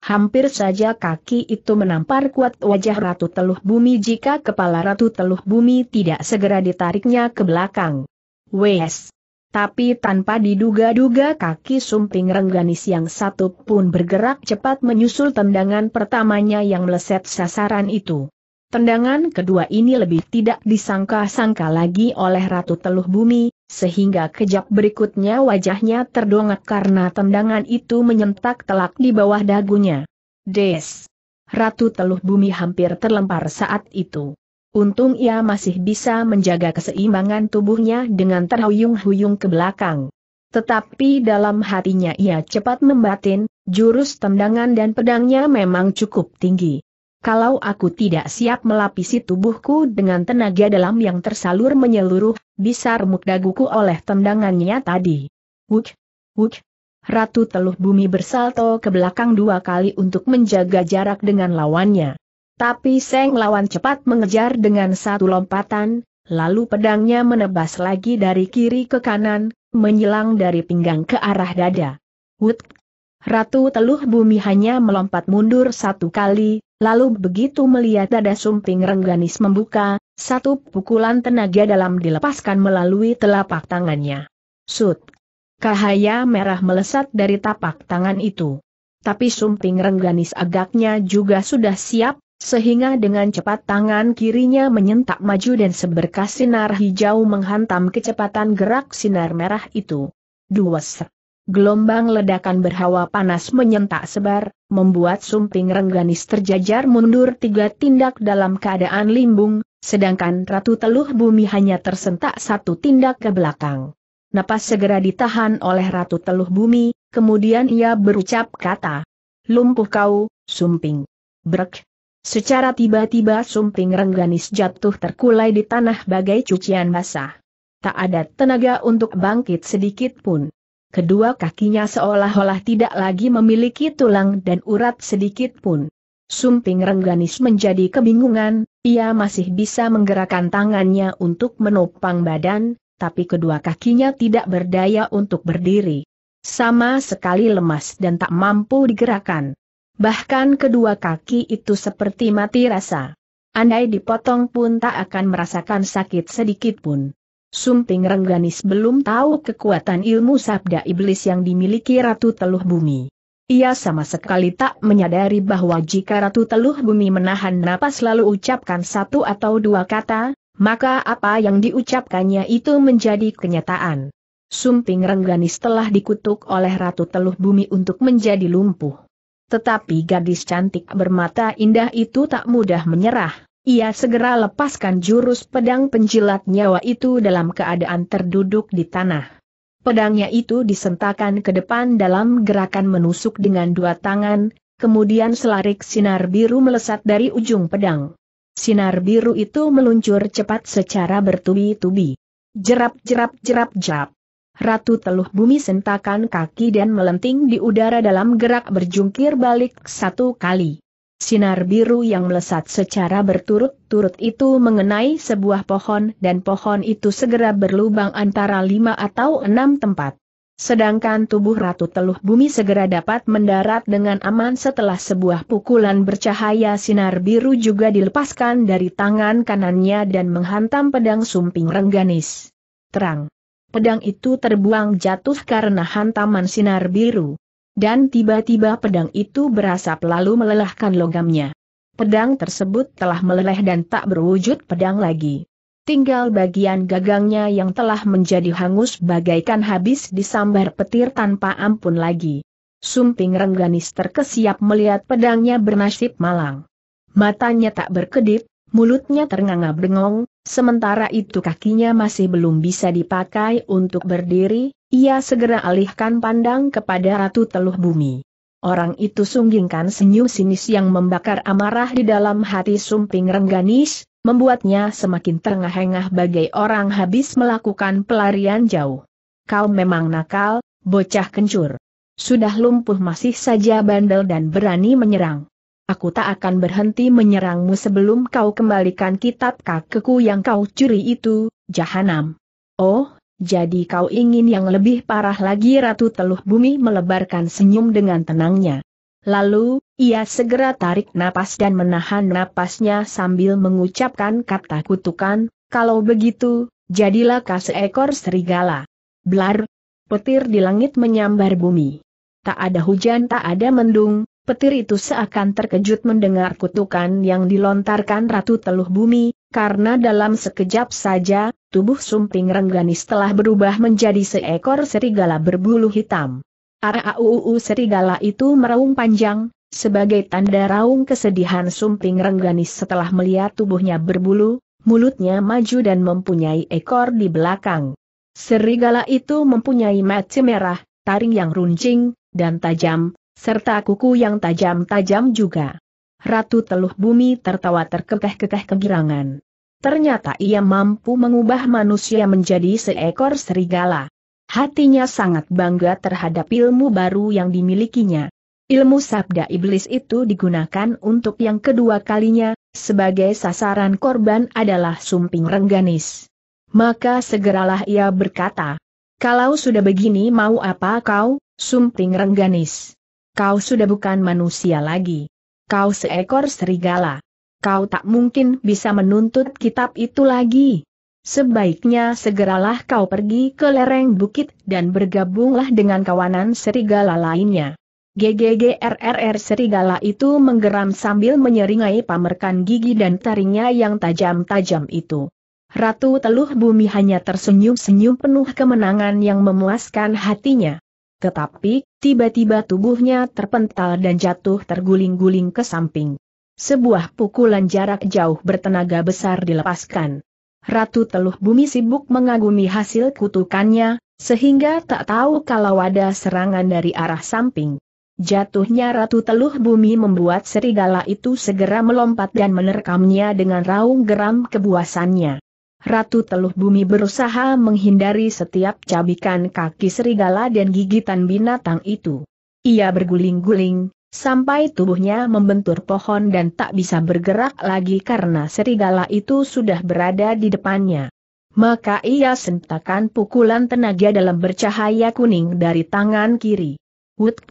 A: Hampir saja kaki itu menampar kuat wajah Ratu Teluh Bumi jika kepala Ratu Teluh Bumi tidak segera ditariknya ke belakang. Wes! Tapi tanpa diduga-duga kaki sumping Rengganis yang satu pun bergerak cepat menyusul tendangan pertamanya yang meleset sasaran itu. Tendangan kedua ini lebih tidak disangka-sangka lagi oleh Ratu Teluh Bumi, sehingga kejap berikutnya wajahnya terdongak karena tendangan itu menyentak telak di bawah dagunya. Des! Ratu Teluh Bumi hampir terlempar saat itu. Untung ia masih bisa menjaga keseimbangan tubuhnya dengan terhuyung-huyung ke belakang. Tetapi dalam hatinya ia cepat membatin, jurus tendangan dan pedangnya memang cukup tinggi. Kalau aku tidak siap melapisi tubuhku dengan tenaga dalam yang tersalur menyeluruh, bisa remuk daguku oleh tendangannya tadi. Wuk, wuk. Ratu Teluh Bumi bersalto ke belakang dua kali untuk menjaga jarak dengan lawannya. Tapi Seng lawan cepat mengejar dengan satu lompatan, lalu pedangnya menebas lagi dari kiri ke kanan, menyilang dari pinggang ke arah dada. Wut! Ratu teluh bumi hanya melompat mundur satu kali, lalu begitu melihat dada sumping rengganis membuka, satu pukulan tenaga dalam dilepaskan melalui telapak tangannya. Sut! Cahaya merah melesat dari tapak tangan itu. Tapi sumping rengganis agaknya juga sudah siap, sehingga dengan cepat tangan kirinya menyentak maju dan seberkas sinar hijau menghantam kecepatan gerak sinar merah itu. Dua Gelombang ledakan berhawa panas menyentak sebar, membuat sumping rengganis terjajar mundur tiga tindak dalam keadaan limbung, sedangkan Ratu Teluh Bumi hanya tersentak satu tindak ke belakang. Napas segera ditahan oleh Ratu Teluh Bumi, kemudian ia berucap kata, Lumpuh kau, sumping. Brek, Secara tiba-tiba sumping Rengganis jatuh terkulai di tanah bagai cucian basah. Tak ada tenaga untuk bangkit sedikit pun. Kedua kakinya seolah-olah tidak lagi memiliki tulang dan urat sedikit pun. Sumping Rengganis menjadi kebingungan, ia masih bisa menggerakkan tangannya untuk menopang badan, tapi kedua kakinya tidak berdaya untuk berdiri. Sama sekali lemas dan tak mampu digerakkan. Bahkan kedua kaki itu seperti mati rasa. Andai dipotong pun tak akan merasakan sakit sedikit pun. Sumping Rengganis belum tahu kekuatan ilmu sabda iblis yang dimiliki Ratu Teluh Bumi. Ia sama sekali tak menyadari bahwa jika Ratu Teluh Bumi menahan napas lalu ucapkan satu atau dua kata, maka apa yang diucapkannya itu menjadi kenyataan. Sumping Rengganis telah dikutuk oleh Ratu Teluh Bumi untuk menjadi lumpuh. Tetapi gadis cantik bermata indah itu tak mudah menyerah. Ia segera lepaskan jurus pedang penjilat nyawa itu dalam keadaan terduduk di tanah. Pedangnya itu disentakan ke depan dalam gerakan menusuk dengan dua tangan, kemudian selarik sinar biru melesat dari ujung pedang. Sinar biru itu meluncur cepat secara bertubi-tubi. Jerap-jerap-jerap-jerap. Ratu Teluh Bumi sentakan kaki dan melenting di udara dalam gerak berjungkir balik satu kali. Sinar biru yang melesat secara berturut-turut itu mengenai sebuah pohon dan pohon itu segera berlubang antara lima atau enam tempat. Sedangkan tubuh Ratu Teluh Bumi segera dapat mendarat dengan aman setelah sebuah pukulan bercahaya sinar biru juga dilepaskan dari tangan kanannya dan menghantam pedang sumping rengganis. Terang pedang itu terbuang jatuh karena hantaman sinar biru. Dan tiba-tiba pedang itu berasap lalu melelahkan logamnya. Pedang tersebut telah meleleh dan tak berwujud pedang lagi. Tinggal bagian gagangnya yang telah menjadi hangus bagaikan habis disambar petir tanpa ampun lagi. Sumping Rengganis terkesiap melihat pedangnya bernasib malang. Matanya tak berkedip, mulutnya ternganga bengong, Sementara itu kakinya masih belum bisa dipakai untuk berdiri, ia segera alihkan pandang kepada Ratu Teluh Bumi. Orang itu sunggingkan senyum sinis yang membakar amarah di dalam hati Sumping Rengganis, membuatnya semakin terengah-engah bagai orang habis melakukan pelarian jauh. Kau memang nakal, bocah kencur. Sudah lumpuh masih saja bandel dan berani menyerang. Aku tak akan berhenti menyerangmu sebelum kau kembalikan kitab kakeku yang kau curi itu, jahanam. Oh, jadi kau ingin yang lebih parah lagi Ratu Teluh Bumi melebarkan senyum dengan tenangnya. Lalu, ia segera tarik napas dan menahan napasnya sambil mengucapkan kata kutukan, kalau begitu, jadilah kau seekor serigala. Blar! Petir di langit menyambar bumi. Tak ada hujan tak ada mendung, Petir itu seakan terkejut mendengar kutukan yang dilontarkan Ratu Teluh Bumi, karena dalam sekejap saja, tubuh Sumping Rengganis telah berubah menjadi seekor serigala berbulu hitam. Arauu serigala itu meraung panjang, sebagai tanda raung kesedihan Sumping Rengganis setelah melihat tubuhnya berbulu, mulutnya maju dan mempunyai ekor di belakang. Serigala itu mempunyai mata merah, taring yang runcing, dan tajam, serta kuku yang tajam-tajam juga. Ratu Teluh Bumi tertawa terkekeh-kekeh kegirangan. Ternyata ia mampu mengubah manusia menjadi seekor serigala. Hatinya sangat bangga terhadap ilmu baru yang dimilikinya. Ilmu sabda iblis itu digunakan untuk yang kedua kalinya, sebagai sasaran korban adalah sumping rengganis. Maka segeralah ia berkata, kalau sudah begini mau apa kau, sumping rengganis? Kau sudah bukan manusia lagi. Kau seekor serigala. Kau tak mungkin bisa menuntut kitab itu lagi. Sebaiknya segeralah kau pergi ke lereng bukit dan bergabunglah dengan kawanan serigala lainnya. GGGRRR serigala itu menggeram sambil menyeringai pamerkan gigi dan taringnya yang tajam-tajam itu. Ratu Teluh Bumi hanya tersenyum-senyum penuh kemenangan yang memuaskan hatinya. Tetapi, Tiba-tiba tubuhnya terpental dan jatuh terguling-guling ke samping. Sebuah pukulan jarak jauh bertenaga besar dilepaskan. Ratu Teluh Bumi sibuk mengagumi hasil kutukannya, sehingga tak tahu kalau ada serangan dari arah samping. Jatuhnya Ratu Teluh Bumi membuat serigala itu segera melompat dan menerkamnya dengan raung geram kebuasannya. Ratu Teluh Bumi berusaha menghindari setiap cabikan kaki serigala dan gigitan binatang itu. Ia berguling-guling, sampai tubuhnya membentur pohon dan tak bisa bergerak lagi karena serigala itu sudah berada di depannya. Maka ia sentakan pukulan tenaga dalam bercahaya kuning dari tangan kiri. Wut!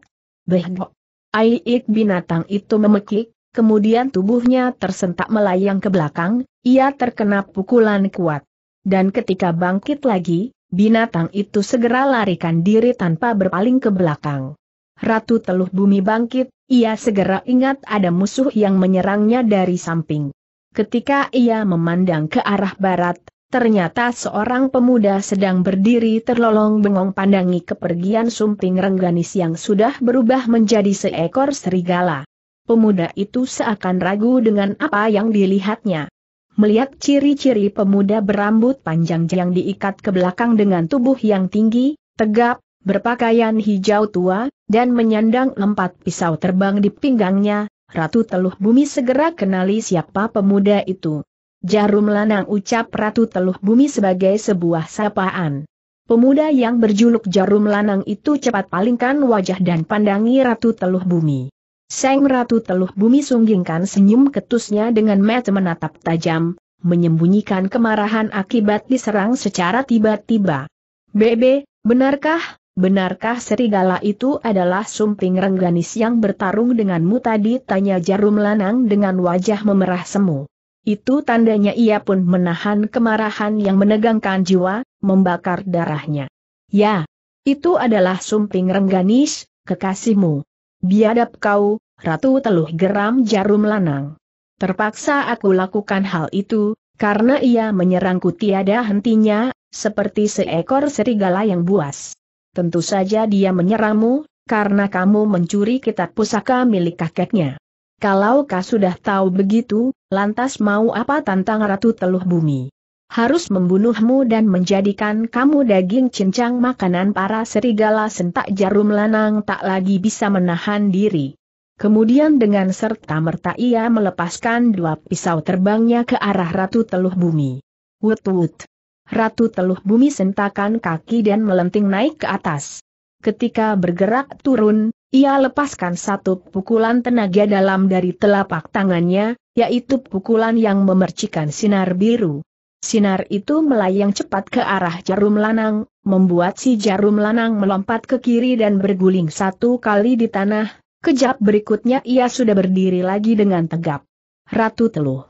A: Behdok! Aik binatang itu memekik, kemudian tubuhnya tersentak melayang ke belakang, ia terkena pukulan kuat. Dan ketika bangkit lagi, binatang itu segera larikan diri tanpa berpaling ke belakang. Ratu Teluh Bumi bangkit, ia segera ingat ada musuh yang menyerangnya dari samping. Ketika ia memandang ke arah barat, ternyata seorang pemuda sedang berdiri terlolong bengong pandangi kepergian sumping rengganis yang sudah berubah menjadi seekor serigala pemuda itu seakan ragu dengan apa yang dilihatnya. Melihat ciri-ciri pemuda berambut panjang yang diikat ke belakang dengan tubuh yang tinggi, tegap, berpakaian hijau tua, dan menyandang empat pisau terbang di pinggangnya, Ratu Teluh Bumi segera kenali siapa pemuda itu. Jarum lanang ucap Ratu Teluh Bumi sebagai sebuah sapaan. Pemuda yang berjuluk Jarum Lanang itu cepat palingkan wajah dan pandangi Ratu Teluh Bumi. Seng Ratu Teluh Bumi sunggingkan senyum ketusnya dengan mata menatap tajam, menyembunyikan kemarahan akibat diserang secara tiba-tiba. Bebe, benarkah, benarkah serigala itu adalah sumping rengganis yang bertarung denganmu tadi? Tanya jarum lanang dengan wajah memerah semu. Itu tandanya ia pun menahan kemarahan yang menegangkan jiwa, membakar darahnya. Ya, itu adalah sumping rengganis, kekasihmu. Biadab kau, Ratu Teluh geram jarum lanang. Terpaksa aku lakukan hal itu, karena ia menyerangku tiada hentinya, seperti seekor serigala yang buas. Tentu saja dia menyerangmu, karena kamu mencuri kitab pusaka milik kakeknya. Kalau kau sudah tahu begitu, lantas mau apa tantang Ratu Teluh Bumi? Harus membunuhmu dan menjadikan kamu daging cincang makanan para serigala sentak jarum lanang tak lagi bisa menahan diri. Kemudian dengan serta-merta ia melepaskan dua pisau terbangnya ke arah Ratu Teluh Bumi. Wut-wut. Ratu Teluh Bumi sentakan kaki dan melenting naik ke atas. Ketika bergerak turun, ia lepaskan satu pukulan tenaga dalam dari telapak tangannya, yaitu pukulan yang memercikan sinar biru. Sinar itu melayang cepat ke arah jarum lanang, membuat si jarum lanang melompat ke kiri dan berguling satu kali di tanah, Kejap berikutnya ia sudah berdiri lagi dengan tegap. Ratu Teluh.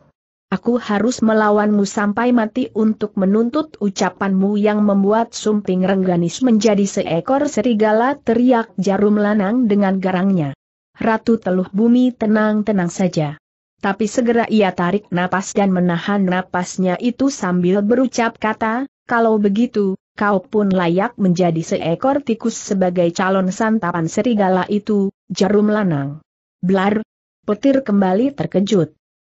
A: Aku harus melawanmu sampai mati untuk menuntut ucapanmu yang membuat sumping rengganis menjadi seekor serigala teriak jarum lanang dengan garangnya. Ratu Teluh Bumi tenang-tenang saja. Tapi segera ia tarik napas dan menahan napasnya itu sambil berucap kata, kalau begitu, kau pun layak menjadi seekor tikus sebagai calon santapan serigala itu, jarum lanang. Blar! Petir kembali terkejut.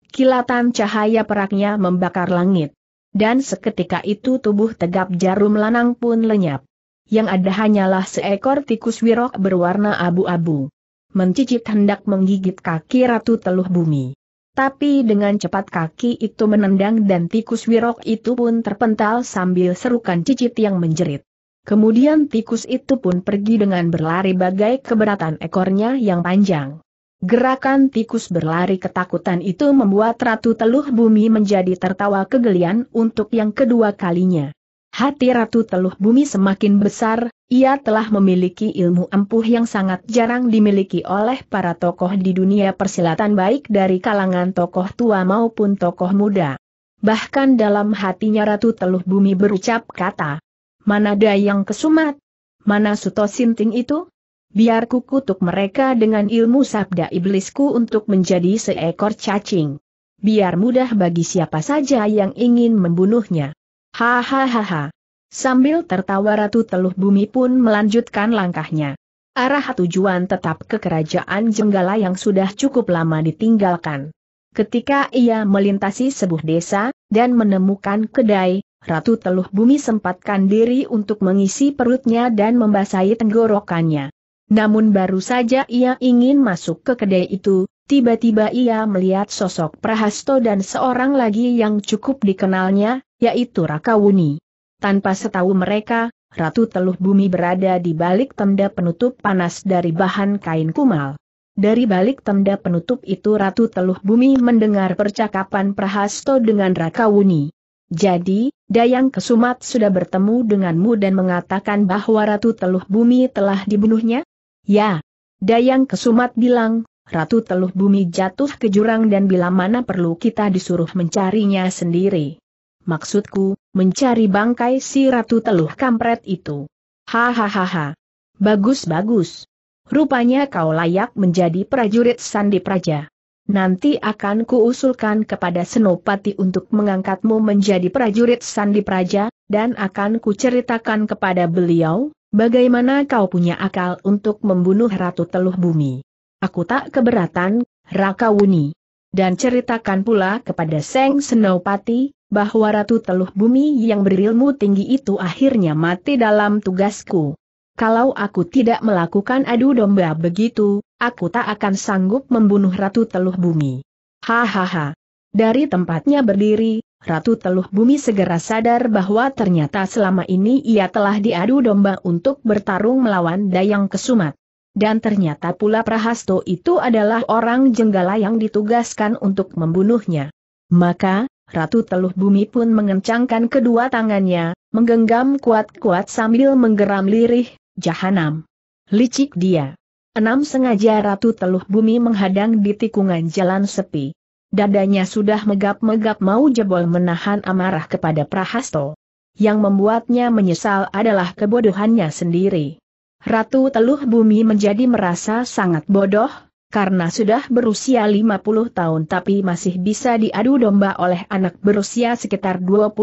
A: Kilatan cahaya peraknya membakar langit. Dan seketika itu tubuh tegap jarum lanang pun lenyap. Yang ada hanyalah seekor tikus wirok berwarna abu-abu. Mencicit hendak menggigit kaki Ratu Teluh Bumi. Tapi dengan cepat kaki itu menendang dan tikus wirok itu pun terpental sambil serukan cicit yang menjerit. Kemudian tikus itu pun pergi dengan berlari bagai keberatan ekornya yang panjang. Gerakan tikus berlari ketakutan itu membuat Ratu Teluh Bumi menjadi tertawa kegelian untuk yang kedua kalinya. Hati Ratu Teluh Bumi semakin besar, ia telah memiliki ilmu empuh yang sangat jarang dimiliki oleh para tokoh di dunia persilatan baik dari kalangan tokoh tua maupun tokoh muda. Bahkan dalam hatinya Ratu Teluh Bumi berucap kata, Mana Dayang Kesumat? Mana Suto Sinting itu? Biar ku kutuk mereka dengan ilmu sabda iblisku untuk menjadi seekor cacing. Biar mudah bagi siapa saja yang ingin membunuhnya. Hahaha. Sambil tertawa Ratu Teluh Bumi pun melanjutkan langkahnya. Arah tujuan tetap ke kerajaan Jenggala yang sudah cukup lama ditinggalkan. Ketika ia melintasi sebuah desa, dan menemukan kedai, Ratu Teluh Bumi sempatkan diri untuk mengisi perutnya dan membasahi tenggorokannya. Namun baru saja ia ingin masuk ke kedai itu, tiba-tiba ia melihat sosok Prahasto dan seorang lagi yang cukup dikenalnya, yaitu Rakawuni. Tanpa setahu mereka, Ratu Teluh Bumi berada di balik tenda penutup panas dari bahan kain kumal. Dari balik tenda penutup itu Ratu Teluh Bumi mendengar percakapan Prahasto dengan Rakawuni. Jadi, Dayang Kesumat sudah bertemu denganmu dan mengatakan bahwa Ratu Teluh Bumi telah dibunuhnya? Ya. Dayang Kesumat bilang, Ratu Teluh Bumi jatuh ke jurang dan bila mana perlu kita disuruh mencarinya sendiri. Maksudku, mencari bangkai si Ratu Teluh kampret itu. Hahaha. Bagus-bagus. Rupanya kau layak menjadi prajurit Sandi Praja. Nanti akan kuusulkan kepada Senopati untuk mengangkatmu menjadi prajurit Sandi Praja, dan akan kuceritakan kepada beliau, bagaimana kau punya akal untuk membunuh Ratu Teluh Bumi. Aku tak keberatan, Raka Wuni. Dan ceritakan pula kepada Seng Senopati, bahwa Ratu Teluh Bumi yang berilmu tinggi itu akhirnya mati dalam tugasku. Kalau aku tidak melakukan adu domba begitu, aku tak akan sanggup membunuh Ratu Teluh Bumi. Hahaha. Dari tempatnya berdiri, Ratu Teluh Bumi segera sadar bahwa ternyata selama ini ia telah diadu domba untuk bertarung melawan Dayang Kesumat dan ternyata pula Prahasto itu adalah orang jenggala yang ditugaskan untuk membunuhnya. Maka, Ratu Teluh Bumi pun mengencangkan kedua tangannya, menggenggam kuat-kuat sambil menggeram lirih, jahanam. Licik dia. Enam sengaja Ratu Teluh Bumi menghadang di tikungan jalan sepi. Dadanya sudah megap-megap mau jebol menahan amarah kepada Prahasto. Yang membuatnya menyesal adalah kebodohannya sendiri. Ratu Teluh Bumi menjadi merasa sangat bodoh, karena sudah berusia 50 tahun tapi masih bisa diadu domba oleh anak berusia sekitar 25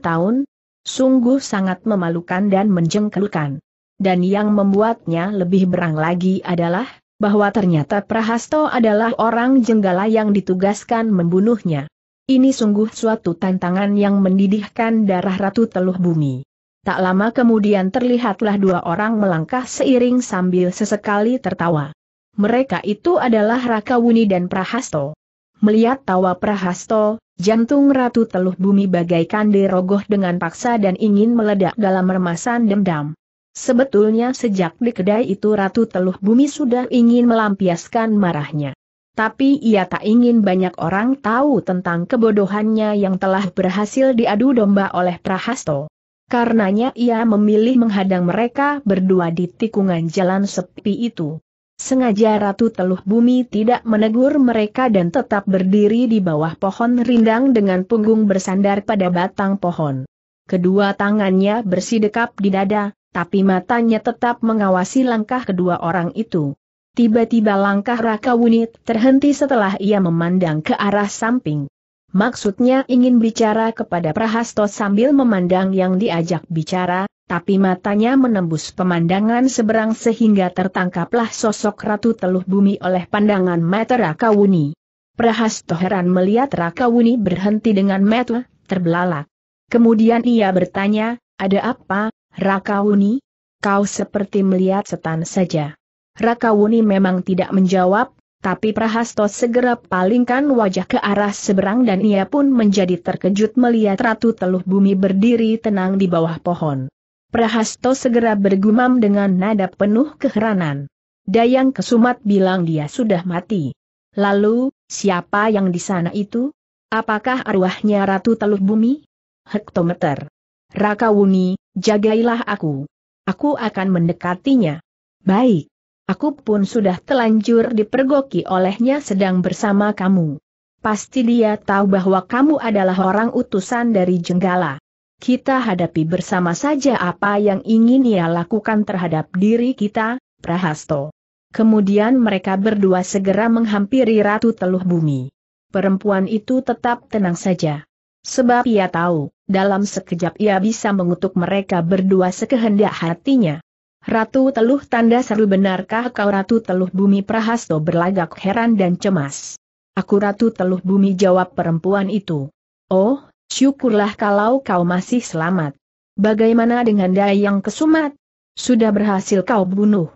A: tahun, sungguh sangat memalukan dan menjengkelkan. Dan yang membuatnya lebih berang lagi adalah, bahwa ternyata Prahasto adalah orang jenggala yang ditugaskan membunuhnya. Ini sungguh suatu tantangan yang mendidihkan darah Ratu Teluh Bumi. Tak lama kemudian terlihatlah dua orang melangkah seiring sambil sesekali tertawa. Mereka itu adalah Raka Wuni dan Prahasto. Melihat tawa Prahasto, jantung Ratu Teluh Bumi bagaikan dirogoh dengan paksa dan ingin meledak dalam remasan dendam. Sebetulnya sejak di kedai itu Ratu Teluh Bumi sudah ingin melampiaskan marahnya. Tapi ia tak ingin banyak orang tahu tentang kebodohannya yang telah berhasil diadu domba oleh Prahasto. Karenanya ia memilih menghadang mereka berdua di tikungan jalan sepi itu. Sengaja Ratu Teluh Bumi tidak menegur mereka dan tetap berdiri di bawah pohon rindang dengan punggung bersandar pada batang pohon. Kedua tangannya bersidekap di dada, tapi matanya tetap mengawasi langkah kedua orang itu. Tiba-tiba langkah Raka Wunit terhenti setelah ia memandang ke arah samping. Maksudnya ingin bicara kepada Prahasto sambil memandang yang diajak bicara, tapi matanya menembus pemandangan seberang sehingga tertangkaplah sosok Ratu Teluh Bumi oleh pandangan mata Rakawuni. Prahasto heran melihat Rakawuni berhenti dengan mata, terbelalak. Kemudian ia bertanya, ada apa, Rakawuni? Kau seperti melihat setan saja. Rakawuni memang tidak menjawab, tapi Prahasto segera palingkan wajah ke arah seberang dan ia pun menjadi terkejut melihat Ratu Teluh Bumi berdiri tenang di bawah pohon. Prahasto segera bergumam dengan nada penuh keheranan. Dayang Kesumat bilang dia sudah mati. Lalu, siapa yang di sana itu? Apakah arwahnya Ratu Teluh Bumi? Hektometer. Rakawuni, jagailah aku. Aku akan mendekatinya. Baik. Aku pun sudah telanjur dipergoki olehnya sedang bersama kamu. Pasti dia tahu bahwa kamu adalah orang utusan dari Jenggala. Kita hadapi bersama saja apa yang ingin ia lakukan terhadap diri kita, Prahasto. Kemudian mereka berdua segera menghampiri Ratu Teluh Bumi. Perempuan itu tetap tenang saja. Sebab ia tahu, dalam sekejap ia bisa mengutuk mereka berdua sekehendak hatinya. Ratu Teluh tanda seru benarkah kau Ratu Teluh Bumi Prahasto berlagak heran dan cemas. Aku Ratu Teluh Bumi jawab perempuan itu. Oh, syukurlah kalau kau masih selamat. Bagaimana dengan Dayang Kesumat? Sudah berhasil kau bunuh.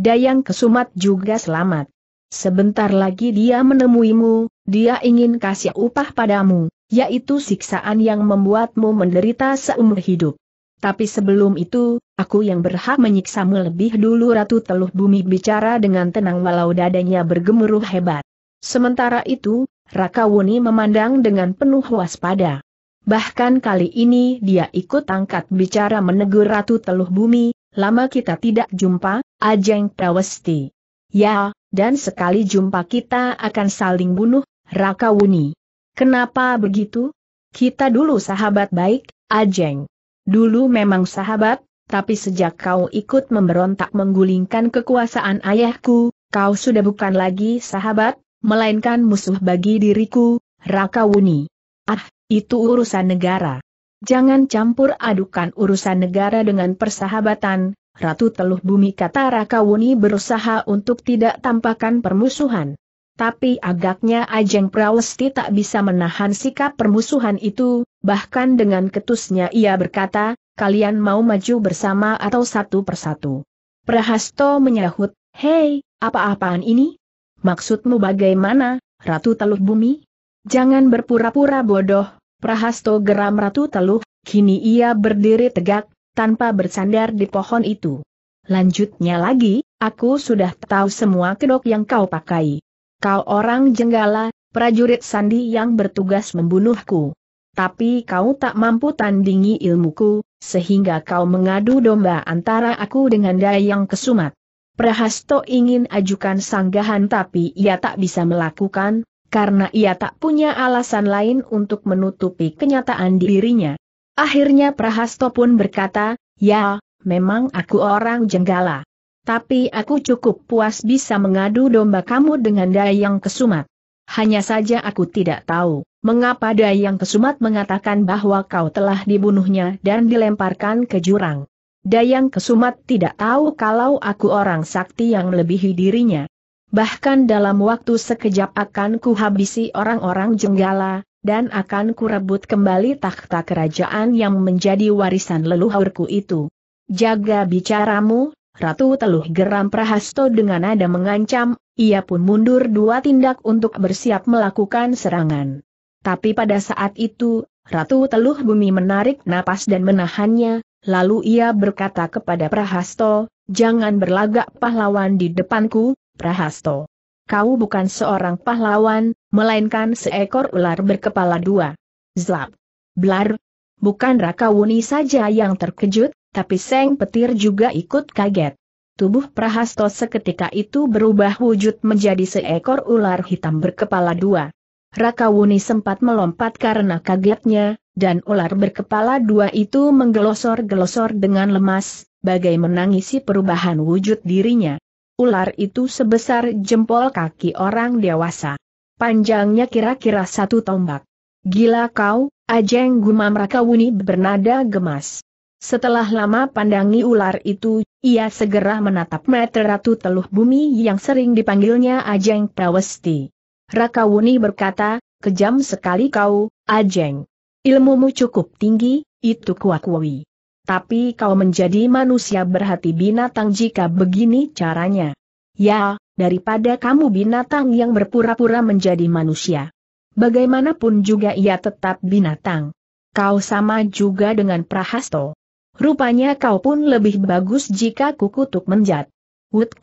A: Dayang Kesumat juga selamat. Sebentar lagi dia menemuimu, dia ingin kasih upah padamu, yaitu siksaan yang membuatmu menderita seumur hidup. Tapi sebelum itu, aku yang berhak menyiksamu lebih dulu Ratu Teluh Bumi bicara dengan tenang walau dadanya bergemuruh hebat. Sementara itu, Raka Wuni memandang dengan penuh waspada. Bahkan kali ini dia ikut angkat bicara menegur Ratu Teluh Bumi, lama kita tidak jumpa, Ajeng Prawesti. Ya, dan sekali jumpa kita akan saling bunuh, Raka Wuni. Kenapa begitu? Kita dulu sahabat baik, Ajeng. Dulu memang sahabat, tapi sejak kau ikut memberontak menggulingkan kekuasaan ayahku, kau sudah bukan lagi sahabat, melainkan musuh bagi diriku, Raka Wuni. Ah, itu urusan negara. Jangan campur adukan urusan negara dengan persahabatan, Ratu Teluh Bumi kata Raka Wuni berusaha untuk tidak tampakkan permusuhan. Tapi agaknya Ajeng Prawesti tak bisa menahan sikap permusuhan itu, bahkan dengan ketusnya ia berkata, kalian mau maju bersama atau satu persatu. Prahasto menyahut, hei, apa-apaan ini? Maksudmu bagaimana, Ratu Teluh Bumi? Jangan berpura-pura bodoh, Prahasto geram Ratu Teluh, kini ia berdiri tegak, tanpa bersandar di pohon itu. Lanjutnya lagi, aku sudah tahu semua kedok yang kau pakai. Kau orang jenggala, prajurit sandi yang bertugas membunuhku tapi kau tak mampu tandingi ilmuku, sehingga kau mengadu domba antara aku dengan Dayang Kesumat. Prahasto ingin ajukan sanggahan tapi ia tak bisa melakukan, karena ia tak punya alasan lain untuk menutupi kenyataan dirinya. Akhirnya Prahasto pun berkata, ya, memang aku orang jenggala. Tapi aku cukup puas bisa mengadu domba kamu dengan Dayang Kesumat. Hanya saja aku tidak tahu Mengapa Dayang Kesumat mengatakan bahwa kau telah dibunuhnya dan dilemparkan ke jurang? Dayang Kesumat tidak tahu kalau aku orang sakti yang melebihi dirinya. Bahkan dalam waktu sekejap akan kuhabisi orang-orang Jenggala, dan akan kurebut kembali takhta kerajaan yang menjadi warisan leluhurku itu. Jaga bicaramu, Ratu Teluh geram Prahasto dengan nada mengancam, ia pun mundur dua tindak untuk bersiap melakukan serangan. Tapi pada saat itu, Ratu Teluh Bumi menarik napas dan menahannya, lalu ia berkata kepada Prahasto, Jangan berlagak pahlawan di depanku, Prahasto. Kau bukan seorang pahlawan, melainkan seekor ular berkepala dua. Zlap. Blar. Bukan Raka Wuni saja yang terkejut, tapi Seng Petir juga ikut kaget. Tubuh Prahasto seketika itu berubah wujud menjadi seekor ular hitam berkepala dua. Rakawuni sempat melompat karena kagetnya, dan ular berkepala dua itu menggelosor-gelosor dengan lemas, bagai menangisi perubahan wujud dirinya. Ular itu sebesar jempol kaki orang dewasa. Panjangnya kira-kira satu tombak. Gila kau, ajeng gumam Rakawuni bernada gemas. Setelah lama pandangi ular itu, ia segera menatap meter ratu teluh bumi yang sering dipanggilnya Ajeng Prawesti. Rakawuni berkata, kejam sekali kau, Ajeng. Ilmumu cukup tinggi, itu kuakui. Tapi kau menjadi manusia berhati binatang jika begini caranya. Ya, daripada kamu binatang yang berpura-pura menjadi manusia. Bagaimanapun juga ia tetap binatang. Kau sama juga dengan Prahasto. Rupanya kau pun lebih bagus jika kukutuk menjat. Wut.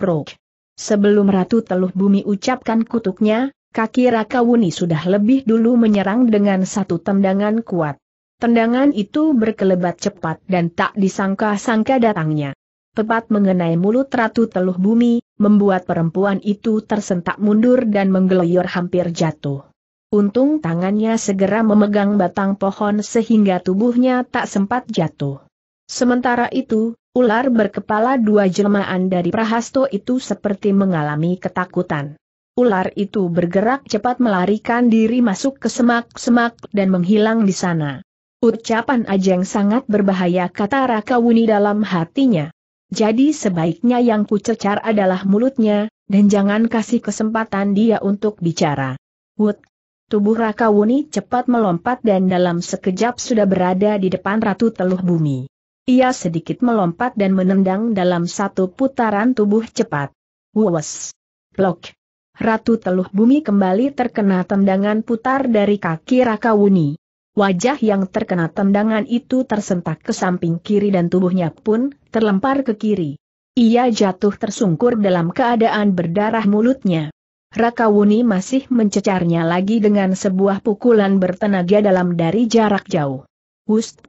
A: Prok. Sebelum Ratu Teluh Bumi ucapkan kutuknya, kaki Raka Wuni sudah lebih dulu menyerang dengan satu tendangan kuat. Tendangan itu berkelebat cepat dan tak disangka-sangka datangnya. Tepat mengenai mulut Ratu Teluh Bumi, membuat perempuan itu tersentak mundur dan menggeloyor hampir jatuh. Untung tangannya segera memegang batang pohon sehingga tubuhnya tak sempat jatuh. Sementara itu, Ular berkepala dua jelmaan dari Prahasto itu seperti mengalami ketakutan. Ular itu bergerak cepat melarikan diri masuk ke semak-semak dan menghilang di sana. Ucapan Ajeng sangat berbahaya kata Raka Wuni dalam hatinya. Jadi sebaiknya yang kucecar adalah mulutnya, dan jangan kasih kesempatan dia untuk bicara. Wut. Tubuh Raka Wuni cepat melompat dan dalam sekejap sudah berada di depan Ratu Teluh Bumi. Ia sedikit melompat dan menendang dalam satu putaran tubuh cepat. Wuwas! Plok! Ratu Teluh Bumi kembali terkena tendangan putar dari kaki Rakawuni. Wajah yang terkena tendangan itu tersentak ke samping kiri dan tubuhnya pun terlempar ke kiri. Ia jatuh tersungkur dalam keadaan berdarah mulutnya. Rakawuni masih mencecarnya lagi dengan sebuah pukulan bertenaga dalam dari jarak jauh. Wust!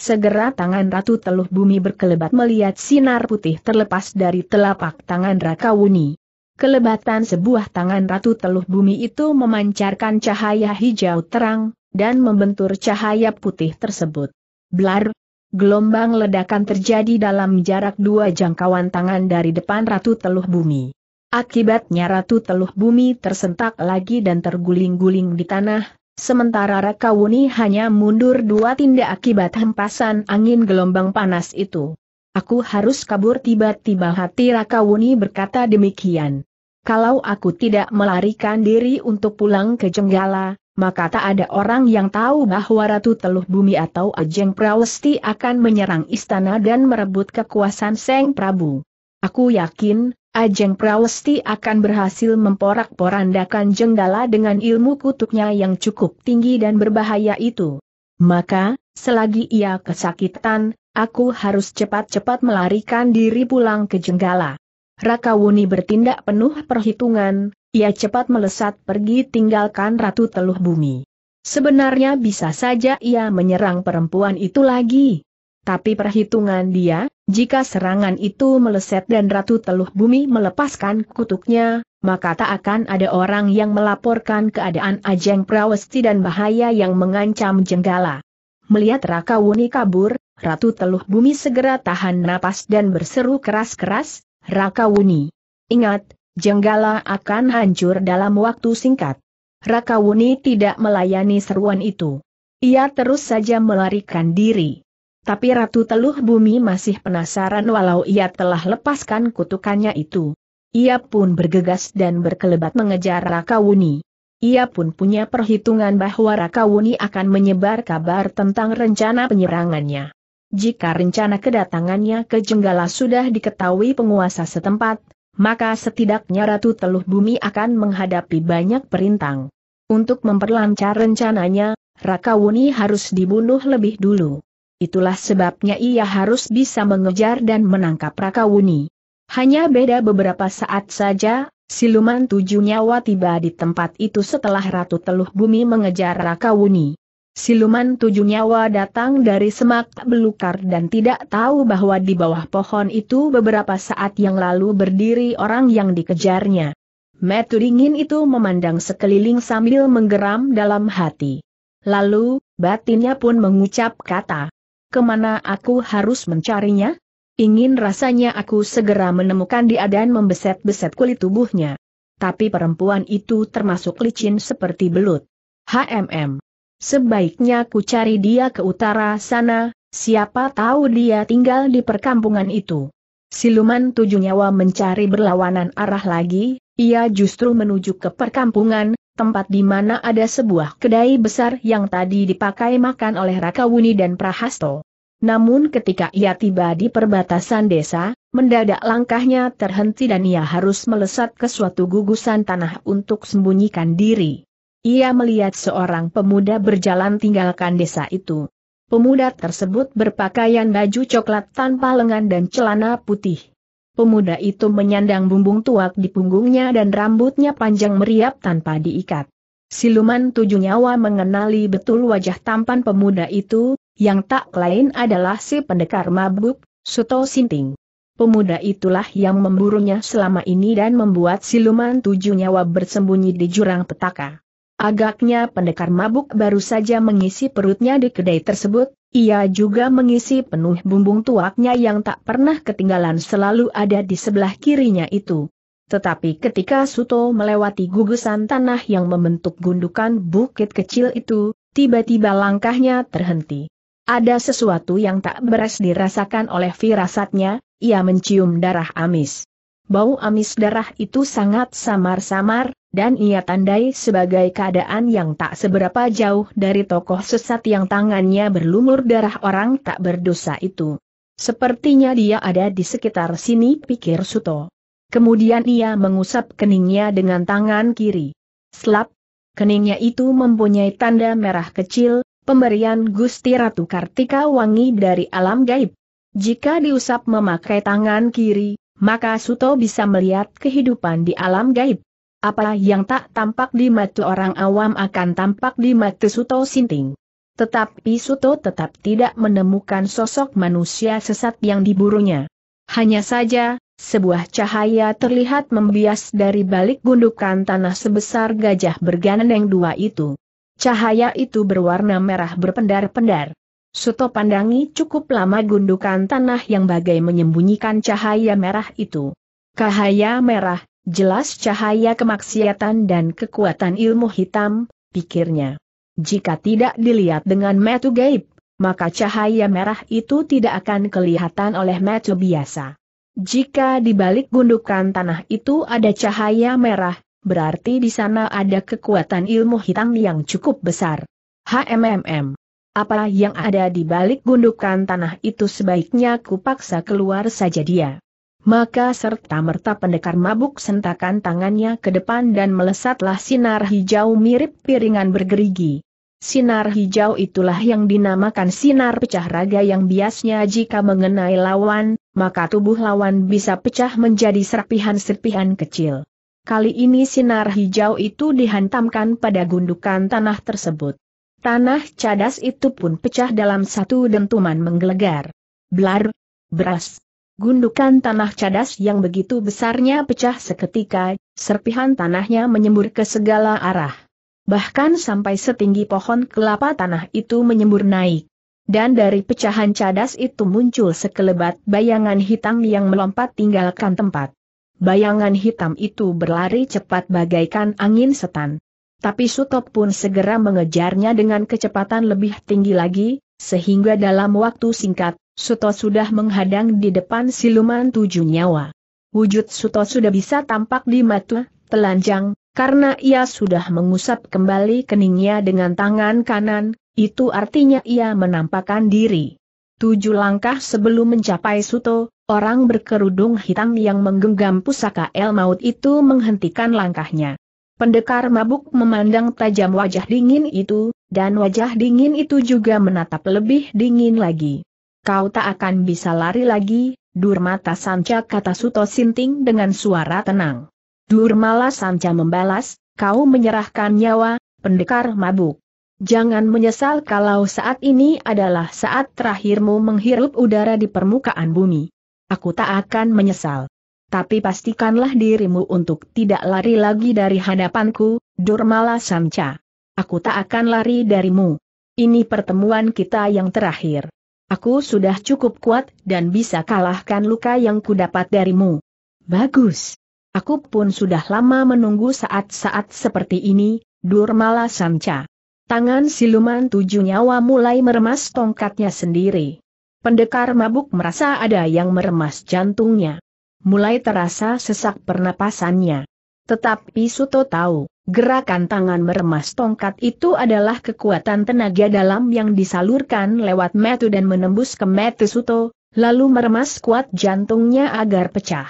A: Segera tangan Ratu Teluh Bumi berkelebat melihat sinar putih terlepas dari telapak tangan Rakawuni. Kelebatan sebuah tangan Ratu Teluh Bumi itu memancarkan cahaya hijau terang, dan membentur cahaya putih tersebut. Blar! Gelombang ledakan terjadi dalam jarak dua jangkauan tangan dari depan Ratu Teluh Bumi. Akibatnya Ratu Teluh Bumi tersentak lagi dan terguling-guling di tanah, Sementara Rakawuni hanya mundur dua tindak akibat hempasan angin gelombang panas itu. Aku harus kabur tiba-tiba hati Rakawuni berkata demikian. Kalau aku tidak melarikan diri untuk pulang ke Jenggala, maka tak ada orang yang tahu bahwa Ratu Teluh Bumi atau Ajeng Prawesti akan menyerang istana dan merebut kekuasaan Seng Prabu. Aku yakin, Ajeng Prawesti akan berhasil memporak-porandakan jenggala dengan ilmu kutuknya yang cukup tinggi dan berbahaya itu. Maka, selagi ia kesakitan, aku harus cepat-cepat melarikan diri pulang ke jenggala. Rakawuni bertindak penuh perhitungan, ia cepat melesat pergi tinggalkan Ratu Teluh Bumi. Sebenarnya bisa saja ia menyerang perempuan itu lagi. Tapi perhitungan dia, jika serangan itu meleset dan Ratu Teluh Bumi melepaskan kutuknya, maka tak akan ada orang yang melaporkan keadaan Ajeng Prawesti dan bahaya yang mengancam Jenggala. Melihat Raka Wuni kabur, Ratu Teluh Bumi segera tahan napas dan berseru keras-keras, Raka Wuni. Ingat, Jenggala akan hancur dalam waktu singkat. Raka Wuni tidak melayani seruan itu. Ia terus saja melarikan diri. Tapi Ratu Teluh Bumi masih penasaran walau ia telah lepaskan kutukannya itu. Ia pun bergegas dan berkelebat mengejar Rakawuni. Ia pun punya perhitungan bahwa Rakawuni akan menyebar kabar tentang rencana penyerangannya. Jika rencana kedatangannya ke Jenggala sudah diketahui penguasa setempat, maka setidaknya Ratu Teluh Bumi akan menghadapi banyak perintang. Untuk memperlancar rencananya, Rakawuni harus dibunuh lebih dulu. Itulah sebabnya ia harus bisa mengejar dan menangkap Rakawuni. Hanya beda beberapa saat saja, siluman tujuh nyawa tiba di tempat itu setelah Ratu Teluh Bumi mengejar Rakawuni. Siluman tujuh nyawa datang dari semak belukar dan tidak tahu bahwa di bawah pohon itu beberapa saat yang lalu berdiri orang yang dikejarnya. Metu dingin itu memandang sekeliling sambil menggeram dalam hati. Lalu, batinnya pun mengucap kata, kemana aku harus mencarinya? Ingin rasanya aku segera menemukan dia dan membeset-beset kulit tubuhnya. Tapi perempuan itu termasuk licin seperti belut. HMM. Sebaiknya ku cari dia ke utara sana, siapa tahu dia tinggal di perkampungan itu. Siluman tujuh nyawa mencari berlawanan arah lagi, ia justru menuju ke perkampungan, tempat di mana ada sebuah kedai besar yang tadi dipakai makan oleh Rakawuni dan Prahasto. Namun ketika ia tiba di perbatasan desa, mendadak langkahnya terhenti dan ia harus melesat ke suatu gugusan tanah untuk sembunyikan diri. Ia melihat seorang pemuda berjalan tinggalkan desa itu. Pemuda tersebut berpakaian baju coklat tanpa lengan dan celana putih pemuda itu menyandang bumbung tuak di punggungnya dan rambutnya panjang meriap tanpa diikat. Siluman tujuh nyawa mengenali betul wajah tampan pemuda itu, yang tak lain adalah si pendekar mabuk, Suto Sinting. Pemuda itulah yang memburunya selama ini dan membuat siluman tujuh nyawa bersembunyi di jurang petaka. Agaknya pendekar mabuk baru saja mengisi perutnya di kedai tersebut, ia juga mengisi penuh bumbung tuaknya yang tak pernah ketinggalan selalu ada di sebelah kirinya itu. Tetapi ketika Suto melewati gugusan tanah yang membentuk gundukan bukit kecil itu, tiba-tiba langkahnya terhenti. Ada sesuatu yang tak beres dirasakan oleh firasatnya, ia mencium darah amis. Bau amis darah itu sangat samar-samar, dan ia tandai sebagai keadaan yang tak seberapa jauh dari tokoh sesat yang tangannya berlumur darah orang tak berdosa itu. Sepertinya dia ada di sekitar sini pikir Suto. Kemudian ia mengusap keningnya dengan tangan kiri. Slap, keningnya itu mempunyai tanda merah kecil, pemberian Gusti Ratu Kartika Wangi dari alam gaib. Jika diusap memakai tangan kiri, maka Suto bisa melihat kehidupan di alam gaib. Apa yang tak tampak di mata orang awam akan tampak di mata Suto Sinting. Tetapi Suto tetap tidak menemukan sosok manusia sesat yang diburunya. Hanya saja, sebuah cahaya terlihat membias dari balik gundukan tanah sebesar gajah bergandeng dua itu. Cahaya itu berwarna merah berpendar-pendar. Suto pandangi cukup lama gundukan tanah yang bagai menyembunyikan cahaya merah itu. Cahaya merah, Jelas cahaya kemaksiatan dan kekuatan ilmu hitam, pikirnya. Jika tidak dilihat dengan metu gaib, maka cahaya merah itu tidak akan kelihatan oleh metu biasa. Jika di balik gundukan tanah itu ada cahaya merah, berarti di sana ada kekuatan ilmu hitam yang cukup besar. HMMM. Apa yang ada di balik gundukan tanah itu sebaiknya kupaksa keluar saja dia. Maka serta-merta pendekar mabuk sentakan tangannya ke depan dan melesatlah sinar hijau mirip piringan bergerigi. Sinar hijau itulah yang dinamakan sinar pecah raga yang biasnya jika mengenai lawan, maka tubuh lawan bisa pecah menjadi serpihan-serpihan kecil. Kali ini sinar hijau itu dihantamkan pada gundukan tanah tersebut. Tanah cadas itu pun pecah dalam satu dentuman menggelegar. Blar, beras. Gundukan tanah cadas yang begitu besarnya pecah seketika, serpihan tanahnya menyembur ke segala arah. Bahkan sampai setinggi pohon kelapa tanah itu menyembur naik. Dan dari pecahan cadas itu muncul sekelebat bayangan hitam yang melompat tinggalkan tempat. Bayangan hitam itu berlari cepat bagaikan angin setan. Tapi Sutop pun segera mengejarnya dengan kecepatan lebih tinggi lagi, sehingga dalam waktu singkat, Suto sudah menghadang di depan siluman tujuh nyawa. Wujud Suto sudah bisa tampak di mata, telanjang, karena ia sudah mengusap kembali keningnya dengan tangan kanan, itu artinya ia menampakkan diri. Tujuh langkah sebelum mencapai Suto, orang berkerudung hitam yang menggenggam pusaka El Maut itu menghentikan langkahnya. Pendekar mabuk memandang tajam wajah dingin itu, dan wajah dingin itu juga menatap lebih dingin lagi. Kau tak akan bisa lari lagi, Durmata Sanca kata Suto Sinting dengan suara tenang. Durmala Sanca membalas, kau menyerahkan nyawa, pendekar mabuk. Jangan menyesal kalau saat ini adalah saat terakhirmu menghirup udara di permukaan bumi. Aku tak akan menyesal. Tapi pastikanlah dirimu untuk tidak lari lagi dari hadapanku, Durmala Sanca. Aku tak akan lari darimu. Ini pertemuan kita yang terakhir. Aku sudah cukup kuat dan bisa kalahkan luka yang kudapat darimu. Bagus. Aku pun sudah lama menunggu saat-saat seperti ini, Durmala Sanca. Tangan siluman tujuh nyawa mulai meremas tongkatnya sendiri. Pendekar mabuk merasa ada yang meremas jantungnya. Mulai terasa sesak pernapasannya. Tetapi Suto tahu, gerakan tangan meremas tongkat itu adalah kekuatan tenaga dalam yang disalurkan lewat metu dan menembus ke metu Suto, lalu meremas kuat jantungnya agar pecah.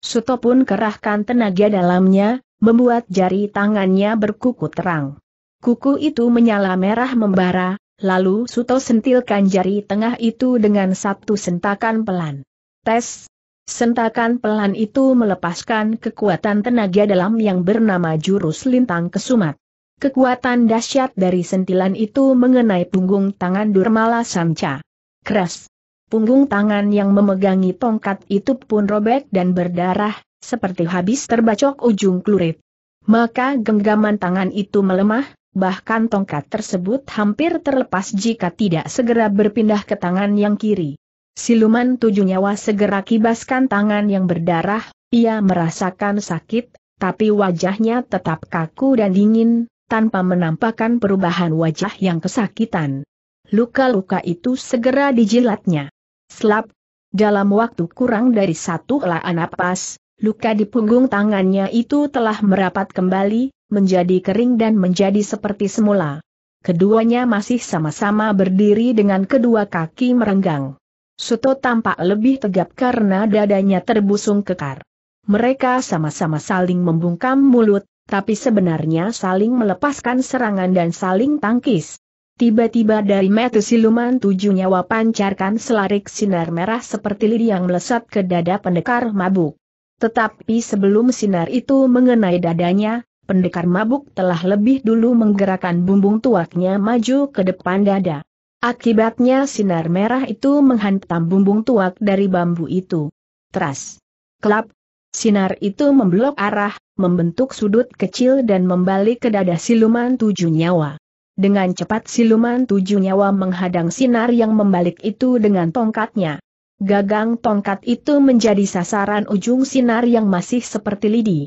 A: Suto pun kerahkan tenaga dalamnya, membuat jari tangannya berkuku terang. Kuku itu menyala merah membara, lalu Suto sentilkan jari tengah itu dengan satu sentakan pelan. Tes, Sentakan pelan itu melepaskan kekuatan tenaga dalam yang bernama jurus lintang kesumat. Kekuatan dahsyat dari sentilan itu mengenai punggung tangan Durmala Samca. Keras. Punggung tangan yang memegangi tongkat itu pun robek dan berdarah, seperti habis terbacok ujung klurit. Maka genggaman tangan itu melemah, bahkan tongkat tersebut hampir terlepas jika tidak segera berpindah ke tangan yang kiri. Siluman tujuh nyawa segera kibaskan tangan yang berdarah, ia merasakan sakit, tapi wajahnya tetap kaku dan dingin, tanpa menampakkan perubahan wajah yang kesakitan. Luka-luka itu segera dijilatnya. Slap. Dalam waktu kurang dari satu helaan napas, luka di punggung tangannya itu telah merapat kembali, menjadi kering dan menjadi seperti semula. Keduanya masih sama-sama berdiri dengan kedua kaki merenggang. Suto tampak lebih tegap karena dadanya terbusung kekar. Mereka sama-sama saling membungkam mulut, tapi sebenarnya saling melepaskan serangan dan saling tangkis. Tiba-tiba dari metu siluman tujuh nyawa pancarkan selarik sinar merah seperti lidi yang melesat ke dada pendekar mabuk. Tetapi sebelum sinar itu mengenai dadanya, pendekar mabuk telah lebih dulu menggerakkan bumbung tuaknya maju ke depan dada. Akibatnya sinar merah itu menghantam bumbung tuak dari bambu itu. Teras. Kelap. Sinar itu memblok arah, membentuk sudut kecil dan membalik ke dada siluman tujuh nyawa. Dengan cepat siluman tujuh nyawa menghadang sinar yang membalik itu dengan tongkatnya. Gagang tongkat itu menjadi sasaran ujung sinar yang masih seperti lidi.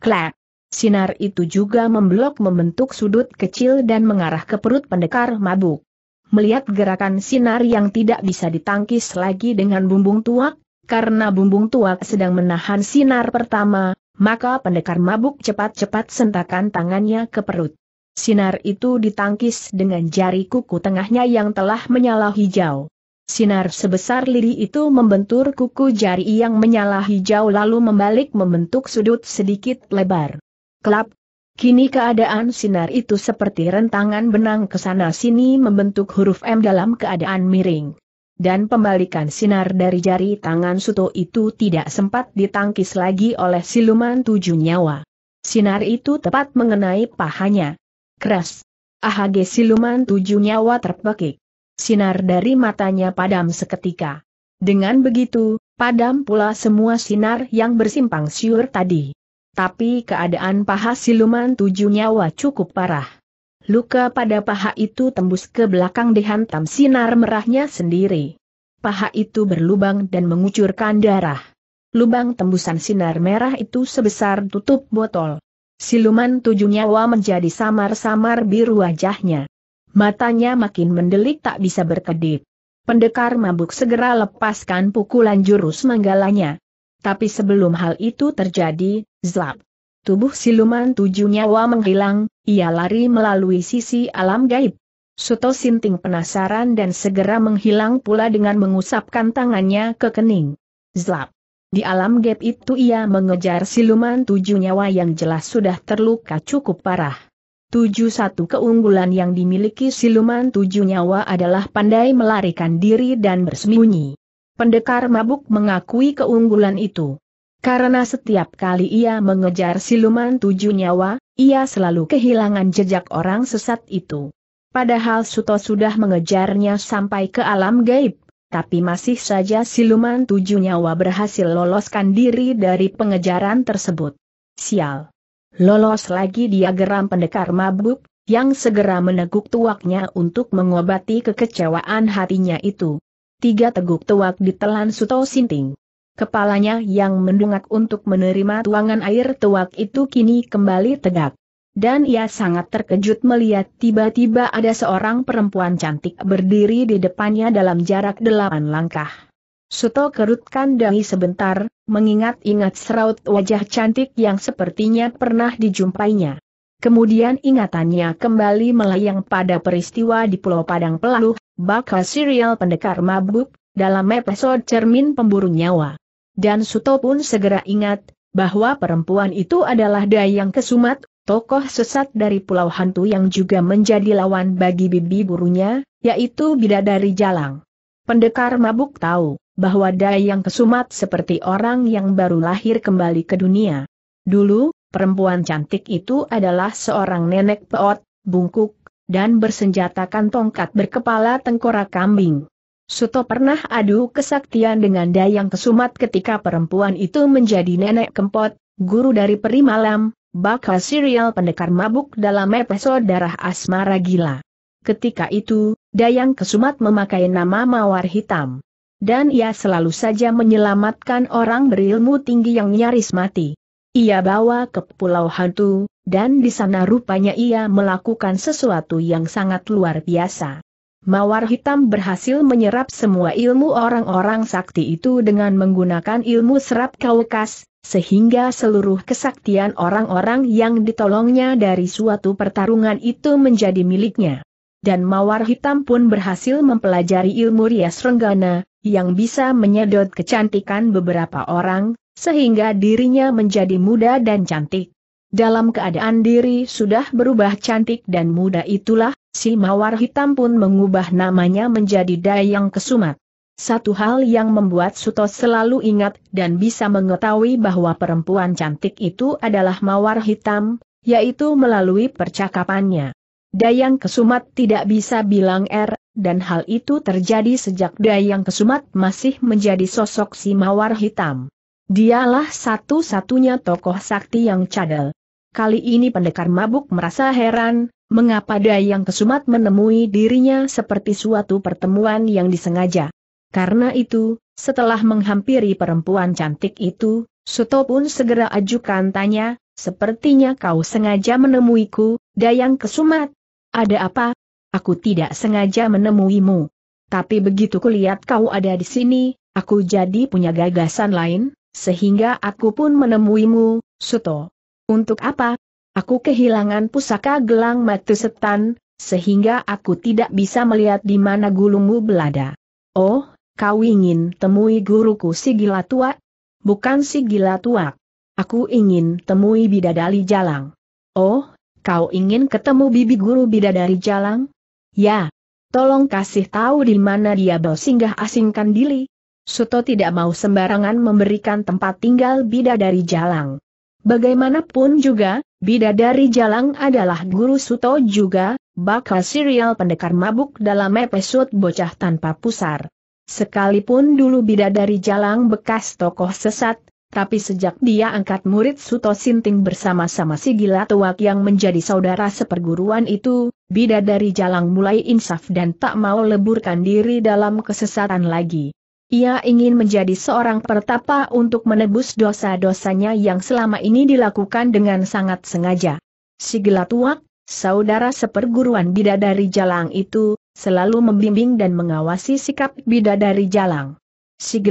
A: Klap. Sinar itu juga memblok membentuk sudut kecil dan mengarah ke perut pendekar mabuk melihat gerakan sinar yang tidak bisa ditangkis lagi dengan bumbung tuak, karena bumbung tuak sedang menahan sinar pertama, maka pendekar mabuk cepat-cepat sentakan tangannya ke perut. Sinar itu ditangkis dengan jari kuku tengahnya yang telah menyala hijau. Sinar sebesar lidi itu membentur kuku jari yang menyala hijau lalu membalik membentuk sudut sedikit lebar. Kelap, Kini keadaan sinar itu seperti rentangan benang ke sana-sini membentuk huruf M dalam keadaan miring. Dan pembalikan sinar dari jari tangan Suto itu tidak sempat ditangkis lagi oleh siluman tujuh nyawa. Sinar itu tepat mengenai pahanya. Keras. Ahage siluman tujuh nyawa terpekik. Sinar dari matanya padam seketika. Dengan begitu, padam pula semua sinar yang bersimpang siur tadi tapi keadaan paha siluman tujuh nyawa cukup parah. Luka pada paha itu tembus ke belakang dihantam sinar merahnya sendiri. Paha itu berlubang dan mengucurkan darah. Lubang tembusan sinar merah itu sebesar tutup botol. Siluman tujuh nyawa menjadi samar-samar biru wajahnya. Matanya makin mendelik tak bisa berkedip. Pendekar mabuk segera lepaskan pukulan jurus menggalanya. Tapi sebelum hal itu terjadi, Zlap. Tubuh siluman tujuh nyawa menghilang, ia lari melalui sisi alam gaib. Suto Sinting penasaran dan segera menghilang pula dengan mengusapkan tangannya ke kening. Zlap. Di alam gaib itu ia mengejar siluman tujuh nyawa yang jelas sudah terluka cukup parah. Tujuh satu keunggulan yang dimiliki siluman tujuh nyawa adalah pandai melarikan diri dan bersembunyi. Pendekar mabuk mengakui keunggulan itu. Karena setiap kali ia mengejar siluman tujuh nyawa, ia selalu kehilangan jejak orang sesat itu. Padahal Suto sudah mengejarnya sampai ke alam gaib, tapi masih saja siluman tujuh nyawa berhasil loloskan diri dari pengejaran tersebut. Sial! Lolos lagi dia geram pendekar mabuk, yang segera meneguk tuaknya untuk mengobati kekecewaan hatinya itu. Tiga teguk tuak ditelan Suto Sinting. Kepalanya yang mendungak untuk menerima tuangan air tuak itu kini kembali tegak. Dan ia sangat terkejut melihat tiba-tiba ada seorang perempuan cantik berdiri di depannya dalam jarak delapan langkah. Suto kerutkan dahi sebentar, mengingat-ingat seraut wajah cantik yang sepertinya pernah dijumpainya. Kemudian ingatannya kembali melayang pada peristiwa di Pulau Padang Pelaluh, bakal serial pendekar mabuk, dalam episode Cermin Pemburu Nyawa. Dan Suto pun segera ingat, bahwa perempuan itu adalah Dayang Kesumat, tokoh sesat dari Pulau Hantu yang juga menjadi lawan bagi bibi burunya, yaitu Bidadari Jalang. Pendekar mabuk tahu, bahwa Dayang Kesumat seperti orang yang baru lahir kembali ke dunia. Dulu, perempuan cantik itu adalah seorang nenek peot, bungkuk, dan bersenjatakan tongkat berkepala tengkorak kambing. Suto pernah adu kesaktian dengan Dayang Kesumat ketika perempuan itu menjadi nenek kempot, guru dari peri malam, bakal serial pendekar mabuk dalam episode darah asmara gila. Ketika itu, Dayang Kesumat memakai nama Mawar Hitam. Dan ia selalu saja menyelamatkan orang berilmu tinggi yang nyaris mati. Ia bawa ke pulau hantu, dan di sana rupanya ia melakukan sesuatu yang sangat luar biasa. Mawar hitam berhasil menyerap semua ilmu orang-orang sakti itu dengan menggunakan ilmu serap kaukas, sehingga seluruh kesaktian orang-orang yang ditolongnya dari suatu pertarungan itu menjadi miliknya. Dan mawar hitam pun berhasil mempelajari ilmu rias renggana, yang bisa menyedot kecantikan beberapa orang, sehingga dirinya menjadi muda dan cantik. Dalam keadaan diri sudah berubah cantik dan muda itulah, si Mawar Hitam pun mengubah namanya menjadi Dayang Kesumat. Satu hal yang membuat Suto selalu ingat dan bisa mengetahui bahwa perempuan cantik itu adalah Mawar Hitam, yaitu melalui percakapannya. Dayang Kesumat tidak bisa bilang R, er, dan hal itu terjadi sejak Dayang Kesumat masih menjadi sosok si Mawar Hitam. Dialah satu-satunya tokoh sakti yang cadel. Kali ini pendekar mabuk merasa heran, mengapa Dayang Kesumat menemui dirinya seperti suatu pertemuan yang disengaja. Karena itu, setelah menghampiri perempuan cantik itu, Suto pun segera ajukan tanya, sepertinya kau sengaja menemuiku, Dayang Kesumat. Ada apa? Aku tidak sengaja menemuimu. Tapi begitu kulihat kau ada di sini, aku jadi punya gagasan lain, sehingga aku pun menemuimu, Suto. Untuk apa? Aku kehilangan pusaka gelang matu setan, sehingga aku tidak bisa melihat di mana gulungmu belada. Oh, kau ingin temui guruku si gila tua? Bukan si gila tua. Aku ingin temui bidadari jalang. Oh, kau ingin ketemu bibi guru bidadari jalang? Ya. Tolong kasih tahu di mana dia singgah asingkan diri. Suto tidak mau sembarangan memberikan tempat tinggal bidadari jalang. Bagaimanapun juga, Bidadari Jalang adalah guru Suto juga, bakal serial pendekar mabuk dalam episode Bocah Tanpa Pusar. Sekalipun dulu Bidadari Jalang bekas tokoh sesat, tapi sejak dia angkat murid Suto Sinting bersama-sama si gila tuak yang menjadi saudara seperguruan itu, Bidadari Jalang mulai insaf dan tak mau leburkan diri dalam kesesatan lagi. Ia ingin menjadi seorang pertapa untuk menebus dosa-dosanya yang selama ini dilakukan dengan sangat sengaja. Si saudara seperguruan bidadari jalang itu, selalu membimbing dan mengawasi sikap bidadari jalang. Si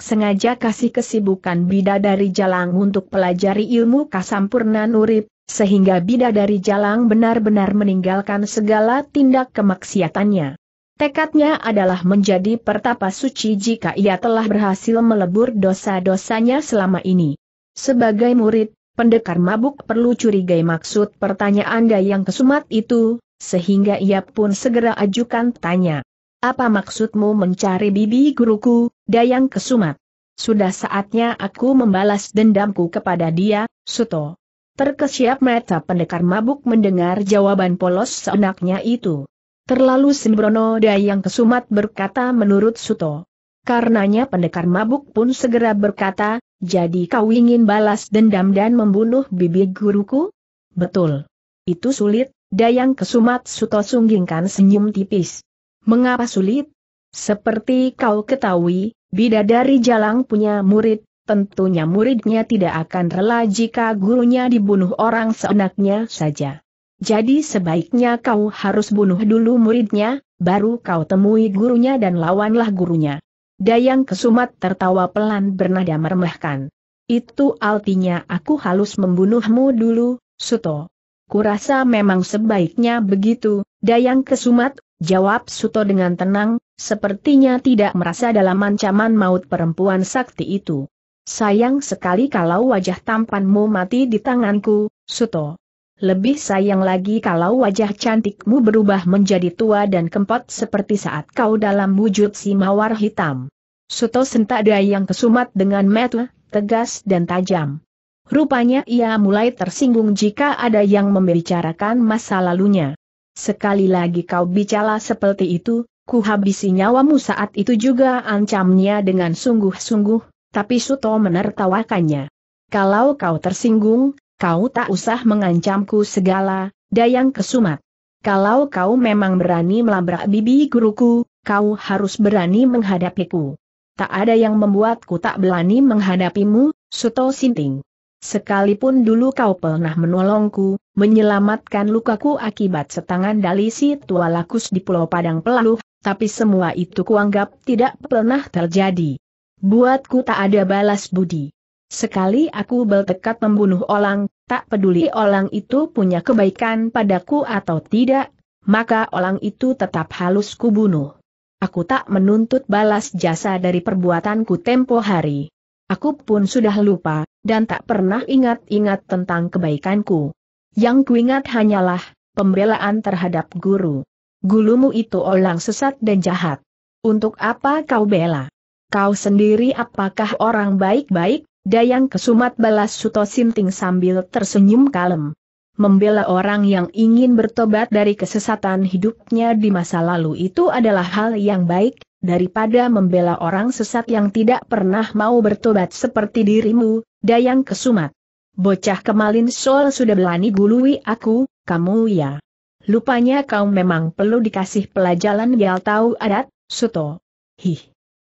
A: sengaja kasih kesibukan bidadari jalang untuk pelajari ilmu kasampurna nurib, sehingga bidadari jalang benar-benar meninggalkan segala tindak kemaksiatannya. Tekadnya adalah menjadi pertapa suci jika ia telah berhasil melebur dosa-dosanya selama ini. Sebagai murid, pendekar mabuk perlu curigai maksud pertanyaan yang kesumat itu, sehingga ia pun segera ajukan tanya. Apa maksudmu mencari bibi guruku, Dayang Kesumat? Sudah saatnya aku membalas dendamku kepada dia, Suto. Terkesiap mata pendekar mabuk mendengar jawaban polos seenaknya itu. Terlalu sembrono Dayang Kesumat berkata menurut Suto. Karenanya pendekar mabuk pun segera berkata, jadi kau ingin balas dendam dan membunuh bibit guruku? Betul. Itu sulit, Dayang Kesumat Suto sunggingkan senyum tipis. Mengapa sulit? Seperti kau ketahui, bidadari jalang punya murid, tentunya muridnya tidak akan rela jika gurunya dibunuh orang seenaknya saja. Jadi sebaiknya kau harus bunuh dulu muridnya, baru kau temui gurunya dan lawanlah gurunya. Dayang Kesumat tertawa pelan bernada meremehkan. Itu artinya aku halus membunuhmu dulu, Suto. Kurasa memang sebaiknya begitu, Dayang Kesumat, jawab Suto dengan tenang, sepertinya tidak merasa dalam ancaman maut perempuan sakti itu. Sayang sekali kalau wajah tampanmu mati di tanganku, Suto. Lebih sayang lagi kalau wajah cantikmu berubah menjadi tua dan kempot seperti saat kau dalam wujud si mawar hitam. Suto sentada yang kesumat dengan metu, tegas dan tajam. Rupanya ia mulai tersinggung jika ada yang membicarakan masa lalunya. Sekali lagi kau bicara seperti itu, ku habisi nyawamu saat itu juga ancamnya dengan sungguh-sungguh, tapi Suto menertawakannya. Kalau kau tersinggung, Kau tak usah mengancamku segala, Dayang Kesumat. Kalau kau memang berani melabrak bibi guruku, kau harus berani menghadapiku. Tak ada yang membuatku tak berani menghadapimu, Suto Sinting. Sekalipun dulu kau pernah menolongku, menyelamatkan lukaku akibat setangan dalisi si tua lakus di Pulau Padang Pelaluh, tapi semua itu kuanggap tidak pernah terjadi. Buatku tak ada balas budi. Sekali aku bertekad membunuh Olang, tak peduli Olang itu punya kebaikan padaku atau tidak, maka Olang itu tetap halus kubunuh. Aku tak menuntut balas jasa dari perbuatanku tempo hari. Aku pun sudah lupa, dan tak pernah ingat-ingat tentang kebaikanku. Yang kuingat hanyalah, pembelaan terhadap guru. Gulumu itu Olang sesat dan jahat. Untuk apa kau bela? Kau sendiri apakah orang baik-baik? Dayang kesumat balas Suto Sinting sambil tersenyum kalem. Membela orang yang ingin bertobat dari kesesatan hidupnya di masa lalu itu adalah hal yang baik, daripada membela orang sesat yang tidak pernah mau bertobat seperti dirimu, Dayang kesumat. Bocah kemalin sol sudah belani gului aku, kamu ya. Lupanya kau memang perlu dikasih pelajaran gel tahu adat, Suto. Hih.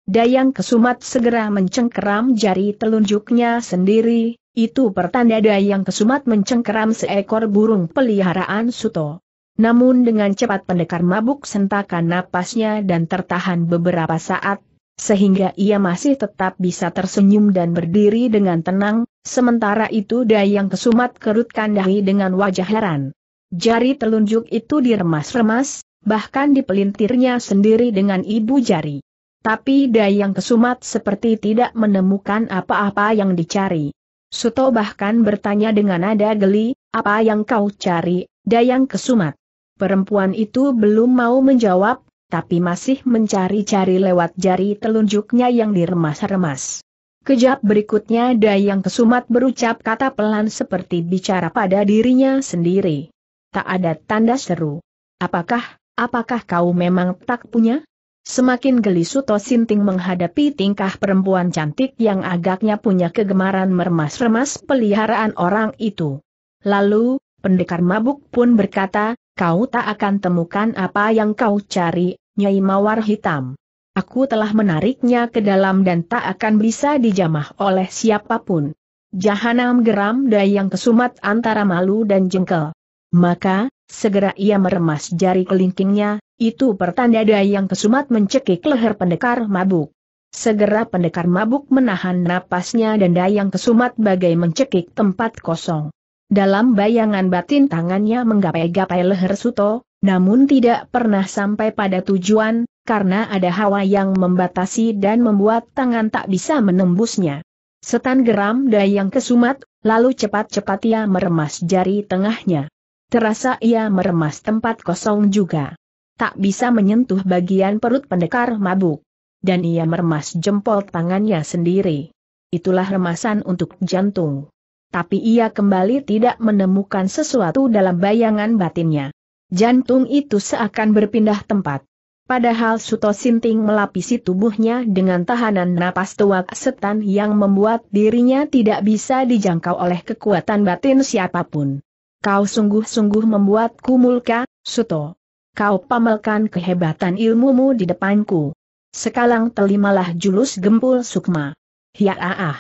A: Dayang Kesumat segera mencengkeram jari telunjuknya sendiri, itu pertanda Dayang Kesumat mencengkeram seekor burung peliharaan Suto. Namun dengan cepat pendekar mabuk sentakan napasnya dan tertahan beberapa saat, sehingga ia masih tetap bisa tersenyum dan berdiri dengan tenang, sementara itu Dayang Kesumat kerutkan dahi dengan wajah heran. Jari telunjuk itu diremas-remas, bahkan dipelintirnya sendiri dengan ibu jari. Tapi Dayang Kesumat seperti tidak menemukan apa-apa yang dicari. Suto bahkan bertanya dengan nada geli, apa yang kau cari, Dayang Kesumat? Perempuan itu belum mau menjawab, tapi masih mencari-cari lewat jari telunjuknya yang diremas-remas. Kejap berikutnya Dayang Kesumat berucap kata pelan seperti bicara pada dirinya sendiri. Tak ada tanda seru. Apakah, apakah kau memang tak punya? Semakin geli Suto oh Sinting menghadapi tingkah perempuan cantik yang agaknya punya kegemaran meremas-remas peliharaan orang itu. Lalu, pendekar mabuk pun berkata, kau tak akan temukan apa yang kau cari, Nyai Mawar Hitam. Aku telah menariknya ke dalam dan tak akan bisa dijamah oleh siapapun. Jahanam geram dayang kesumat antara malu dan jengkel. Maka, segera ia meremas jari kelingkingnya, itu pertanda Dayang Kesumat mencekik leher pendekar mabuk. Segera pendekar mabuk menahan napasnya dan Dayang Kesumat bagai mencekik tempat kosong. Dalam bayangan batin tangannya menggapai-gapai leher Suto, namun tidak pernah sampai pada tujuan, karena ada hawa yang membatasi dan membuat tangan tak bisa menembusnya. Setan geram Dayang Kesumat, lalu cepat-cepat ia meremas jari tengahnya. Terasa ia meremas tempat kosong juga tak bisa menyentuh bagian perut pendekar mabuk. Dan ia meremas jempol tangannya sendiri. Itulah remasan untuk jantung. Tapi ia kembali tidak menemukan sesuatu dalam bayangan batinnya. Jantung itu seakan berpindah tempat. Padahal Suto Sinting melapisi tubuhnya dengan tahanan napas tuak setan yang membuat dirinya tidak bisa dijangkau oleh kekuatan batin siapapun. Kau sungguh-sungguh membuatku mulka, Suto kau pamerkan kehebatan ilmumu di depanku. Sekalang telimalah julus gempul sukma. Ya ah ah.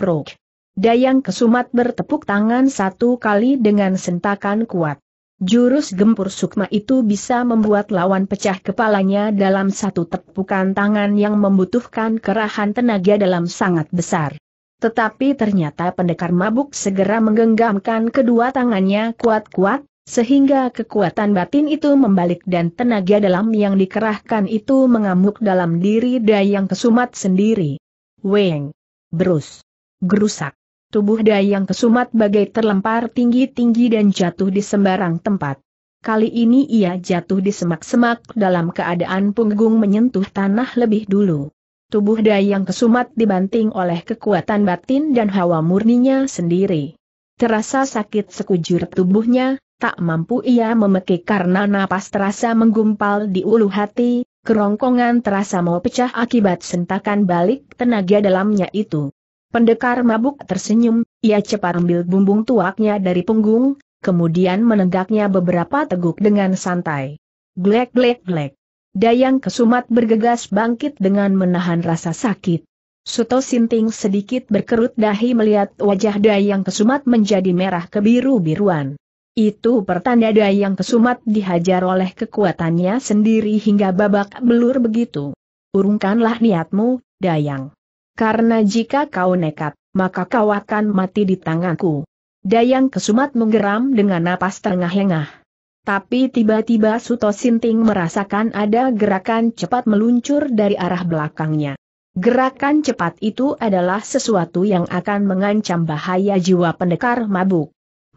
A: Prok. Dayang Kesumat bertepuk tangan satu kali dengan sentakan kuat. Jurus gempur sukma itu bisa membuat lawan pecah kepalanya dalam satu tepukan tangan yang membutuhkan kerahan tenaga dalam sangat besar. Tetapi ternyata pendekar mabuk segera menggenggamkan kedua tangannya kuat-kuat, sehingga kekuatan batin itu membalik dan tenaga dalam yang dikerahkan itu mengamuk dalam diri Dayang Kesumat sendiri. Weng. Berus. Gerusak. Tubuh Dayang Kesumat bagai terlempar tinggi-tinggi dan jatuh di sembarang tempat. Kali ini ia jatuh di semak-semak dalam keadaan punggung menyentuh tanah lebih dulu. Tubuh Dayang Kesumat dibanting oleh kekuatan batin dan hawa murninya sendiri. Terasa sakit sekujur tubuhnya, tak mampu ia memekik karena napas terasa menggumpal di ulu hati, kerongkongan terasa mau pecah akibat sentakan balik tenaga dalamnya itu. Pendekar mabuk tersenyum, ia cepat ambil bumbung tuaknya dari punggung, kemudian menegaknya beberapa teguk dengan santai. Glek glek glek. Dayang Kesumat bergegas bangkit dengan menahan rasa sakit. Suto Sinting sedikit berkerut dahi melihat wajah Dayang Kesumat menjadi merah kebiru-biruan. Itu pertanda Dayang kesumat dihajar oleh kekuatannya sendiri hingga babak belur begitu. Urungkanlah niatmu, Dayang. Karena jika kau nekat, maka kau akan mati di tanganku. Dayang kesumat menggeram dengan napas terengah-engah. Tapi tiba-tiba Suto Sinting merasakan ada gerakan cepat meluncur dari arah belakangnya. Gerakan cepat itu adalah sesuatu yang akan mengancam bahaya jiwa pendekar mabuk.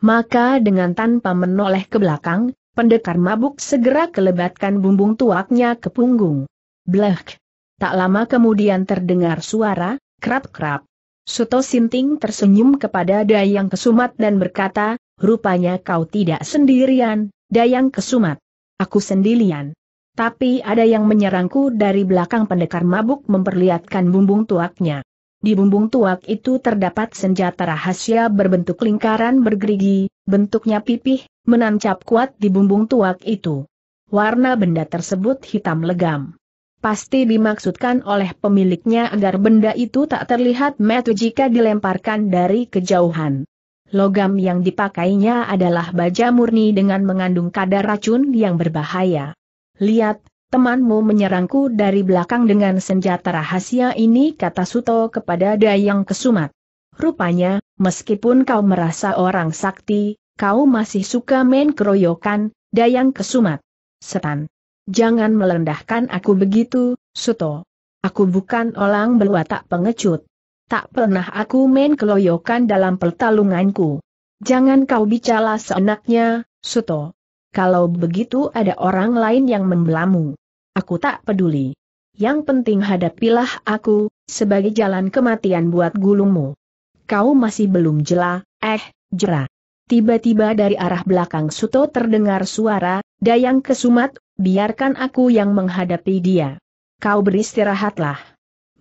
A: Maka dengan tanpa menoleh ke belakang, pendekar mabuk segera kelebatkan bumbung tuaknya ke punggung. Blek. Tak lama kemudian terdengar suara, krap-krap. Suto Sinting tersenyum kepada Dayang Kesumat dan berkata, rupanya kau tidak sendirian, Dayang Kesumat. Aku sendirian. Tapi ada yang menyerangku dari belakang pendekar mabuk memperlihatkan bumbung tuaknya. Di bumbung tuak itu terdapat senjata rahasia berbentuk lingkaran bergerigi, bentuknya pipih, menancap kuat di bumbung tuak itu. Warna benda tersebut hitam legam. Pasti dimaksudkan oleh pemiliknya agar benda itu tak terlihat metu jika dilemparkan dari kejauhan. Logam yang dipakainya adalah baja murni dengan mengandung kadar racun yang berbahaya. Lihat, Temanmu menyerangku dari belakang dengan senjata rahasia ini kata Suto kepada Dayang Kesumat. Rupanya, meskipun kau merasa orang sakti, kau masih suka main keroyokan, Dayang Kesumat. Setan. Jangan melendahkan aku begitu, Suto. Aku bukan orang berwatak pengecut. Tak pernah aku main keroyokan dalam pertalunganku. Jangan kau bicara seenaknya, Suto. Kalau begitu ada orang lain yang membelamu. Aku tak peduli. Yang penting hadapilah aku, sebagai jalan kematian buat gulungmu. Kau masih belum jela, eh, jera. Tiba-tiba dari arah belakang Suto terdengar suara, Dayang Kesumat, biarkan aku yang menghadapi dia. Kau beristirahatlah.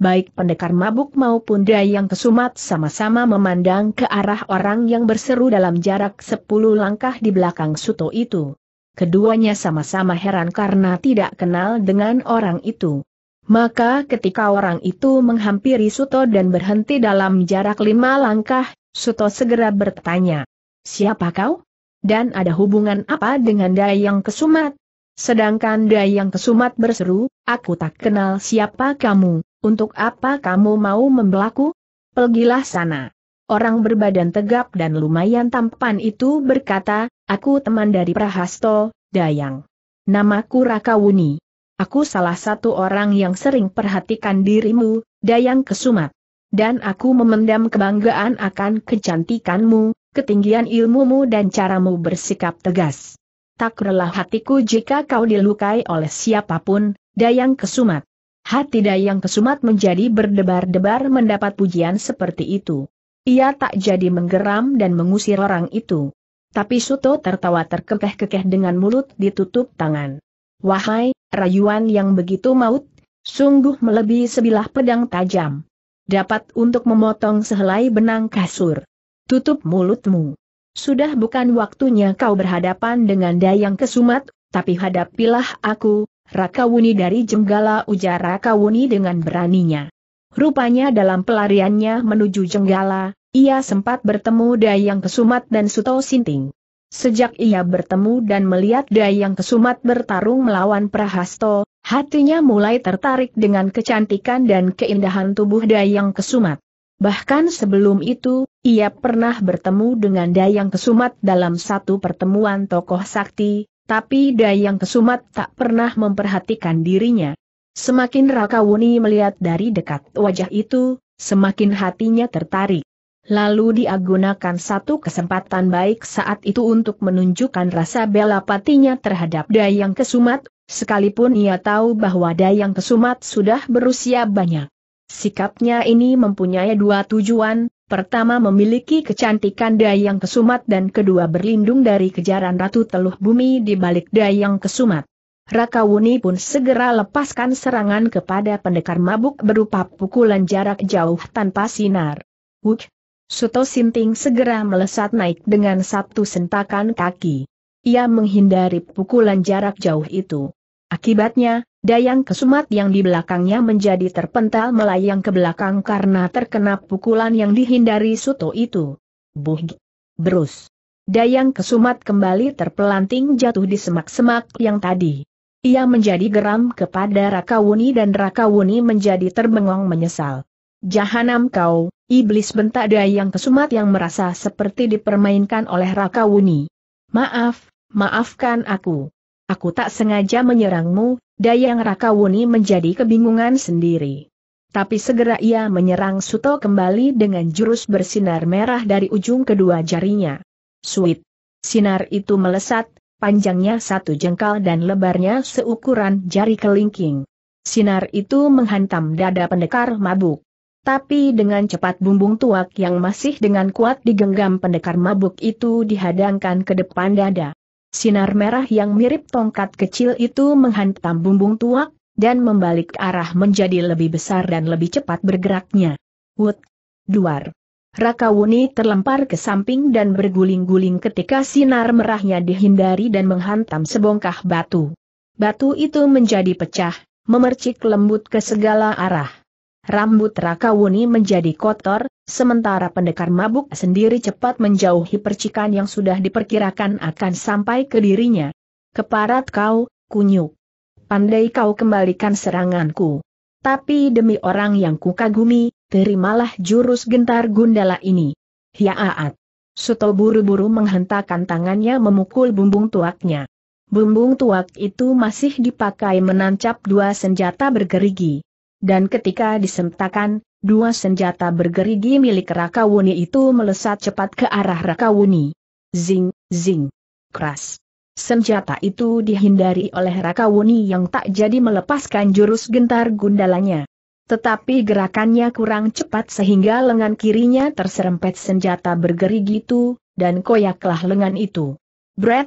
A: Baik pendekar mabuk maupun Dayang Kesumat sama-sama memandang ke arah orang yang berseru dalam jarak sepuluh langkah di belakang Suto itu keduanya sama-sama heran karena tidak kenal dengan orang itu. Maka ketika orang itu menghampiri Suto dan berhenti dalam jarak lima langkah, Suto segera bertanya, Siapa kau? Dan ada hubungan apa dengan Dayang Kesumat? Sedangkan Dayang Kesumat berseru, Aku tak kenal siapa kamu, untuk apa kamu mau membelaku? Pergilah sana orang berbadan tegap dan lumayan tampan itu berkata, aku teman dari Prahasto, Dayang. Namaku Rakawuni. Aku salah satu orang yang sering perhatikan dirimu, Dayang Kesumat. Dan aku memendam kebanggaan akan kecantikanmu, ketinggian ilmumu dan caramu bersikap tegas. Tak rela hatiku jika kau dilukai oleh siapapun, Dayang Kesumat. Hati Dayang Kesumat menjadi berdebar-debar mendapat pujian seperti itu. Ia tak jadi menggeram dan mengusir orang itu. Tapi Suto tertawa terkekeh-kekeh dengan mulut ditutup tangan. Wahai, rayuan yang begitu maut, sungguh melebihi sebilah pedang tajam. Dapat untuk memotong sehelai benang kasur. Tutup mulutmu. Sudah bukan waktunya kau berhadapan dengan Dayang Kesumat, tapi hadapilah aku, Rakawuni dari Jenggala ujar Rakawuni dengan beraninya. Rupanya dalam pelariannya menuju Jenggala, ia sempat bertemu Dayang Kesumat dan Suto Sinting. Sejak ia bertemu dan melihat Dayang Kesumat bertarung melawan Prahasto, hatinya mulai tertarik dengan kecantikan dan keindahan tubuh Dayang Kesumat. Bahkan sebelum itu, ia pernah bertemu dengan Dayang Kesumat dalam satu pertemuan tokoh sakti, tapi Dayang Kesumat tak pernah memperhatikan dirinya. Semakin Raka Wuni melihat dari dekat wajah itu, semakin hatinya tertarik. Lalu dia gunakan satu kesempatan baik saat itu untuk menunjukkan rasa bela patinya terhadap Dayang Kesumat, sekalipun ia tahu bahwa Dayang Kesumat sudah berusia banyak. Sikapnya ini mempunyai dua tujuan, pertama memiliki kecantikan Dayang Kesumat dan kedua berlindung dari kejaran Ratu Teluh Bumi di balik Dayang Kesumat. Rakawuni pun segera lepaskan serangan kepada pendekar mabuk berupa pukulan jarak jauh tanpa sinar. Wuk! Suto Sinting segera melesat naik dengan satu sentakan kaki. Ia menghindari pukulan jarak jauh itu. Akibatnya, Dayang Kesumat yang di belakangnya menjadi terpental melayang ke belakang karena terkena pukulan yang dihindari Suto itu. Buh! Berus! Dayang Kesumat kembali terpelanting jatuh di semak-semak yang tadi. Ia menjadi geram kepada Rakawuni dan Rakawuni menjadi terbengong menyesal. Jahanam kau, iblis bentak Dayang Kesumat yang merasa seperti dipermainkan oleh Rakawuni. Maaf, maafkan aku. Aku tak sengaja menyerangmu, Dayang Rakawuni menjadi kebingungan sendiri. Tapi segera ia menyerang Suto kembali dengan jurus bersinar merah dari ujung kedua jarinya. Sweet. Sinar itu melesat, panjangnya satu jengkal dan lebarnya seukuran jari kelingking. Sinar itu menghantam dada pendekar mabuk. Tapi dengan cepat bumbung tuak yang masih dengan kuat digenggam pendekar mabuk itu dihadangkan ke depan dada. Sinar merah yang mirip tongkat kecil itu menghantam bumbung tuak, dan membalik arah menjadi lebih besar dan lebih cepat bergeraknya. Wut! Duar! Rakawuni terlempar ke samping dan berguling-guling ketika sinar merahnya dihindari dan menghantam sebongkah batu. Batu itu menjadi pecah, memercik lembut ke segala arah. Rambut Rakawuni menjadi kotor, sementara pendekar mabuk sendiri cepat menjauhi percikan yang sudah diperkirakan akan sampai ke dirinya. Keparat kau, kunyuk. Pandai kau kembalikan seranganku. Tapi demi orang yang kukagumi, terimalah jurus gentar gundala ini. Hiaat. Suto buru-buru menghentakkan tangannya memukul bumbung tuaknya. Bumbung tuak itu masih dipakai menancap dua senjata bergerigi. Dan ketika disentakan, dua senjata bergerigi milik Rakawuni itu melesat cepat ke arah Rakawuni. Zing, zing. Keras. Senjata itu dihindari oleh Rakawuni yang tak jadi melepaskan jurus gentar gundalanya. Tetapi gerakannya kurang cepat sehingga lengan kirinya terserempet senjata bergerigi itu, dan koyaklah lengan itu. Bret!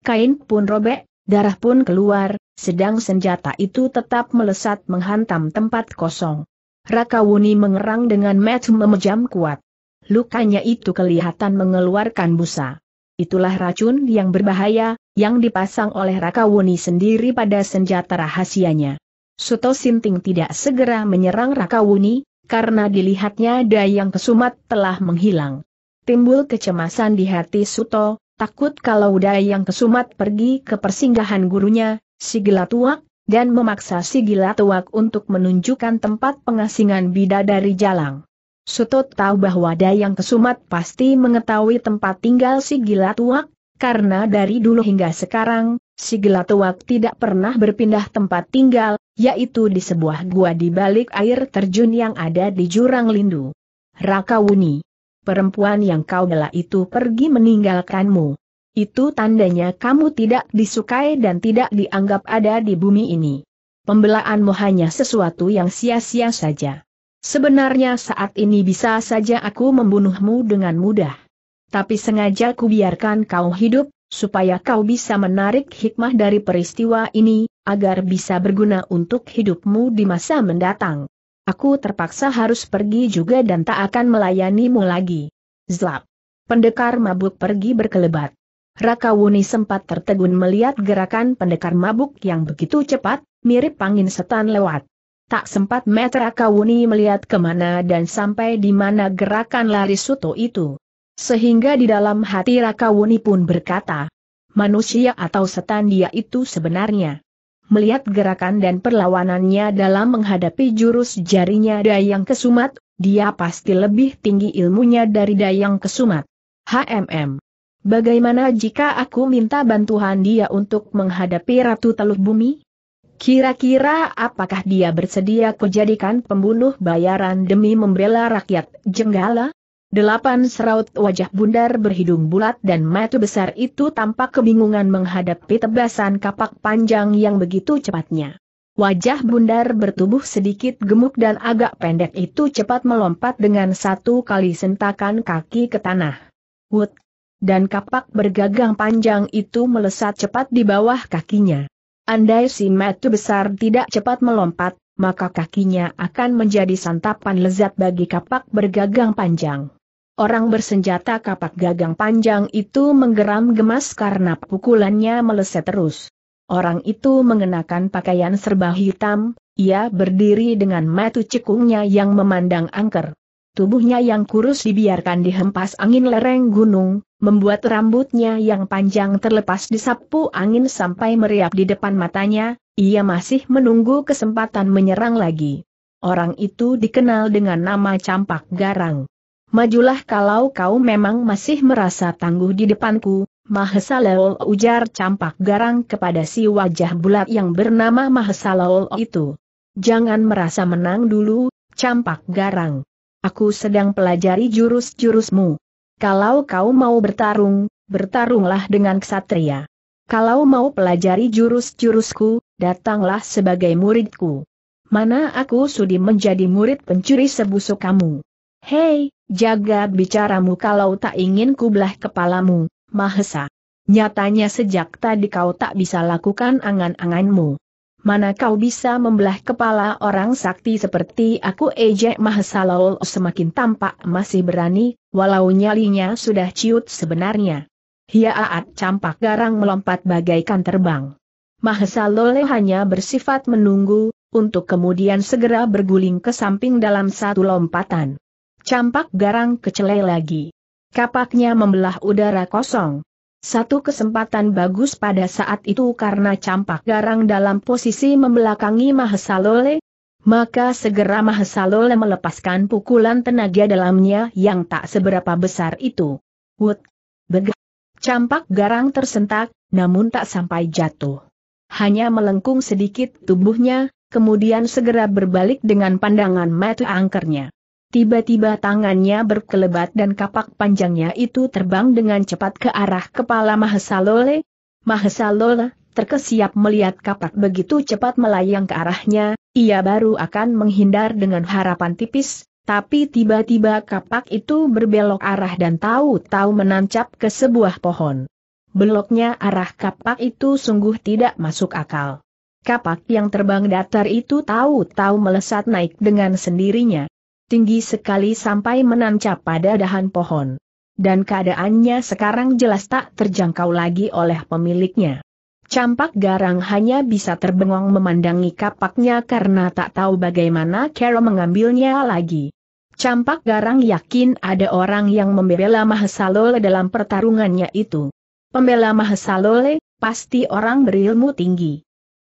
A: Kain pun robek, darah pun keluar, sedang senjata itu tetap melesat menghantam tempat kosong. Rakawuni mengerang dengan match memejam kuat. Lukanya itu kelihatan mengeluarkan busa. Itulah racun yang berbahaya, yang dipasang oleh Rakawuni sendiri pada senjata rahasianya. Suto Sinting tidak segera menyerang Rakawuni, karena dilihatnya Dayang Kesumat telah menghilang. Timbul kecemasan di hati Suto, takut kalau Dayang Kesumat pergi ke persinggahan gurunya, si gila tuak, dan memaksa si gila tuak untuk menunjukkan tempat pengasingan bidadari jalang. Suto tahu bahwa Dayang Kesumat pasti mengetahui tempat tinggal si gila tuak, karena dari dulu hingga sekarang, si Gelatuak tidak pernah berpindah tempat tinggal, yaitu di sebuah gua di balik air terjun yang ada di Jurang Lindu. Raka Perempuan yang kau bela itu pergi meninggalkanmu. Itu tandanya kamu tidak disukai dan tidak dianggap ada di bumi ini. Pembelaanmu hanya sesuatu yang sia-sia saja. Sebenarnya saat ini bisa saja aku membunuhmu dengan mudah. Tapi sengaja kubiarkan kau hidup, supaya kau bisa menarik hikmah dari peristiwa ini, agar bisa berguna untuk hidupmu di masa mendatang. Aku terpaksa harus pergi juga dan tak akan melayanimu lagi. Zlap. Pendekar mabuk pergi berkelebat. Rakawuni sempat tertegun melihat gerakan pendekar mabuk yang begitu cepat, mirip angin setan lewat. Tak sempat meter Rakawuni melihat kemana dan sampai di mana gerakan lari suto itu. Sehingga di dalam hati Rakawuni pun berkata, manusia atau setan dia itu sebenarnya. Melihat gerakan dan perlawanannya dalam menghadapi jurus jarinya Dayang Kesumat, dia pasti lebih tinggi ilmunya dari Dayang Kesumat. HMM. Bagaimana jika aku minta bantuan dia untuk menghadapi Ratu Teluk Bumi? Kira-kira apakah dia bersedia kujadikan pembunuh bayaran demi membela rakyat Jenggala? Delapan seraut wajah bundar berhidung bulat dan mata besar itu tampak kebingungan menghadapi tebasan kapak panjang yang begitu cepatnya. Wajah bundar bertubuh sedikit gemuk dan agak pendek itu cepat melompat dengan satu kali sentakan kaki ke tanah. Wood! Dan kapak bergagang panjang itu melesat cepat di bawah kakinya. Andai si mata besar tidak cepat melompat, maka kakinya akan menjadi santapan lezat bagi kapak bergagang panjang. Orang bersenjata kapak gagang panjang itu menggeram gemas karena pukulannya meleset terus. Orang itu mengenakan pakaian serba hitam, ia berdiri dengan matu cekungnya yang memandang angker. Tubuhnya yang kurus dibiarkan dihempas angin lereng gunung, membuat rambutnya yang panjang terlepas disapu angin sampai meriap di depan matanya, ia masih menunggu kesempatan menyerang lagi. Orang itu dikenal dengan nama Campak Garang. Majulah kalau kau memang masih merasa tangguh di depanku, Mahesa ujar campak garang kepada si wajah bulat yang bernama Mahesa itu. Jangan merasa menang dulu, campak garang. Aku sedang pelajari jurus-jurusmu. Kalau kau mau bertarung, bertarunglah dengan ksatria. Kalau mau pelajari jurus-jurusku, datanglah sebagai muridku. Mana aku sudi menjadi murid pencuri sebusuk kamu. Hei, Jaga bicaramu kalau tak ingin kublah kepalamu, Mahesa. Nyatanya sejak tadi kau tak bisa lakukan angan-anganmu. Mana kau bisa membelah kepala orang sakti seperti aku ejek Mahesa Laul semakin tampak masih berani, walau nyalinya sudah ciut sebenarnya. Hiaat campak garang melompat bagaikan terbang. Mahesa Lole hanya bersifat menunggu, untuk kemudian segera berguling ke samping dalam satu lompatan campak garang kecelai lagi. Kapaknya membelah udara kosong. Satu kesempatan bagus pada saat itu karena campak garang dalam posisi membelakangi Mahesalole, maka segera Mahesalole melepaskan pukulan tenaga dalamnya yang tak seberapa besar itu. Wut! Begitu! Campak garang tersentak, namun tak sampai jatuh. Hanya melengkung sedikit tubuhnya, kemudian segera berbalik dengan pandangan mata angkernya. Tiba-tiba tangannya berkelebat dan kapak panjangnya itu terbang dengan cepat ke arah kepala Mahesalole. Mahesalole terkesiap melihat kapak begitu cepat melayang ke arahnya, ia baru akan menghindar dengan harapan tipis, tapi tiba-tiba kapak itu berbelok arah dan tahu-tahu menancap ke sebuah pohon. Beloknya arah kapak itu sungguh tidak masuk akal. Kapak yang terbang datar itu tahu-tahu melesat naik dengan sendirinya tinggi sekali sampai menancap pada dahan pohon. Dan keadaannya sekarang jelas tak terjangkau lagi oleh pemiliknya. Campak garang hanya bisa terbengong memandangi kapaknya karena tak tahu bagaimana Carol mengambilnya lagi. Campak garang yakin ada orang yang membela Mahesalole dalam pertarungannya itu. Pembela Mahesalole, pasti orang berilmu tinggi.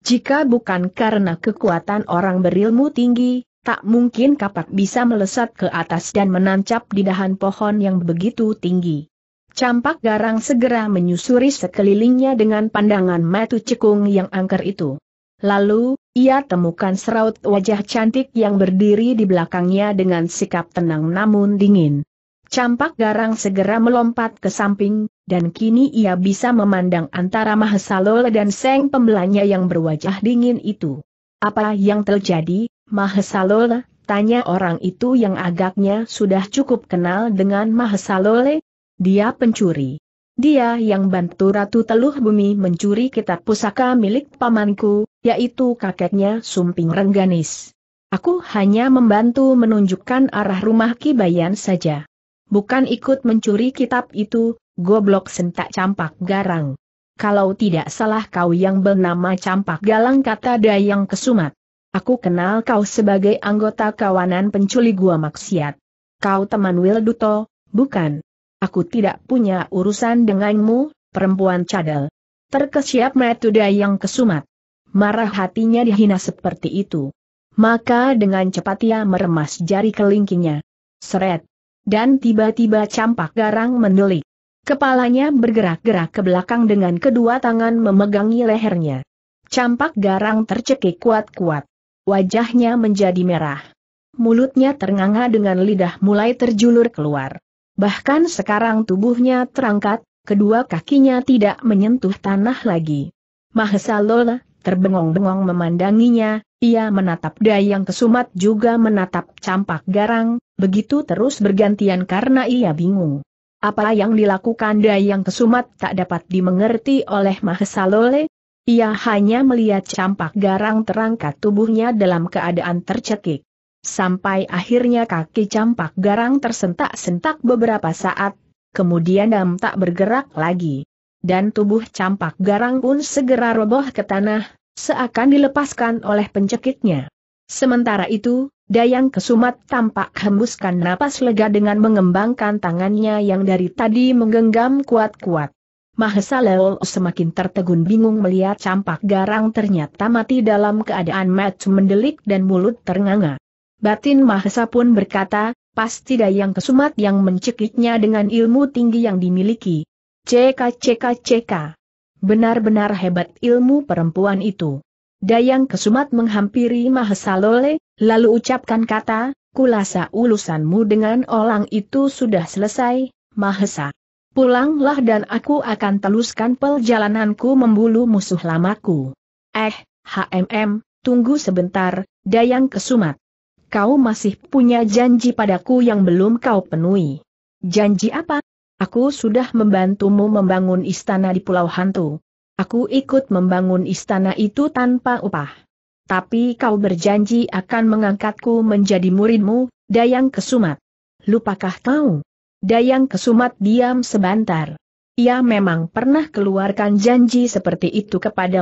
A: Jika bukan karena kekuatan orang berilmu tinggi, tak mungkin kapak bisa melesat ke atas dan menancap di dahan pohon yang begitu tinggi. Campak garang segera menyusuri sekelilingnya dengan pandangan matu cekung yang angker itu. Lalu, ia temukan seraut wajah cantik yang berdiri di belakangnya dengan sikap tenang namun dingin. Campak garang segera melompat ke samping, dan kini ia bisa memandang antara Mahasalol dan Seng pembelanya yang berwajah dingin itu. Apa yang terjadi, Mahesalole, tanya orang itu yang agaknya sudah cukup kenal dengan Mahesalole. Dia pencuri. Dia yang bantu Ratu Teluh Bumi mencuri kitab pusaka milik pamanku, yaitu kakeknya Sumping Rengganis. Aku hanya membantu menunjukkan arah rumah Kibayan saja. Bukan ikut mencuri kitab itu, goblok sentak campak garang. Kalau tidak salah kau yang bernama campak galang kata Dayang Kesumat. Aku kenal kau sebagai anggota kawanan penculik gua maksiat. Kau teman Wilduto, bukan? Aku tidak punya urusan denganmu, perempuan cadel. Terkesiap metode yang kesumat. Marah hatinya dihina seperti itu. Maka dengan cepat ia meremas jari kelingkingnya. Seret. Dan tiba-tiba campak garang mendelik. Kepalanya bergerak-gerak ke belakang dengan kedua tangan memegangi lehernya. Campak garang tercekik kuat-kuat. Wajahnya menjadi merah. Mulutnya ternganga dengan lidah mulai terjulur keluar. Bahkan sekarang tubuhnya terangkat, kedua kakinya tidak menyentuh tanah lagi. Mahesa Lola, terbengong-bengong memandanginya, ia menatap Dayang Kesumat juga menatap campak garang, begitu terus bergantian karena ia bingung. Apa yang dilakukan Dayang Kesumat tak dapat dimengerti oleh Mahesa Lole, ia hanya melihat campak garang terangkat tubuhnya dalam keadaan tercekik. Sampai akhirnya kaki campak garang tersentak-sentak beberapa saat, kemudian dam tak bergerak lagi. Dan tubuh campak garang pun segera roboh ke tanah, seakan dilepaskan oleh pencekiknya. Sementara itu, Dayang Kesumat tampak hembuskan napas lega dengan mengembangkan tangannya yang dari tadi menggenggam kuat-kuat. Mahesa Leol semakin tertegun bingung melihat campak garang ternyata mati dalam keadaan match mendelik dan mulut ternganga. Batin Mahesa pun berkata, pasti dayang kesumat yang mencekiknya dengan ilmu tinggi yang dimiliki. Ceka ceka ceka. Benar-benar hebat ilmu perempuan itu. Dayang kesumat menghampiri Mahesa Lole, lalu ucapkan kata, kulasa ulusanmu dengan orang itu sudah selesai, Mahesa. Pulanglah dan aku akan teluskan perjalananku membulu musuh lamaku. Eh, HMM, tunggu sebentar, Dayang Kesumat. Kau masih punya janji padaku yang belum kau penuhi. Janji apa? Aku sudah membantumu membangun istana di Pulau Hantu. Aku ikut membangun istana itu tanpa upah. Tapi kau berjanji akan mengangkatku menjadi muridmu, Dayang Kesumat. Lupakah kau? Dayang Kesumat diam sebentar. Ia memang pernah keluarkan janji seperti itu kepada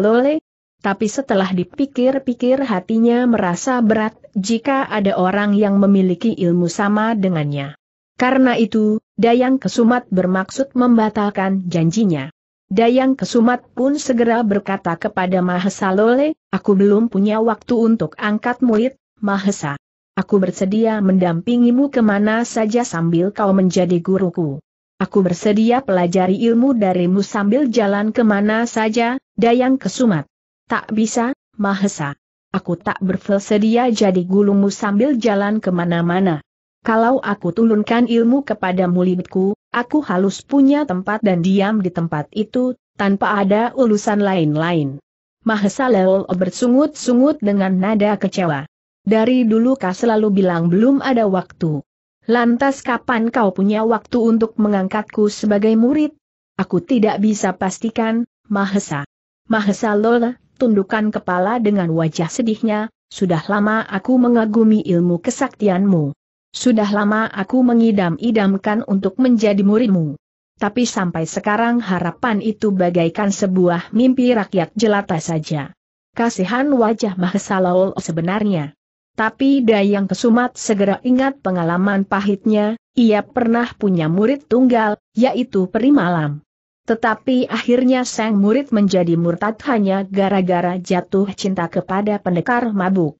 A: Lole, tapi setelah dipikir-pikir hatinya merasa berat jika ada orang yang memiliki ilmu sama dengannya. Karena itu, Dayang Kesumat bermaksud membatalkan janjinya. Dayang Kesumat pun segera berkata kepada Lole, aku belum punya waktu untuk angkat murid, Mahesa. Aku bersedia mendampingimu kemana saja sambil kau menjadi guruku. Aku bersedia pelajari ilmu darimu sambil jalan kemana saja, dayang kesumat. Tak bisa, Mahesa. Aku tak bersedia jadi gulungmu sambil jalan kemana-mana. Kalau aku tulunkan ilmu kepada mulitku, aku halus punya tempat dan diam di tempat itu, tanpa ada ulusan lain-lain. Mahesa Leol bersungut-sungut dengan nada kecewa. Dari dulu kau selalu bilang belum ada waktu. Lantas kapan kau punya waktu untuk mengangkatku sebagai murid? Aku tidak bisa pastikan, Mahesa. Mahesa Lola, tundukkan kepala dengan wajah sedihnya, sudah lama aku mengagumi ilmu kesaktianmu. Sudah lama aku mengidam-idamkan untuk menjadi muridmu. Tapi sampai sekarang harapan itu bagaikan sebuah mimpi rakyat jelata saja. Kasihan wajah Mahesa Lola sebenarnya. Tapi Dayang Kesumat segera ingat pengalaman pahitnya, ia pernah punya murid tunggal, yaitu Perimalam. Tetapi akhirnya sang murid menjadi murtad hanya gara-gara jatuh cinta kepada pendekar mabuk.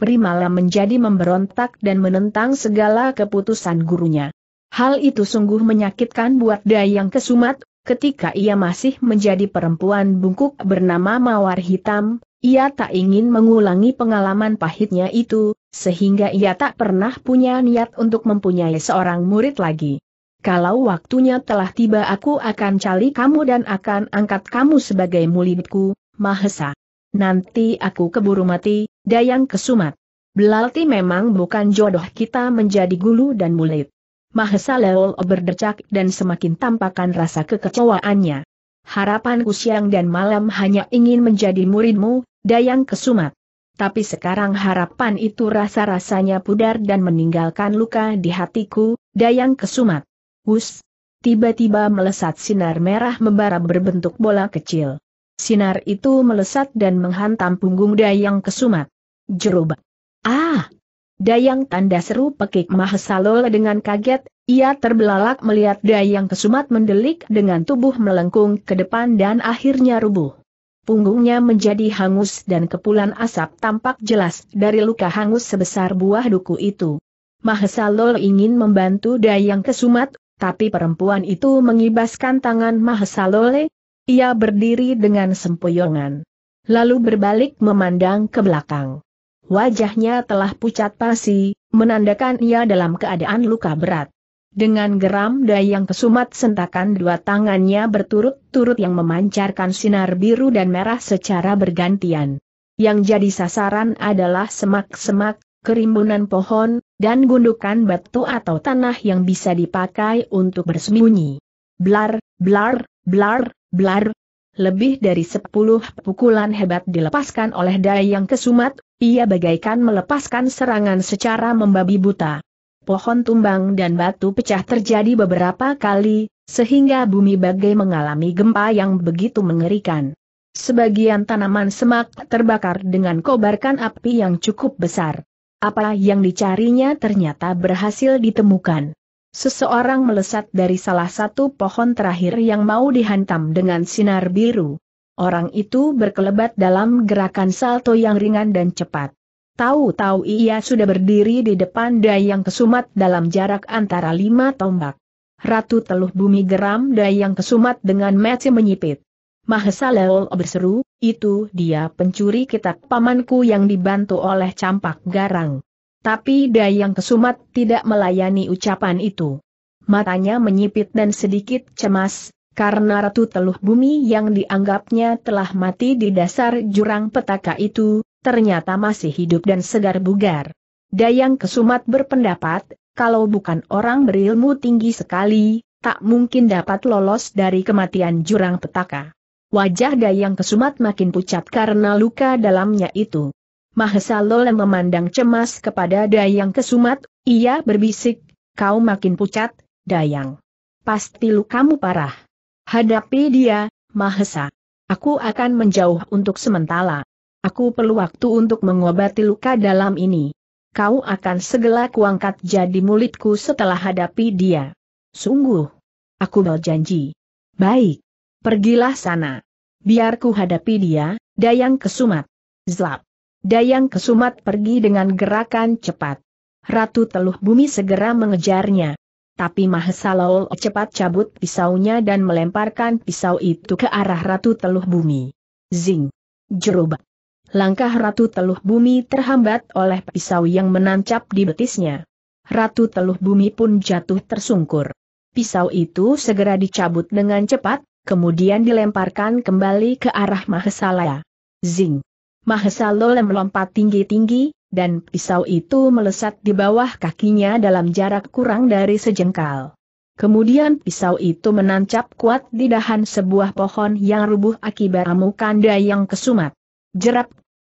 A: Perimalam menjadi memberontak dan menentang segala keputusan gurunya. Hal itu sungguh menyakitkan buat Dayang Kesumat, ketika ia masih menjadi perempuan bungkuk bernama Mawar Hitam, ia tak ingin mengulangi pengalaman pahitnya itu, sehingga ia tak pernah punya niat untuk mempunyai seorang murid lagi. Kalau waktunya telah tiba aku akan cari kamu dan akan angkat kamu sebagai muridku, Mahesa. Nanti aku keburu mati, Dayang Kesumat. Belalti memang bukan jodoh kita menjadi gulu dan murid. Mahesa Leol berdecak dan semakin tampakkan rasa kekecewaannya. Harapanku siang dan malam hanya ingin menjadi muridmu, Dayang kesumat. Tapi sekarang harapan itu rasa-rasanya pudar dan meninggalkan luka di hatiku, dayang kesumat. Hus! Tiba-tiba melesat sinar merah membara berbentuk bola kecil. Sinar itu melesat dan menghantam punggung dayang kesumat. Jeruba. Ah! Dayang tanda seru pekik Mahesalola dengan kaget, ia terbelalak melihat dayang kesumat mendelik dengan tubuh melengkung ke depan dan akhirnya rubuh. Punggungnya menjadi hangus dan kepulan asap tampak jelas dari luka hangus sebesar buah duku itu. Mahesa Lol ingin membantu Dayang Kesumat, tapi perempuan itu mengibaskan tangan Mahesa Lole. Ia berdiri dengan sempoyongan. Lalu berbalik memandang ke belakang. Wajahnya telah pucat pasi, menandakan ia dalam keadaan luka berat. Dengan geram dayang kesumat sentakan dua tangannya berturut-turut yang memancarkan sinar biru dan merah secara bergantian. Yang jadi sasaran adalah semak-semak, kerimbunan pohon, dan gundukan batu atau tanah yang bisa dipakai untuk bersembunyi. Blar, blar, blar, blar. Lebih dari sepuluh pukulan hebat dilepaskan oleh dayang kesumat, ia bagaikan melepaskan serangan secara membabi buta pohon tumbang dan batu pecah terjadi beberapa kali, sehingga bumi bagai mengalami gempa yang begitu mengerikan. Sebagian tanaman semak terbakar dengan kobarkan api yang cukup besar. Apa yang dicarinya ternyata berhasil ditemukan. Seseorang melesat dari salah satu pohon terakhir yang mau dihantam dengan sinar biru. Orang itu berkelebat dalam gerakan salto yang ringan dan cepat. Tahu-tahu ia sudah berdiri di depan Dayang Kesumat dalam jarak antara lima tombak. Ratu Teluh Bumi geram Dayang Kesumat dengan mata menyipit. Mahesa Leol berseru, itu dia pencuri kitab pamanku yang dibantu oleh campak garang. Tapi Dayang Kesumat tidak melayani ucapan itu. Matanya menyipit dan sedikit cemas, karena Ratu Teluh Bumi yang dianggapnya telah mati di dasar jurang petaka itu, ternyata masih hidup dan segar bugar. Dayang Kesumat berpendapat, kalau bukan orang berilmu tinggi sekali, tak mungkin dapat lolos dari kematian jurang petaka. Wajah Dayang Kesumat makin pucat karena luka dalamnya itu. Mahesa Lola memandang cemas kepada Dayang Kesumat, ia berbisik, kau makin pucat, Dayang. Pasti lukamu parah. Hadapi dia, Mahesa. Aku akan menjauh untuk sementara. Aku perlu waktu untuk mengobati luka dalam ini. Kau akan segera kuangkat jadi mulutku setelah hadapi dia. Sungguh. Aku berjanji. Baik. Pergilah sana. Biarku hadapi dia, Dayang Kesumat. Zlap. Dayang Kesumat pergi dengan gerakan cepat. Ratu Teluh Bumi segera mengejarnya. Tapi Mahesalol cepat cabut pisaunya dan melemparkan pisau itu ke arah Ratu Teluh Bumi. Zing. Jerubak. Langkah Ratu Teluh Bumi terhambat oleh pisau yang menancap di betisnya. Ratu Teluh Bumi pun jatuh tersungkur. Pisau itu segera dicabut dengan cepat, kemudian dilemparkan kembali ke arah Mahesalaya. Zing! Mahesalola melompat tinggi-tinggi, dan pisau itu melesat di bawah kakinya dalam jarak kurang dari sejengkal. Kemudian pisau itu menancap kuat di dahan sebuah pohon yang rubuh akibat amukan dayang kesumat. Jerap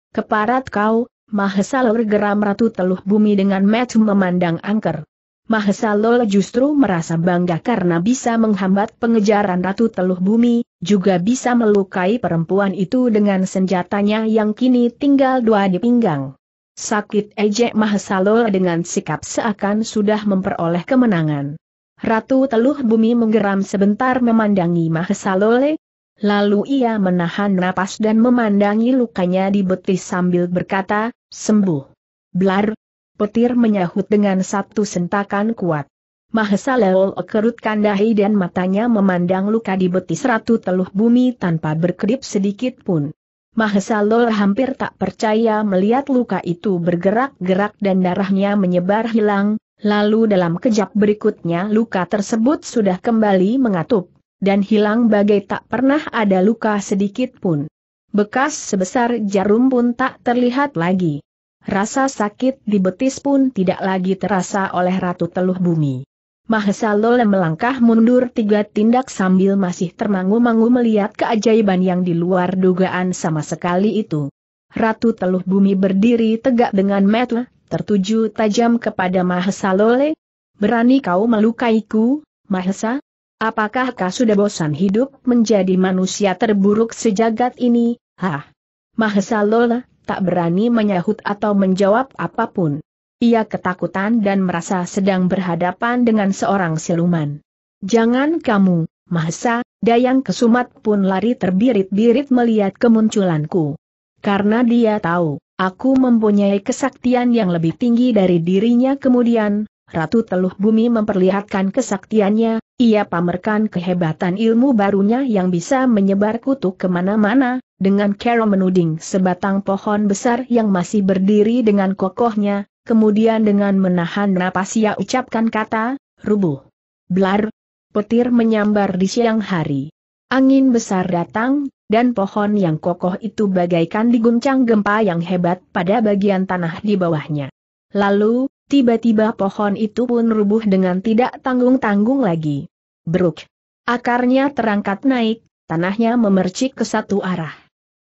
A: Keparat kau, Mahesalol geram Ratu Teluh Bumi dengan metu memandang angker. Mahesalol justru merasa bangga karena bisa menghambat pengejaran Ratu Teluh Bumi, juga bisa melukai perempuan itu dengan senjatanya yang kini tinggal dua di pinggang. Sakit ejek Mahesalol dengan sikap seakan sudah memperoleh kemenangan. Ratu Teluh Bumi menggeram sebentar memandangi Mahesalole, Lalu ia menahan napas dan memandangi lukanya di betis sambil berkata, sembuh. Blar! Petir menyahut dengan satu sentakan kuat. Mahesa Leol kerutkan dahi dan matanya memandang luka di betis ratu teluh bumi tanpa berkedip sedikit pun. Mahesa Leol hampir tak percaya melihat luka itu bergerak-gerak dan darahnya menyebar hilang, lalu dalam kejap berikutnya luka tersebut sudah kembali mengatup dan hilang bagai tak pernah ada luka sedikit pun. Bekas sebesar jarum pun tak terlihat lagi. Rasa sakit di betis pun tidak lagi terasa oleh Ratu Teluh Bumi. Mahesa Lola melangkah mundur tiga tindak sambil masih termangu-mangu melihat keajaiban yang di luar dugaan sama sekali itu. Ratu Teluh Bumi berdiri tegak dengan mata tertuju tajam kepada Mahesa Lole. Berani kau melukaiku, Mahesa? Apakah kau sudah bosan hidup menjadi manusia terburuk sejagat ini? Hah? Mahesa Lola, tak berani menyahut atau menjawab apapun. Ia ketakutan dan merasa sedang berhadapan dengan seorang siluman. Jangan kamu, Mahesa, Dayang Kesumat pun lari terbirit-birit melihat kemunculanku. Karena dia tahu, aku mempunyai kesaktian yang lebih tinggi dari dirinya kemudian, Ratu Teluh Bumi memperlihatkan kesaktiannya, ia pamerkan kehebatan ilmu barunya yang bisa menyebar kutuk kemana-mana, dengan cara menuding sebatang pohon besar yang masih berdiri dengan kokohnya, kemudian dengan menahan napas ia ucapkan kata, rubuh. Blar. Petir menyambar di siang hari. Angin besar datang, dan pohon yang kokoh itu bagaikan diguncang gempa yang hebat pada bagian tanah di bawahnya. Lalu, Tiba-tiba pohon itu pun rubuh dengan tidak tanggung-tanggung lagi. Beruk. Akarnya terangkat naik, tanahnya memercik ke satu arah.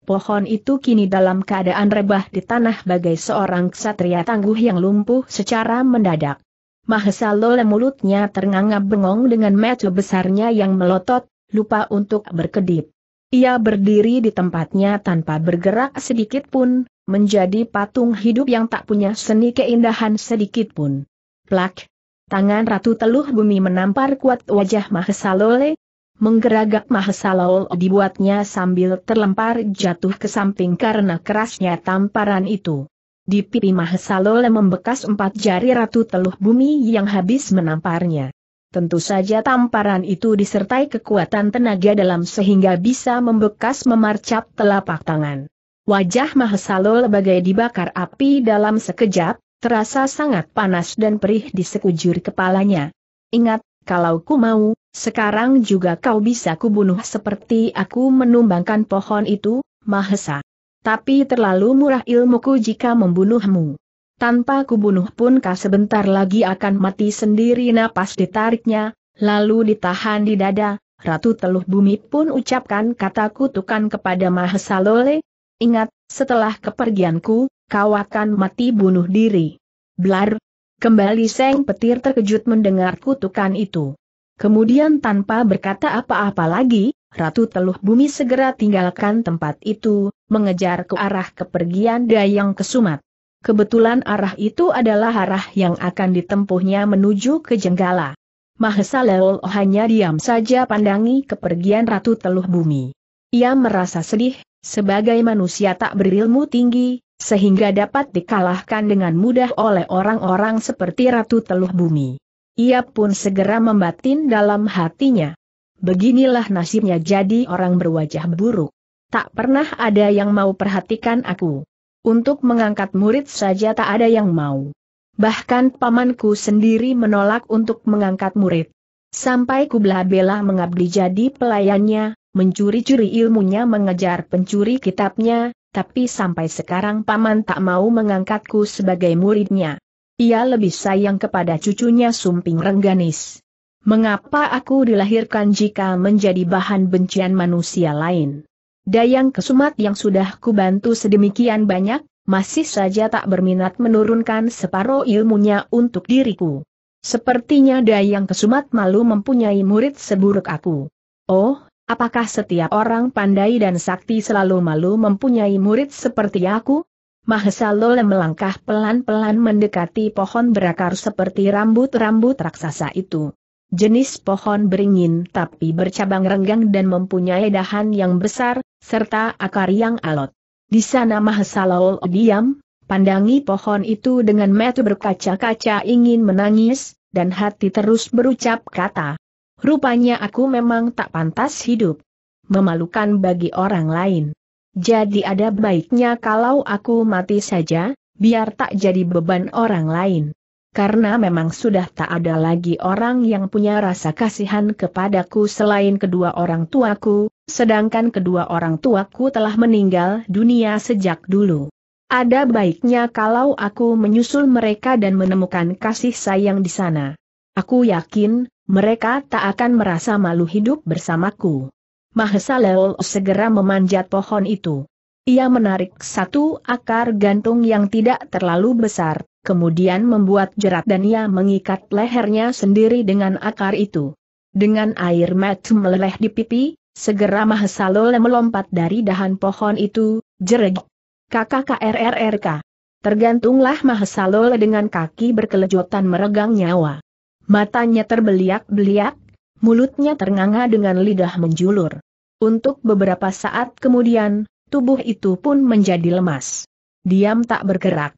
A: Pohon itu kini dalam keadaan rebah di tanah bagai seorang ksatria tangguh yang lumpuh secara mendadak. Mahesa Lola mulutnya ternganga bengong dengan metu besarnya yang melotot, lupa untuk berkedip. Ia berdiri di tempatnya tanpa bergerak sedikit pun, menjadi patung hidup yang tak punya seni keindahan sedikit pun. Plak! Tangan Ratu Teluh Bumi menampar kuat wajah Mahesalole, Menggeragak Mahesalole dibuatnya sambil terlempar jatuh ke samping karena kerasnya tamparan itu. Di pipi Mahesalole membekas empat jari Ratu Teluh Bumi yang habis menamparnya. Tentu saja tamparan itu disertai kekuatan tenaga dalam sehingga bisa membekas memarcap telapak tangan. Wajah Mahesalol bagai dibakar api dalam sekejap, terasa sangat panas dan perih di sekujur kepalanya. Ingat, kalau ku mau, sekarang juga kau bisa kubunuh seperti aku menumbangkan pohon itu, Mahesa. Tapi terlalu murah ilmuku jika membunuhmu. Tanpa kubunuh pun kau sebentar lagi akan mati sendiri napas ditariknya, lalu ditahan di dada, Ratu Teluh Bumi pun ucapkan kata kutukan kepada Mahesa Lole, ingat, setelah kepergianku, kau akan mati bunuh diri. Blar! Kembali Seng Petir terkejut mendengar kutukan itu. Kemudian tanpa berkata apa-apa lagi, Ratu Teluh Bumi segera tinggalkan tempat itu, mengejar ke arah kepergian Dayang Kesumat. Kebetulan arah itu adalah arah yang akan ditempuhnya menuju ke Jenggala. Mahesa Leol hanya diam saja pandangi kepergian Ratu Teluh Bumi. Ia merasa sedih, sebagai manusia tak berilmu tinggi, sehingga dapat dikalahkan dengan mudah oleh orang-orang seperti Ratu Teluh Bumi. Ia pun segera membatin dalam hatinya. Beginilah nasibnya jadi orang berwajah buruk. Tak pernah ada yang mau perhatikan aku. Untuk mengangkat murid saja tak ada yang mau. Bahkan pamanku sendiri menolak untuk mengangkat murid. Sampai ku bela-bela mengabdi jadi pelayannya, mencuri-curi ilmunya mengejar pencuri kitabnya, tapi sampai sekarang paman tak mau mengangkatku sebagai muridnya. Ia lebih sayang kepada cucunya Sumping Rengganis. Mengapa aku dilahirkan jika menjadi bahan bencian manusia lain? Dayang Kesumat yang sudah kubantu sedemikian banyak, masih saja tak berminat menurunkan separuh ilmunya untuk diriku. Sepertinya Dayang Kesumat malu mempunyai murid seburuk aku. Oh, apakah setiap orang pandai dan sakti selalu malu mempunyai murid seperti aku? Mahesa Lole melangkah pelan-pelan mendekati pohon berakar seperti rambut-rambut raksasa itu jenis pohon beringin tapi bercabang renggang dan mempunyai dahan yang besar, serta akar yang alot. Di sana Mahesalaul diam, pandangi pohon itu dengan mata berkaca-kaca ingin menangis, dan hati terus berucap kata. Rupanya aku memang tak pantas hidup. Memalukan bagi orang lain. Jadi ada baiknya kalau aku mati saja, biar tak jadi beban orang lain karena memang sudah tak ada lagi orang yang punya rasa kasihan kepadaku selain kedua orang tuaku, sedangkan kedua orang tuaku telah meninggal dunia sejak dulu. Ada baiknya kalau aku menyusul mereka dan menemukan kasih sayang di sana. Aku yakin, mereka tak akan merasa malu hidup bersamaku. Mahesa Leol segera memanjat pohon itu. Ia menarik satu akar gantung yang tidak terlalu besar, kemudian membuat jerat dan ia mengikat lehernya sendiri dengan akar itu. Dengan air mata meleleh di pipi, segera Mahesalole melompat dari dahan pohon itu, jereg. Kakak KRRRK. Tergantunglah Mahesalole dengan kaki berkelejotan meregang nyawa. Matanya terbeliak-beliak, mulutnya ternganga dengan lidah menjulur. Untuk beberapa saat kemudian, tubuh itu pun menjadi lemas. Diam tak bergerak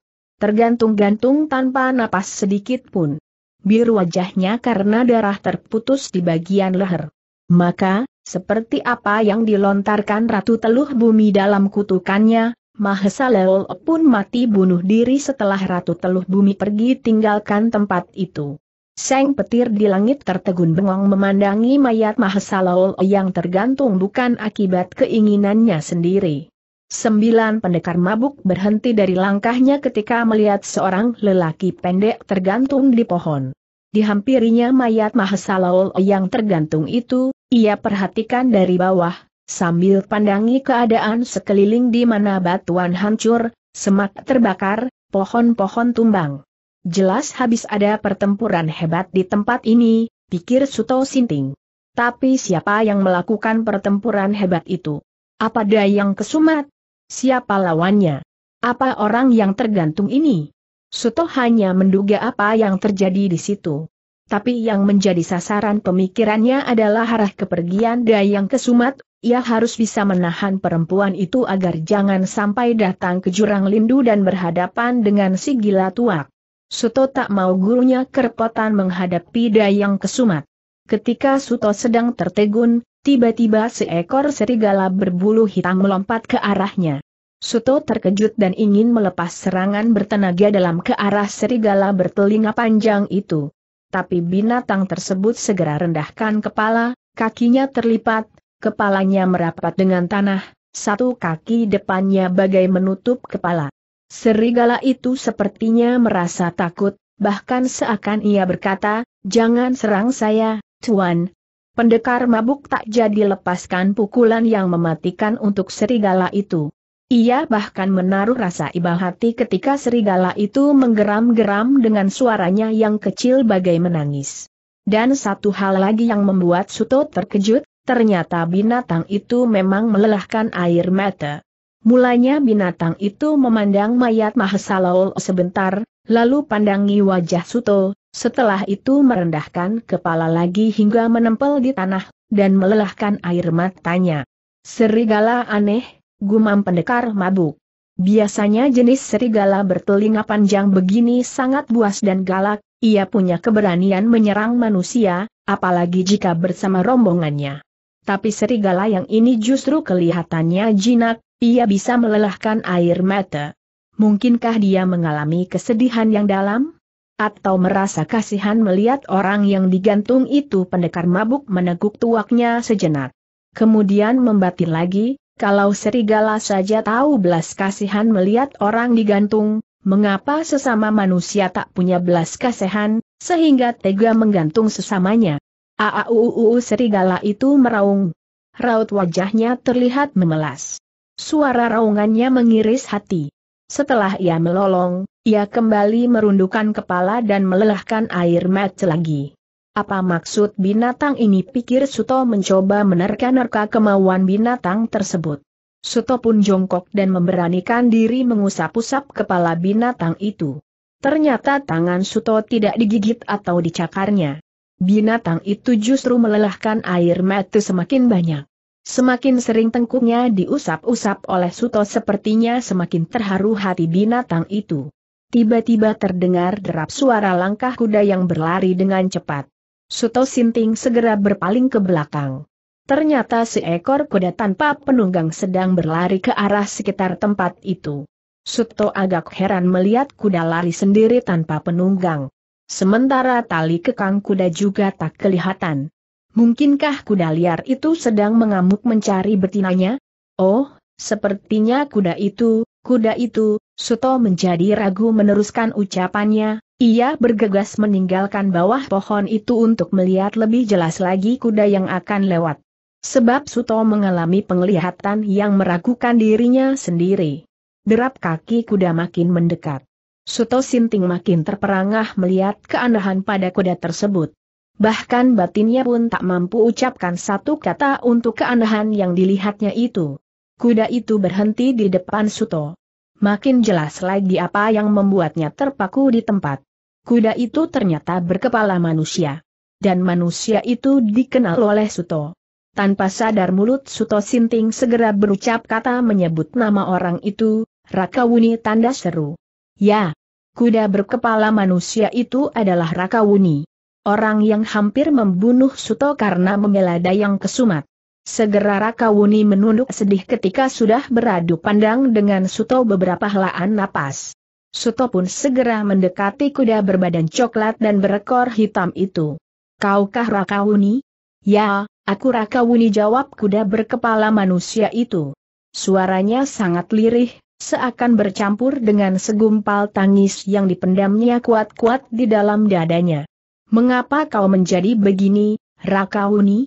A: tergantung-gantung tanpa napas sedikit pun. Biru wajahnya karena darah terputus di bagian leher. Maka, seperti apa yang dilontarkan Ratu Teluh Bumi dalam kutukannya, Mahesa Leol pun mati bunuh diri setelah Ratu Teluh Bumi pergi tinggalkan tempat itu. Seng petir di langit tertegun bengong memandangi mayat Mahesa Leol yang tergantung bukan akibat keinginannya sendiri. Sembilan pendekar mabuk berhenti dari langkahnya ketika melihat seorang lelaki pendek tergantung di pohon. Dihampirinya mayat Mahesalaul yang tergantung itu, ia perhatikan dari bawah, sambil pandangi keadaan sekeliling di mana batuan hancur, semak terbakar, pohon-pohon tumbang. Jelas habis ada pertempuran hebat di tempat ini, pikir Suto Sinting. Tapi siapa yang melakukan pertempuran hebat itu? Apa dayang kesumat? Siapa lawannya? Apa orang yang tergantung ini? Suto hanya menduga apa yang terjadi di situ. Tapi yang menjadi sasaran pemikirannya adalah arah kepergian Dayang Sumat. ia harus bisa menahan perempuan itu agar jangan sampai datang ke jurang lindu dan berhadapan dengan si gila tuak. Suto tak mau gurunya kerepotan menghadapi Dayang Sumat. Ketika Suto sedang tertegun, Tiba-tiba seekor serigala berbulu hitam melompat ke arahnya. Suto terkejut dan ingin melepas serangan bertenaga dalam ke arah serigala bertelinga panjang itu. Tapi binatang tersebut segera rendahkan kepala, kakinya terlipat, kepalanya merapat dengan tanah, satu kaki depannya bagai menutup kepala. Serigala itu sepertinya merasa takut, bahkan seakan ia berkata, Jangan serang saya, Tuan, Pendekar mabuk tak jadi lepaskan pukulan yang mematikan untuk serigala itu. Ia bahkan menaruh rasa iba hati ketika serigala itu menggeram-geram dengan suaranya yang kecil bagai menangis. Dan satu hal lagi yang membuat Suto terkejut, ternyata binatang itu memang melelahkan air mata. Mulanya binatang itu memandang mayat Mahesalaul sebentar, lalu pandangi wajah Suto, setelah itu merendahkan kepala lagi hingga menempel di tanah, dan melelahkan air matanya. Serigala aneh, gumam pendekar mabuk. Biasanya jenis serigala bertelinga panjang begini sangat buas dan galak, ia punya keberanian menyerang manusia, apalagi jika bersama rombongannya. Tapi serigala yang ini justru kelihatannya jinak, ia bisa melelahkan air mata. Mungkinkah dia mengalami kesedihan yang dalam? atau merasa kasihan melihat orang yang digantung itu pendekar mabuk meneguk tuaknya sejenak. Kemudian membatin lagi, kalau serigala saja tahu belas kasihan melihat orang digantung, mengapa sesama manusia tak punya belas kasihan, sehingga tega menggantung sesamanya. Aauu serigala itu meraung. Raut wajahnya terlihat memelas. Suara raungannya mengiris hati. Setelah ia melolong, ia kembali merundukkan kepala dan melelahkan air mata lagi. Apa maksud binatang ini pikir Suto mencoba menerka-nerka kemauan binatang tersebut. Suto pun jongkok dan memberanikan diri mengusap-usap kepala binatang itu. Ternyata tangan Suto tidak digigit atau dicakarnya. Binatang itu justru melelahkan air mata semakin banyak. Semakin sering tengkuknya diusap-usap oleh Suto sepertinya semakin terharu hati binatang itu tiba-tiba terdengar derap suara langkah kuda yang berlari dengan cepat. Suto Sinting segera berpaling ke belakang. Ternyata seekor kuda tanpa penunggang sedang berlari ke arah sekitar tempat itu. Suto agak heran melihat kuda lari sendiri tanpa penunggang. Sementara tali kekang kuda juga tak kelihatan. Mungkinkah kuda liar itu sedang mengamuk mencari betinanya? Oh, sepertinya kuda itu, kuda itu, Suto menjadi ragu meneruskan ucapannya, ia bergegas meninggalkan bawah pohon itu untuk melihat lebih jelas lagi kuda yang akan lewat. Sebab Suto mengalami penglihatan yang meragukan dirinya sendiri. Derap kaki kuda makin mendekat. Suto Sinting makin terperangah melihat keanehan pada kuda tersebut. Bahkan batinnya pun tak mampu ucapkan satu kata untuk keanehan yang dilihatnya itu. Kuda itu berhenti di depan Suto. Makin jelas lagi apa yang membuatnya terpaku di tempat. Kuda itu ternyata berkepala manusia. Dan manusia itu dikenal oleh Suto. Tanpa sadar mulut Suto Sinting segera berucap kata menyebut nama orang itu, Rakawuni tanda seru. Ya, kuda berkepala manusia itu adalah Rakawuni. Orang yang hampir membunuh Suto karena membela Dayang Kesumat. Segera Raka Wuni menunduk sedih ketika sudah beradu pandang dengan Suto beberapa helaan napas. Suto pun segera mendekati kuda berbadan coklat dan berekor hitam itu. Kaukah Raka Wuni? Ya, aku Raka Wuni jawab kuda berkepala manusia itu. Suaranya sangat lirih, seakan bercampur dengan segumpal tangis yang dipendamnya kuat-kuat di dalam dadanya. Mengapa kau menjadi begini, Raka Wuni?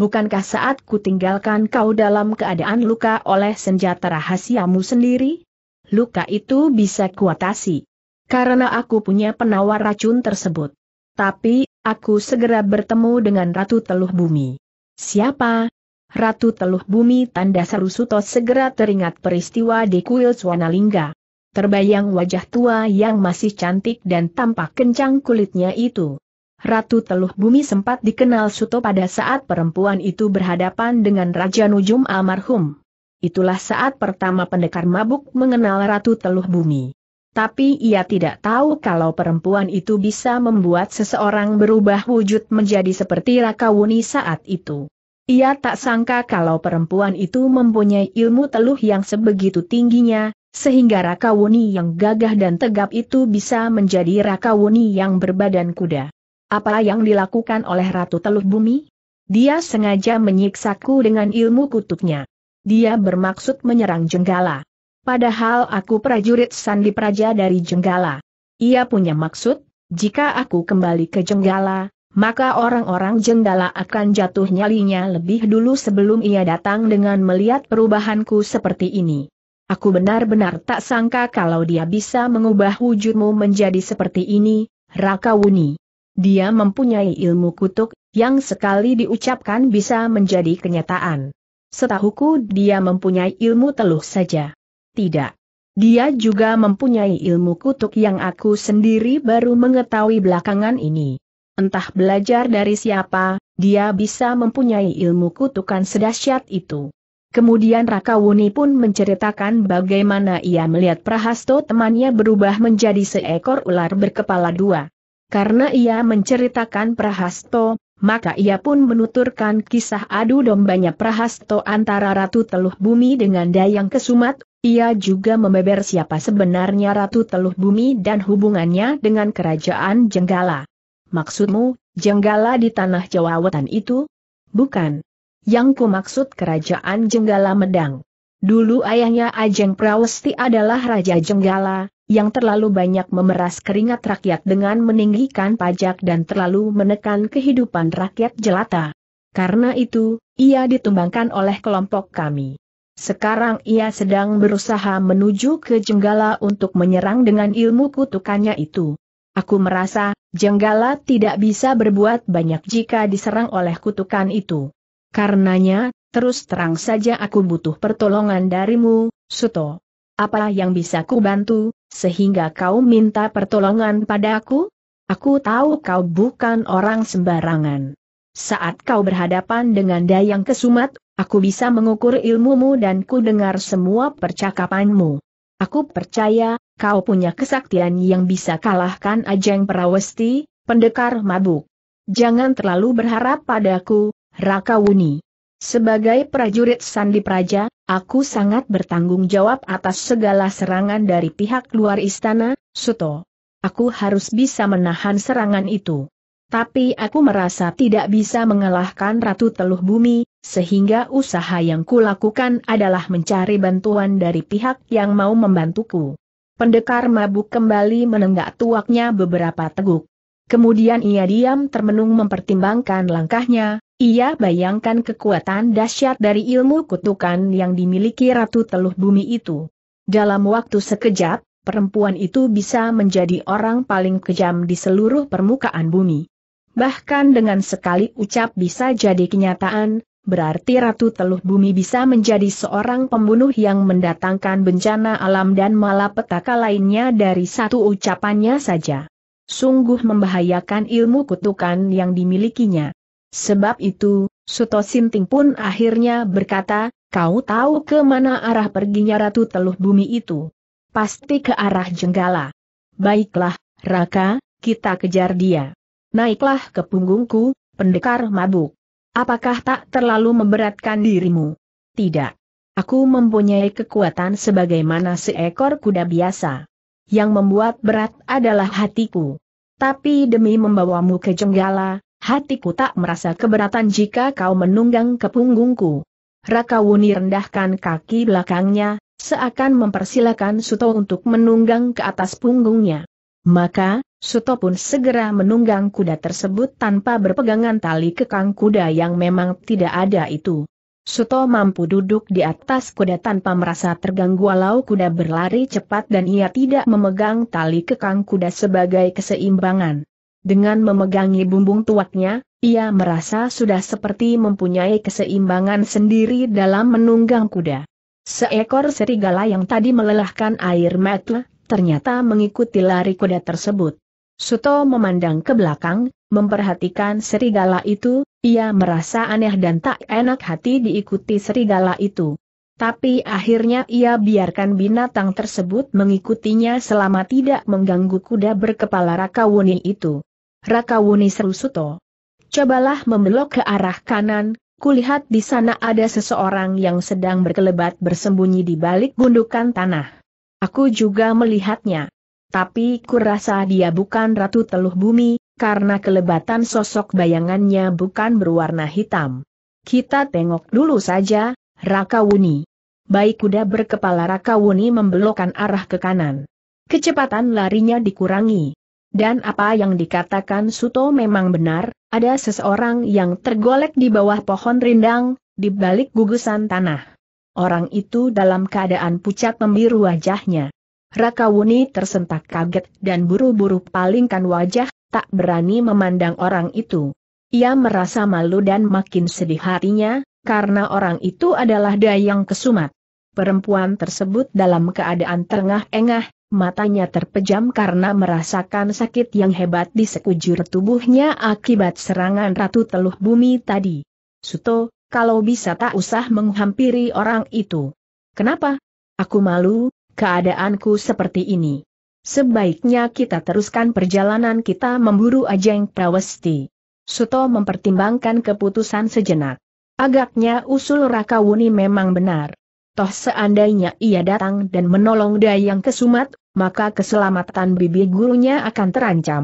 A: bukankah saat ku tinggalkan kau dalam keadaan luka oleh senjata rahasiamu sendiri? Luka itu bisa kuatasi. Karena aku punya penawar racun tersebut. Tapi, aku segera bertemu dengan Ratu Teluh Bumi. Siapa? Ratu Teluh Bumi tanda seru Suto segera teringat peristiwa di kuil Swanalingga. Terbayang wajah tua yang masih cantik dan tampak kencang kulitnya itu. Ratu Teluh Bumi sempat dikenal Suto pada saat perempuan itu berhadapan dengan Raja Nujum almarhum. Itulah saat pertama pendekar mabuk mengenal Ratu Teluh Bumi. Tapi ia tidak tahu kalau perempuan itu bisa membuat seseorang berubah wujud menjadi seperti Rakawuni saat itu. Ia tak sangka kalau perempuan itu mempunyai ilmu teluh yang sebegitu tingginya, sehingga Rakawuni yang gagah dan tegap itu bisa menjadi Rakawuni yang berbadan kuda. Apa yang dilakukan oleh Ratu Teluk Bumi? Dia sengaja menyiksaku dengan ilmu kutuknya. Dia bermaksud menyerang Jenggala. Padahal aku prajurit Sandi Praja dari Jenggala. Ia punya maksud, jika aku kembali ke Jenggala, maka orang-orang Jenggala akan jatuh nyalinya lebih dulu sebelum ia datang dengan melihat perubahanku seperti ini. Aku benar-benar tak sangka kalau dia bisa mengubah wujudmu menjadi seperti ini, Raka Wuni dia mempunyai ilmu kutuk, yang sekali diucapkan bisa menjadi kenyataan. Setahuku dia mempunyai ilmu teluh saja. Tidak. Dia juga mempunyai ilmu kutuk yang aku sendiri baru mengetahui belakangan ini. Entah belajar dari siapa, dia bisa mempunyai ilmu kutukan sedahsyat itu. Kemudian Rakawuni pun menceritakan bagaimana ia melihat Prahasto temannya berubah menjadi seekor ular berkepala dua. Karena ia menceritakan Prahasto, maka ia pun menuturkan kisah adu dombanya Prahasto antara Ratu Teluh Bumi dengan Dayang Kesumat. Ia juga membeber siapa sebenarnya Ratu Teluh Bumi dan hubungannya dengan Kerajaan Jenggala. Maksudmu, Jenggala di Tanah Jawa Wetan itu? Bukan. Yang ku maksud Kerajaan Jenggala Medang. Dulu ayahnya Ajeng Prawesti adalah Raja Jenggala, yang terlalu banyak memeras keringat rakyat dengan meninggikan pajak dan terlalu menekan kehidupan rakyat jelata. Karena itu, ia ditumbangkan oleh kelompok kami. Sekarang ia sedang berusaha menuju ke Jenggala untuk menyerang dengan ilmu kutukannya itu. Aku merasa, Jenggala tidak bisa berbuat banyak jika diserang oleh kutukan itu. Karenanya, terus terang saja aku butuh pertolongan darimu, Suto. Apa yang bisa ku bantu, sehingga kau minta pertolongan padaku? Aku tahu kau bukan orang sembarangan. Saat kau berhadapan dengan Dayang Kesumat, aku bisa mengukur ilmumu dan ku dengar semua percakapanmu. Aku percaya, kau punya kesaktian yang bisa kalahkan Ajeng Perawesti, pendekar mabuk. Jangan terlalu berharap padaku, Raka Wuni. Sebagai prajurit Sandi Praja, aku sangat bertanggung jawab atas segala serangan dari pihak luar istana, Suto. Aku harus bisa menahan serangan itu. Tapi aku merasa tidak bisa mengalahkan Ratu Teluh Bumi, sehingga usaha yang kulakukan adalah mencari bantuan dari pihak yang mau membantuku. Pendekar mabuk kembali menenggak tuaknya beberapa teguk. Kemudian ia diam termenung mempertimbangkan langkahnya, ia bayangkan kekuatan dahsyat dari ilmu kutukan yang dimiliki Ratu Teluh Bumi itu. Dalam waktu sekejap, perempuan itu bisa menjadi orang paling kejam di seluruh permukaan bumi. Bahkan dengan sekali ucap bisa jadi kenyataan, berarti Ratu Teluh Bumi bisa menjadi seorang pembunuh yang mendatangkan bencana alam dan malapetaka lainnya dari satu ucapannya saja. Sungguh membahayakan ilmu kutukan yang dimilikinya. Sebab itu, Suto Sinting pun akhirnya berkata, kau tahu ke mana arah perginya Ratu Teluh Bumi itu? Pasti ke arah Jenggala. Baiklah, Raka, kita kejar dia. Naiklah ke punggungku, pendekar mabuk. Apakah tak terlalu memberatkan dirimu? Tidak. Aku mempunyai kekuatan sebagaimana seekor kuda biasa. Yang membuat berat adalah hatiku. Tapi demi membawamu ke Jenggala, Hatiku tak merasa keberatan jika kau menunggang ke punggungku. Rakawuni rendahkan kaki belakangnya, seakan mempersilakan Suto untuk menunggang ke atas punggungnya. Maka, Suto pun segera menunggang kuda tersebut tanpa berpegangan tali kekang kuda yang memang tidak ada itu. Suto mampu duduk di atas kuda tanpa merasa terganggu walau kuda berlari cepat dan ia tidak memegang tali kekang kuda sebagai keseimbangan. Dengan memegangi bumbung tuaknya, ia merasa sudah seperti mempunyai keseimbangan sendiri dalam menunggang kuda. Seekor serigala yang tadi melelahkan air mata, ternyata mengikuti lari kuda tersebut. Suto memandang ke belakang, memperhatikan serigala itu, ia merasa aneh dan tak enak hati diikuti serigala itu. Tapi akhirnya ia biarkan binatang tersebut mengikutinya selama tidak mengganggu kuda berkepala Rakawuni itu. Rakawuni seru Suto. Cobalah membelok ke arah kanan, kulihat di sana ada seseorang yang sedang berkelebat bersembunyi di balik gundukan tanah. Aku juga melihatnya. Tapi kurasa dia bukan Ratu Teluh Bumi, karena kelebatan sosok bayangannya bukan berwarna hitam. Kita tengok dulu saja, Rakawuni. Baik kuda berkepala Rakawuni membelokkan arah ke kanan. Kecepatan larinya dikurangi. Dan apa yang dikatakan Suto memang benar, ada seseorang yang tergolek di bawah pohon rindang, di balik gugusan tanah. Orang itu dalam keadaan pucat membiru wajahnya. Rakawuni tersentak kaget dan buru-buru palingkan wajah, tak berani memandang orang itu. Ia merasa malu dan makin sedih hatinya, karena orang itu adalah Dayang Kesumat. Perempuan tersebut dalam keadaan tengah engah matanya terpejam karena merasakan sakit yang hebat di sekujur tubuhnya akibat serangan Ratu Teluh Bumi tadi. Suto, kalau bisa tak usah menghampiri orang itu. Kenapa? Aku malu, keadaanku seperti ini. Sebaiknya kita teruskan perjalanan kita memburu Ajeng Prawesti. Suto mempertimbangkan keputusan sejenak. Agaknya usul Rakawuni memang benar. Toh seandainya ia datang dan menolong Dayang Kesumat, maka keselamatan bibi gurunya akan terancam.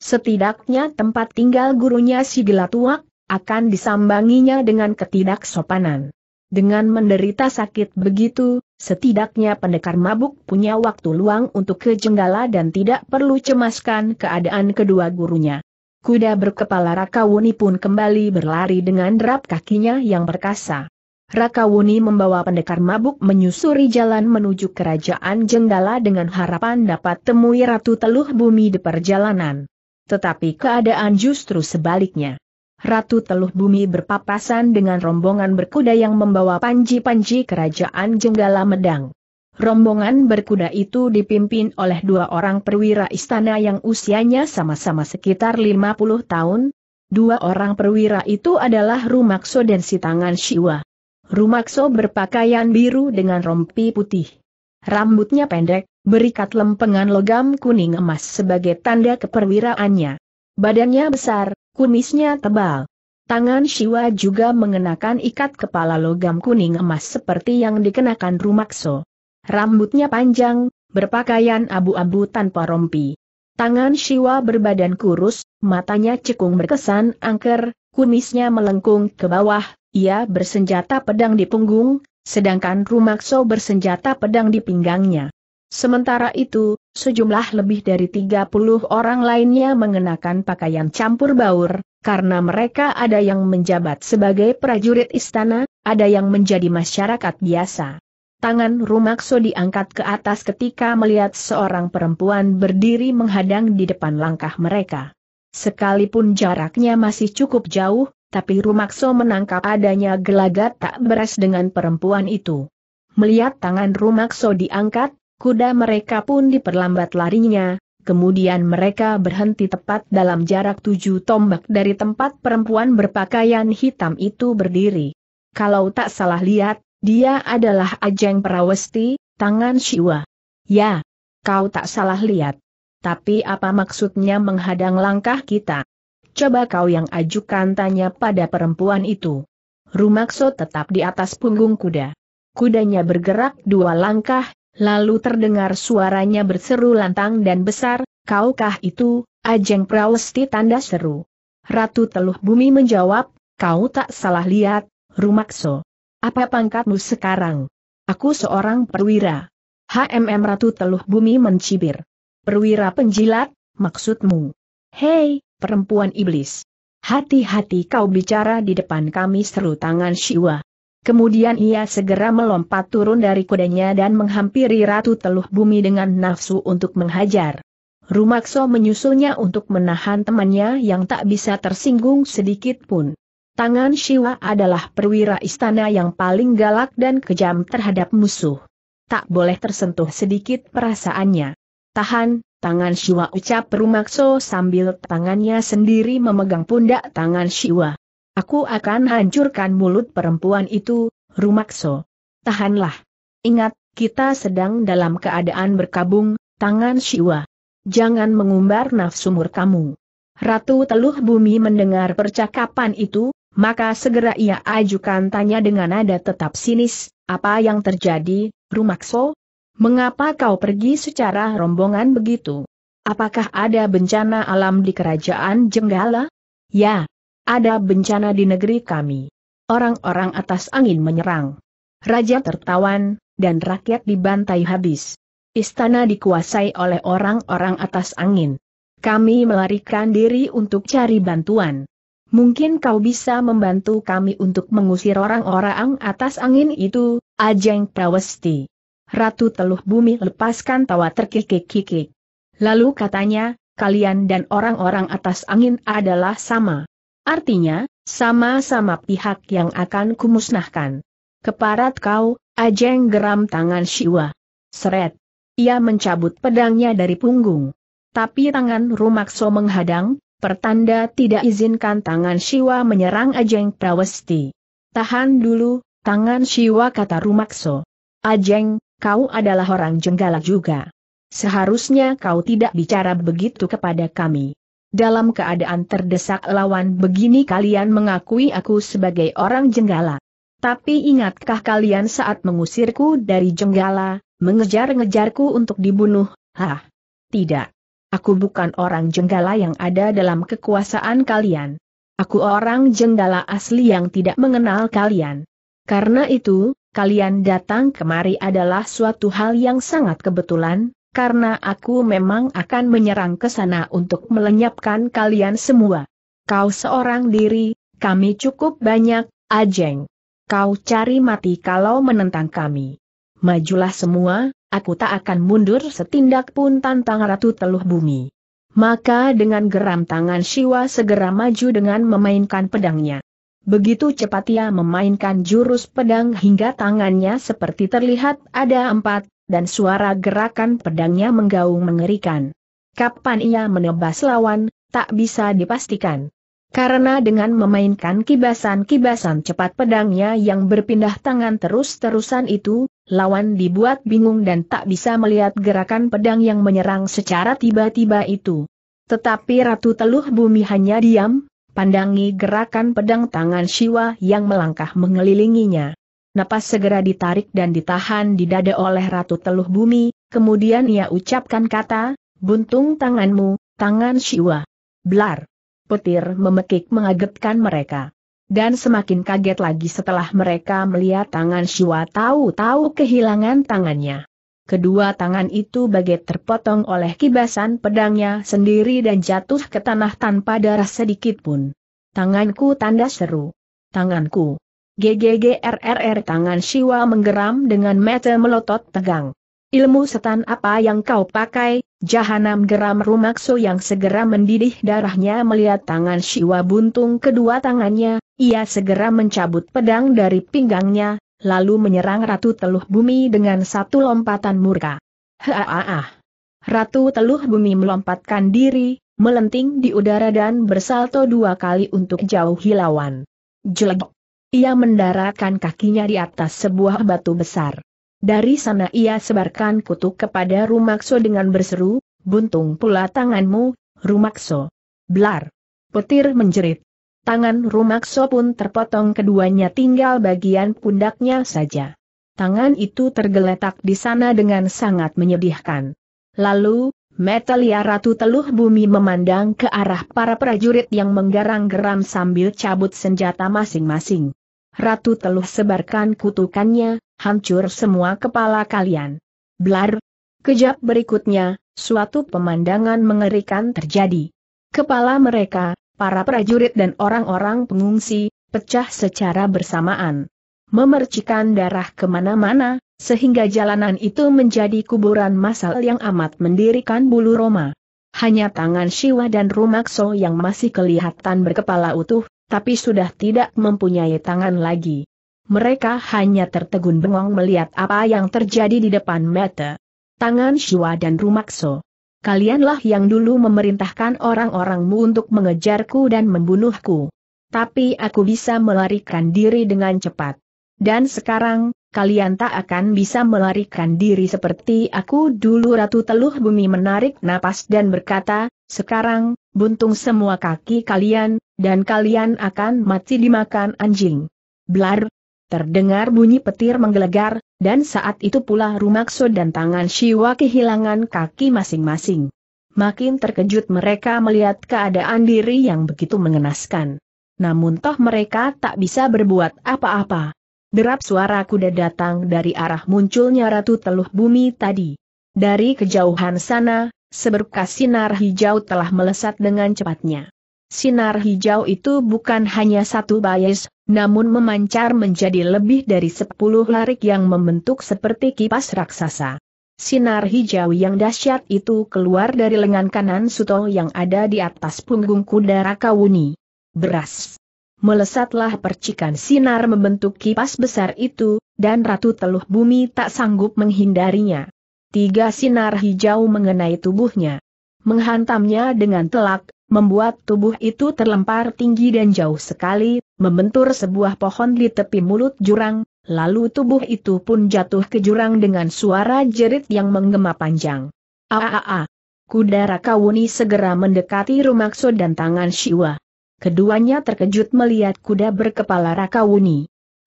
A: Setidaknya tempat tinggal gurunya si Gelatuak, akan disambanginya dengan ketidaksopanan. Dengan menderita sakit begitu, setidaknya pendekar mabuk punya waktu luang untuk kejenggala dan tidak perlu cemaskan keadaan kedua gurunya. Kuda berkepala Rakawuni pun kembali berlari dengan derap kakinya yang perkasa. Rakawuni membawa pendekar mabuk menyusuri jalan menuju kerajaan Jenggala dengan harapan dapat temui Ratu Teluh Bumi di perjalanan. Tetapi keadaan justru sebaliknya. Ratu Teluh Bumi berpapasan dengan rombongan berkuda yang membawa panji-panji kerajaan Jenggala Medang. Rombongan berkuda itu dipimpin oleh dua orang perwira istana yang usianya sama-sama sekitar 50 tahun. Dua orang perwira itu adalah Rumakso dan Sitangan Siwa. Rumakso berpakaian biru dengan rompi putih. Rambutnya pendek, berikat lempengan logam kuning emas sebagai tanda keperwiraannya. Badannya besar, kumisnya tebal. Tangan Siwa juga mengenakan ikat kepala logam kuning emas seperti yang dikenakan Rumakso. Rambutnya panjang, berpakaian abu-abu tanpa rompi. Tangan Siwa berbadan kurus, matanya cekung berkesan angker, kumisnya melengkung ke bawah, ia bersenjata pedang di punggung, sedangkan Rumakso bersenjata pedang di pinggangnya. Sementara itu, sejumlah lebih dari 30 orang lainnya mengenakan pakaian campur baur, karena mereka ada yang menjabat sebagai prajurit istana, ada yang menjadi masyarakat biasa. Tangan Rumakso diangkat ke atas ketika melihat seorang perempuan berdiri menghadang di depan langkah mereka. Sekalipun jaraknya masih cukup jauh, tapi Rumakso menangkap adanya gelagat tak beres dengan perempuan itu. Melihat tangan Rumakso diangkat, kuda mereka pun diperlambat larinya, kemudian mereka berhenti tepat dalam jarak tujuh tombak dari tempat perempuan berpakaian hitam itu berdiri. Kalau tak salah lihat, dia adalah Ajeng Perawesti, tangan Siwa. Ya, kau tak salah lihat. Tapi apa maksudnya menghadang langkah kita? Coba kau yang ajukan tanya pada perempuan itu. Rumakso tetap di atas punggung kuda. Kudanya bergerak dua langkah, lalu terdengar suaranya berseru lantang dan besar, kaukah itu, Ajeng Prawesti tanda seru. Ratu Teluh Bumi menjawab, kau tak salah lihat, Rumakso. Apa pangkatmu sekarang? Aku seorang perwira. HMM Ratu Teluh Bumi mencibir. Perwira penjilat, maksudmu? Hei, perempuan iblis. Hati-hati kau bicara di depan kami seru tangan Siwa. Kemudian ia segera melompat turun dari kudanya dan menghampiri Ratu Teluh Bumi dengan nafsu untuk menghajar. Rumakso menyusulnya untuk menahan temannya yang tak bisa tersinggung sedikit pun. Tangan Siwa adalah perwira istana yang paling galak dan kejam terhadap musuh. Tak boleh tersentuh sedikit perasaannya. Tahan, Tangan Siwa ucap Perumakso sambil tangannya sendiri memegang pundak tangan Siwa. Aku akan hancurkan mulut perempuan itu, Rumakso. Tahanlah. Ingat, kita sedang dalam keadaan berkabung, tangan Siwa. Jangan mengumbar nafsu murkamu. Ratu Teluh Bumi mendengar percakapan itu, maka segera ia ajukan tanya dengan nada tetap sinis, apa yang terjadi, Rumakso, Mengapa kau pergi secara rombongan begitu? Apakah ada bencana alam di kerajaan Jenggala? Ya, ada bencana di negeri kami. Orang-orang atas angin menyerang. Raja tertawan, dan rakyat dibantai habis. Istana dikuasai oleh orang-orang atas angin. Kami melarikan diri untuk cari bantuan. Mungkin kau bisa membantu kami untuk mengusir orang-orang atas angin itu, Ajeng Prawesti. Ratu Teluh Bumi lepaskan tawa terkikik-kikik. Lalu katanya, kalian dan orang-orang atas angin adalah sama. Artinya, sama-sama pihak yang akan kumusnahkan. Keparat kau, Ajeng geram tangan Siwa. Seret. Ia mencabut pedangnya dari punggung. Tapi tangan Rumakso menghadang, pertanda tidak izinkan tangan Siwa menyerang Ajeng Prawesti. Tahan dulu, tangan Siwa kata Rumakso. Ajeng, kau adalah orang jenggala juga. Seharusnya kau tidak bicara begitu kepada kami. Dalam keadaan terdesak lawan begini kalian mengakui aku sebagai orang jenggala. Tapi ingatkah kalian saat mengusirku dari jenggala, mengejar-ngejarku untuk dibunuh, hah? Tidak. Aku bukan orang jenggala yang ada dalam kekuasaan kalian. Aku orang jenggala asli yang tidak mengenal kalian. Karena itu, kalian datang kemari adalah suatu hal yang sangat kebetulan, karena aku memang akan menyerang ke sana untuk melenyapkan kalian semua. Kau seorang diri, kami cukup banyak, Ajeng. Kau cari mati kalau menentang kami. Majulah semua, aku tak akan mundur setindak pun tantang Ratu Teluh Bumi. Maka dengan geram tangan Siwa segera maju dengan memainkan pedangnya. Begitu cepat ia memainkan jurus pedang hingga tangannya seperti terlihat ada empat, dan suara gerakan pedangnya menggaung mengerikan. Kapan ia menebas lawan, tak bisa dipastikan. Karena dengan memainkan kibasan-kibasan cepat pedangnya yang berpindah tangan terus-terusan itu, lawan dibuat bingung dan tak bisa melihat gerakan pedang yang menyerang secara tiba-tiba itu. Tetapi Ratu Teluh Bumi hanya diam, pandangi gerakan pedang tangan Siwa yang melangkah mengelilinginya. Napas segera ditarik dan ditahan di dada oleh Ratu Teluh Bumi, kemudian ia ucapkan kata, buntung tanganmu, tangan Siwa. Blar! Petir memekik mengagetkan mereka. Dan semakin kaget lagi setelah mereka melihat tangan Siwa tahu-tahu kehilangan tangannya kedua tangan itu bagai terpotong oleh kibasan pedangnya sendiri dan jatuh ke tanah tanpa darah sedikit pun. Tanganku tanda seru. Tanganku. GGGRRR tangan Siwa menggeram dengan mata melotot tegang. Ilmu setan apa yang kau pakai, jahanam geram Rumakso yang segera mendidih darahnya melihat tangan Siwa buntung kedua tangannya, ia segera mencabut pedang dari pinggangnya, lalu menyerang Ratu Teluh Bumi dengan satu lompatan murka. Haaah! Ratu Teluh Bumi melompatkan diri, melenting di udara dan bersalto dua kali untuk jauh hilawan. Jelek! Ia mendaratkan kakinya di atas sebuah batu besar. Dari sana ia sebarkan kutuk kepada Rumakso dengan berseru, buntung pula tanganmu, Rumakso. Blar! Petir menjerit. Tangan Rumakso pun terpotong keduanya tinggal bagian pundaknya saja. Tangan itu tergeletak di sana dengan sangat menyedihkan. Lalu, Metalia Ratu Teluh Bumi memandang ke arah para prajurit yang menggarang geram sambil cabut senjata masing-masing. Ratu Teluh sebarkan kutukannya, hancur semua kepala kalian. Blar! Kejap berikutnya, suatu pemandangan mengerikan terjadi. Kepala mereka, para prajurit dan orang-orang pengungsi, pecah secara bersamaan. Memercikan darah kemana-mana, sehingga jalanan itu menjadi kuburan massal yang amat mendirikan bulu Roma. Hanya tangan Siwa dan Rumakso yang masih kelihatan berkepala utuh, tapi sudah tidak mempunyai tangan lagi. Mereka hanya tertegun bengong melihat apa yang terjadi di depan mata. Tangan Siwa dan Rumakso kalianlah yang dulu memerintahkan orang-orangmu untuk mengejarku dan membunuhku. Tapi aku bisa melarikan diri dengan cepat. Dan sekarang, kalian tak akan bisa melarikan diri seperti aku dulu Ratu Teluh Bumi menarik napas dan berkata, sekarang, buntung semua kaki kalian, dan kalian akan mati dimakan anjing. Blar! Terdengar bunyi petir menggelegar, dan saat itu pula Rumakso dan tangan Siwa kehilangan kaki masing-masing. Makin terkejut mereka melihat keadaan diri yang begitu mengenaskan. Namun toh mereka tak bisa berbuat apa-apa. Derap suara kuda datang dari arah munculnya Ratu Teluh Bumi tadi. Dari kejauhan sana, seberkas sinar hijau telah melesat dengan cepatnya. Sinar hijau itu bukan hanya satu bias, namun memancar menjadi lebih dari sepuluh larik yang membentuk seperti kipas raksasa. Sinar hijau yang dahsyat itu keluar dari lengan kanan Suto yang ada di atas punggung kuda Rakawuni. Beras. Melesatlah percikan sinar membentuk kipas besar itu, dan Ratu Teluh Bumi tak sanggup menghindarinya. Tiga sinar hijau mengenai tubuhnya. Menghantamnya dengan telak, membuat tubuh itu terlempar tinggi dan jauh sekali, membentur sebuah pohon di tepi mulut jurang, lalu tubuh itu pun jatuh ke jurang dengan suara jerit yang menggema panjang. Aaaa! Kuda Rakawuni segera mendekati Rumakso dan tangan Siwa. Keduanya terkejut melihat kuda berkepala Rakawuni.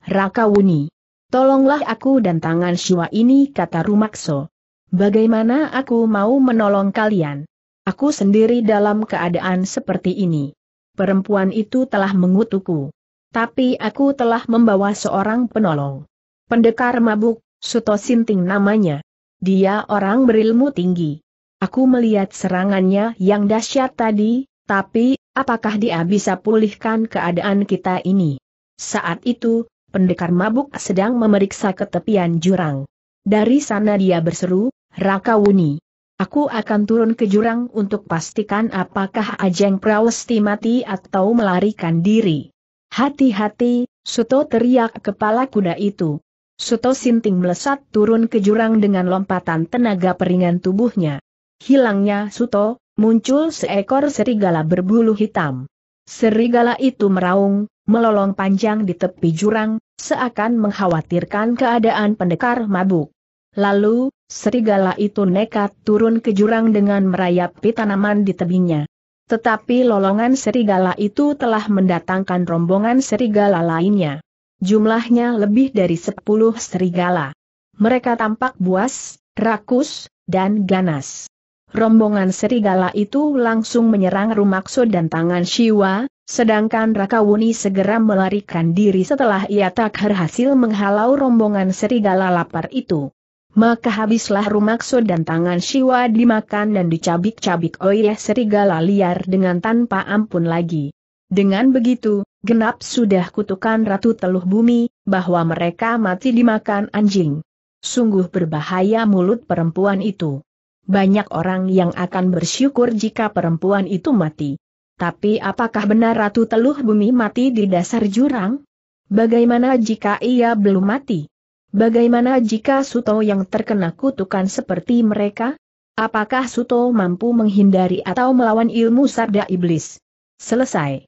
A: Rakawuni! Tolonglah aku dan tangan Siwa ini kata Rumakso. Bagaimana aku mau menolong kalian? Aku sendiri dalam keadaan seperti ini. Perempuan itu telah mengutuku. Tapi aku telah membawa seorang penolong. Pendekar mabuk, Suto Sinting namanya. Dia orang berilmu tinggi. Aku melihat serangannya yang dahsyat tadi, tapi, apakah dia bisa pulihkan keadaan kita ini? Saat itu, pendekar mabuk sedang memeriksa ketepian jurang. Dari sana dia berseru, Rakawuni. Aku akan turun ke jurang untuk pastikan apakah Ajeng Prawesti mati atau melarikan diri. Hati-hati, Suto teriak kepala kuda itu. Suto Sinting melesat turun ke jurang dengan lompatan tenaga peringan tubuhnya. Hilangnya Suto, muncul seekor serigala berbulu hitam. Serigala itu meraung, melolong panjang di tepi jurang, seakan mengkhawatirkan keadaan pendekar mabuk. Lalu, Serigala itu nekat turun ke jurang dengan merayap merayapi tanaman di tebingnya. Tetapi lolongan serigala itu telah mendatangkan rombongan serigala lainnya. Jumlahnya lebih dari sepuluh serigala. Mereka tampak buas, rakus, dan ganas. Rombongan serigala itu langsung menyerang Rumakso dan tangan Shiwa, sedangkan Rakawuni segera melarikan diri setelah ia tak berhasil menghalau rombongan serigala lapar itu. Maka habislah Rumakso dan tangan Siwa dimakan dan dicabik-cabik oleh serigala liar dengan tanpa ampun lagi. Dengan begitu, genap sudah kutukan Ratu Teluh Bumi, bahwa mereka mati dimakan anjing. Sungguh berbahaya mulut perempuan itu. Banyak orang yang akan bersyukur jika perempuan itu mati. Tapi apakah benar Ratu Teluh Bumi mati di dasar jurang? Bagaimana jika ia belum mati? Bagaimana jika Suto yang terkena kutukan seperti mereka? Apakah Suto mampu menghindari atau melawan ilmu sabda iblis? Selesai.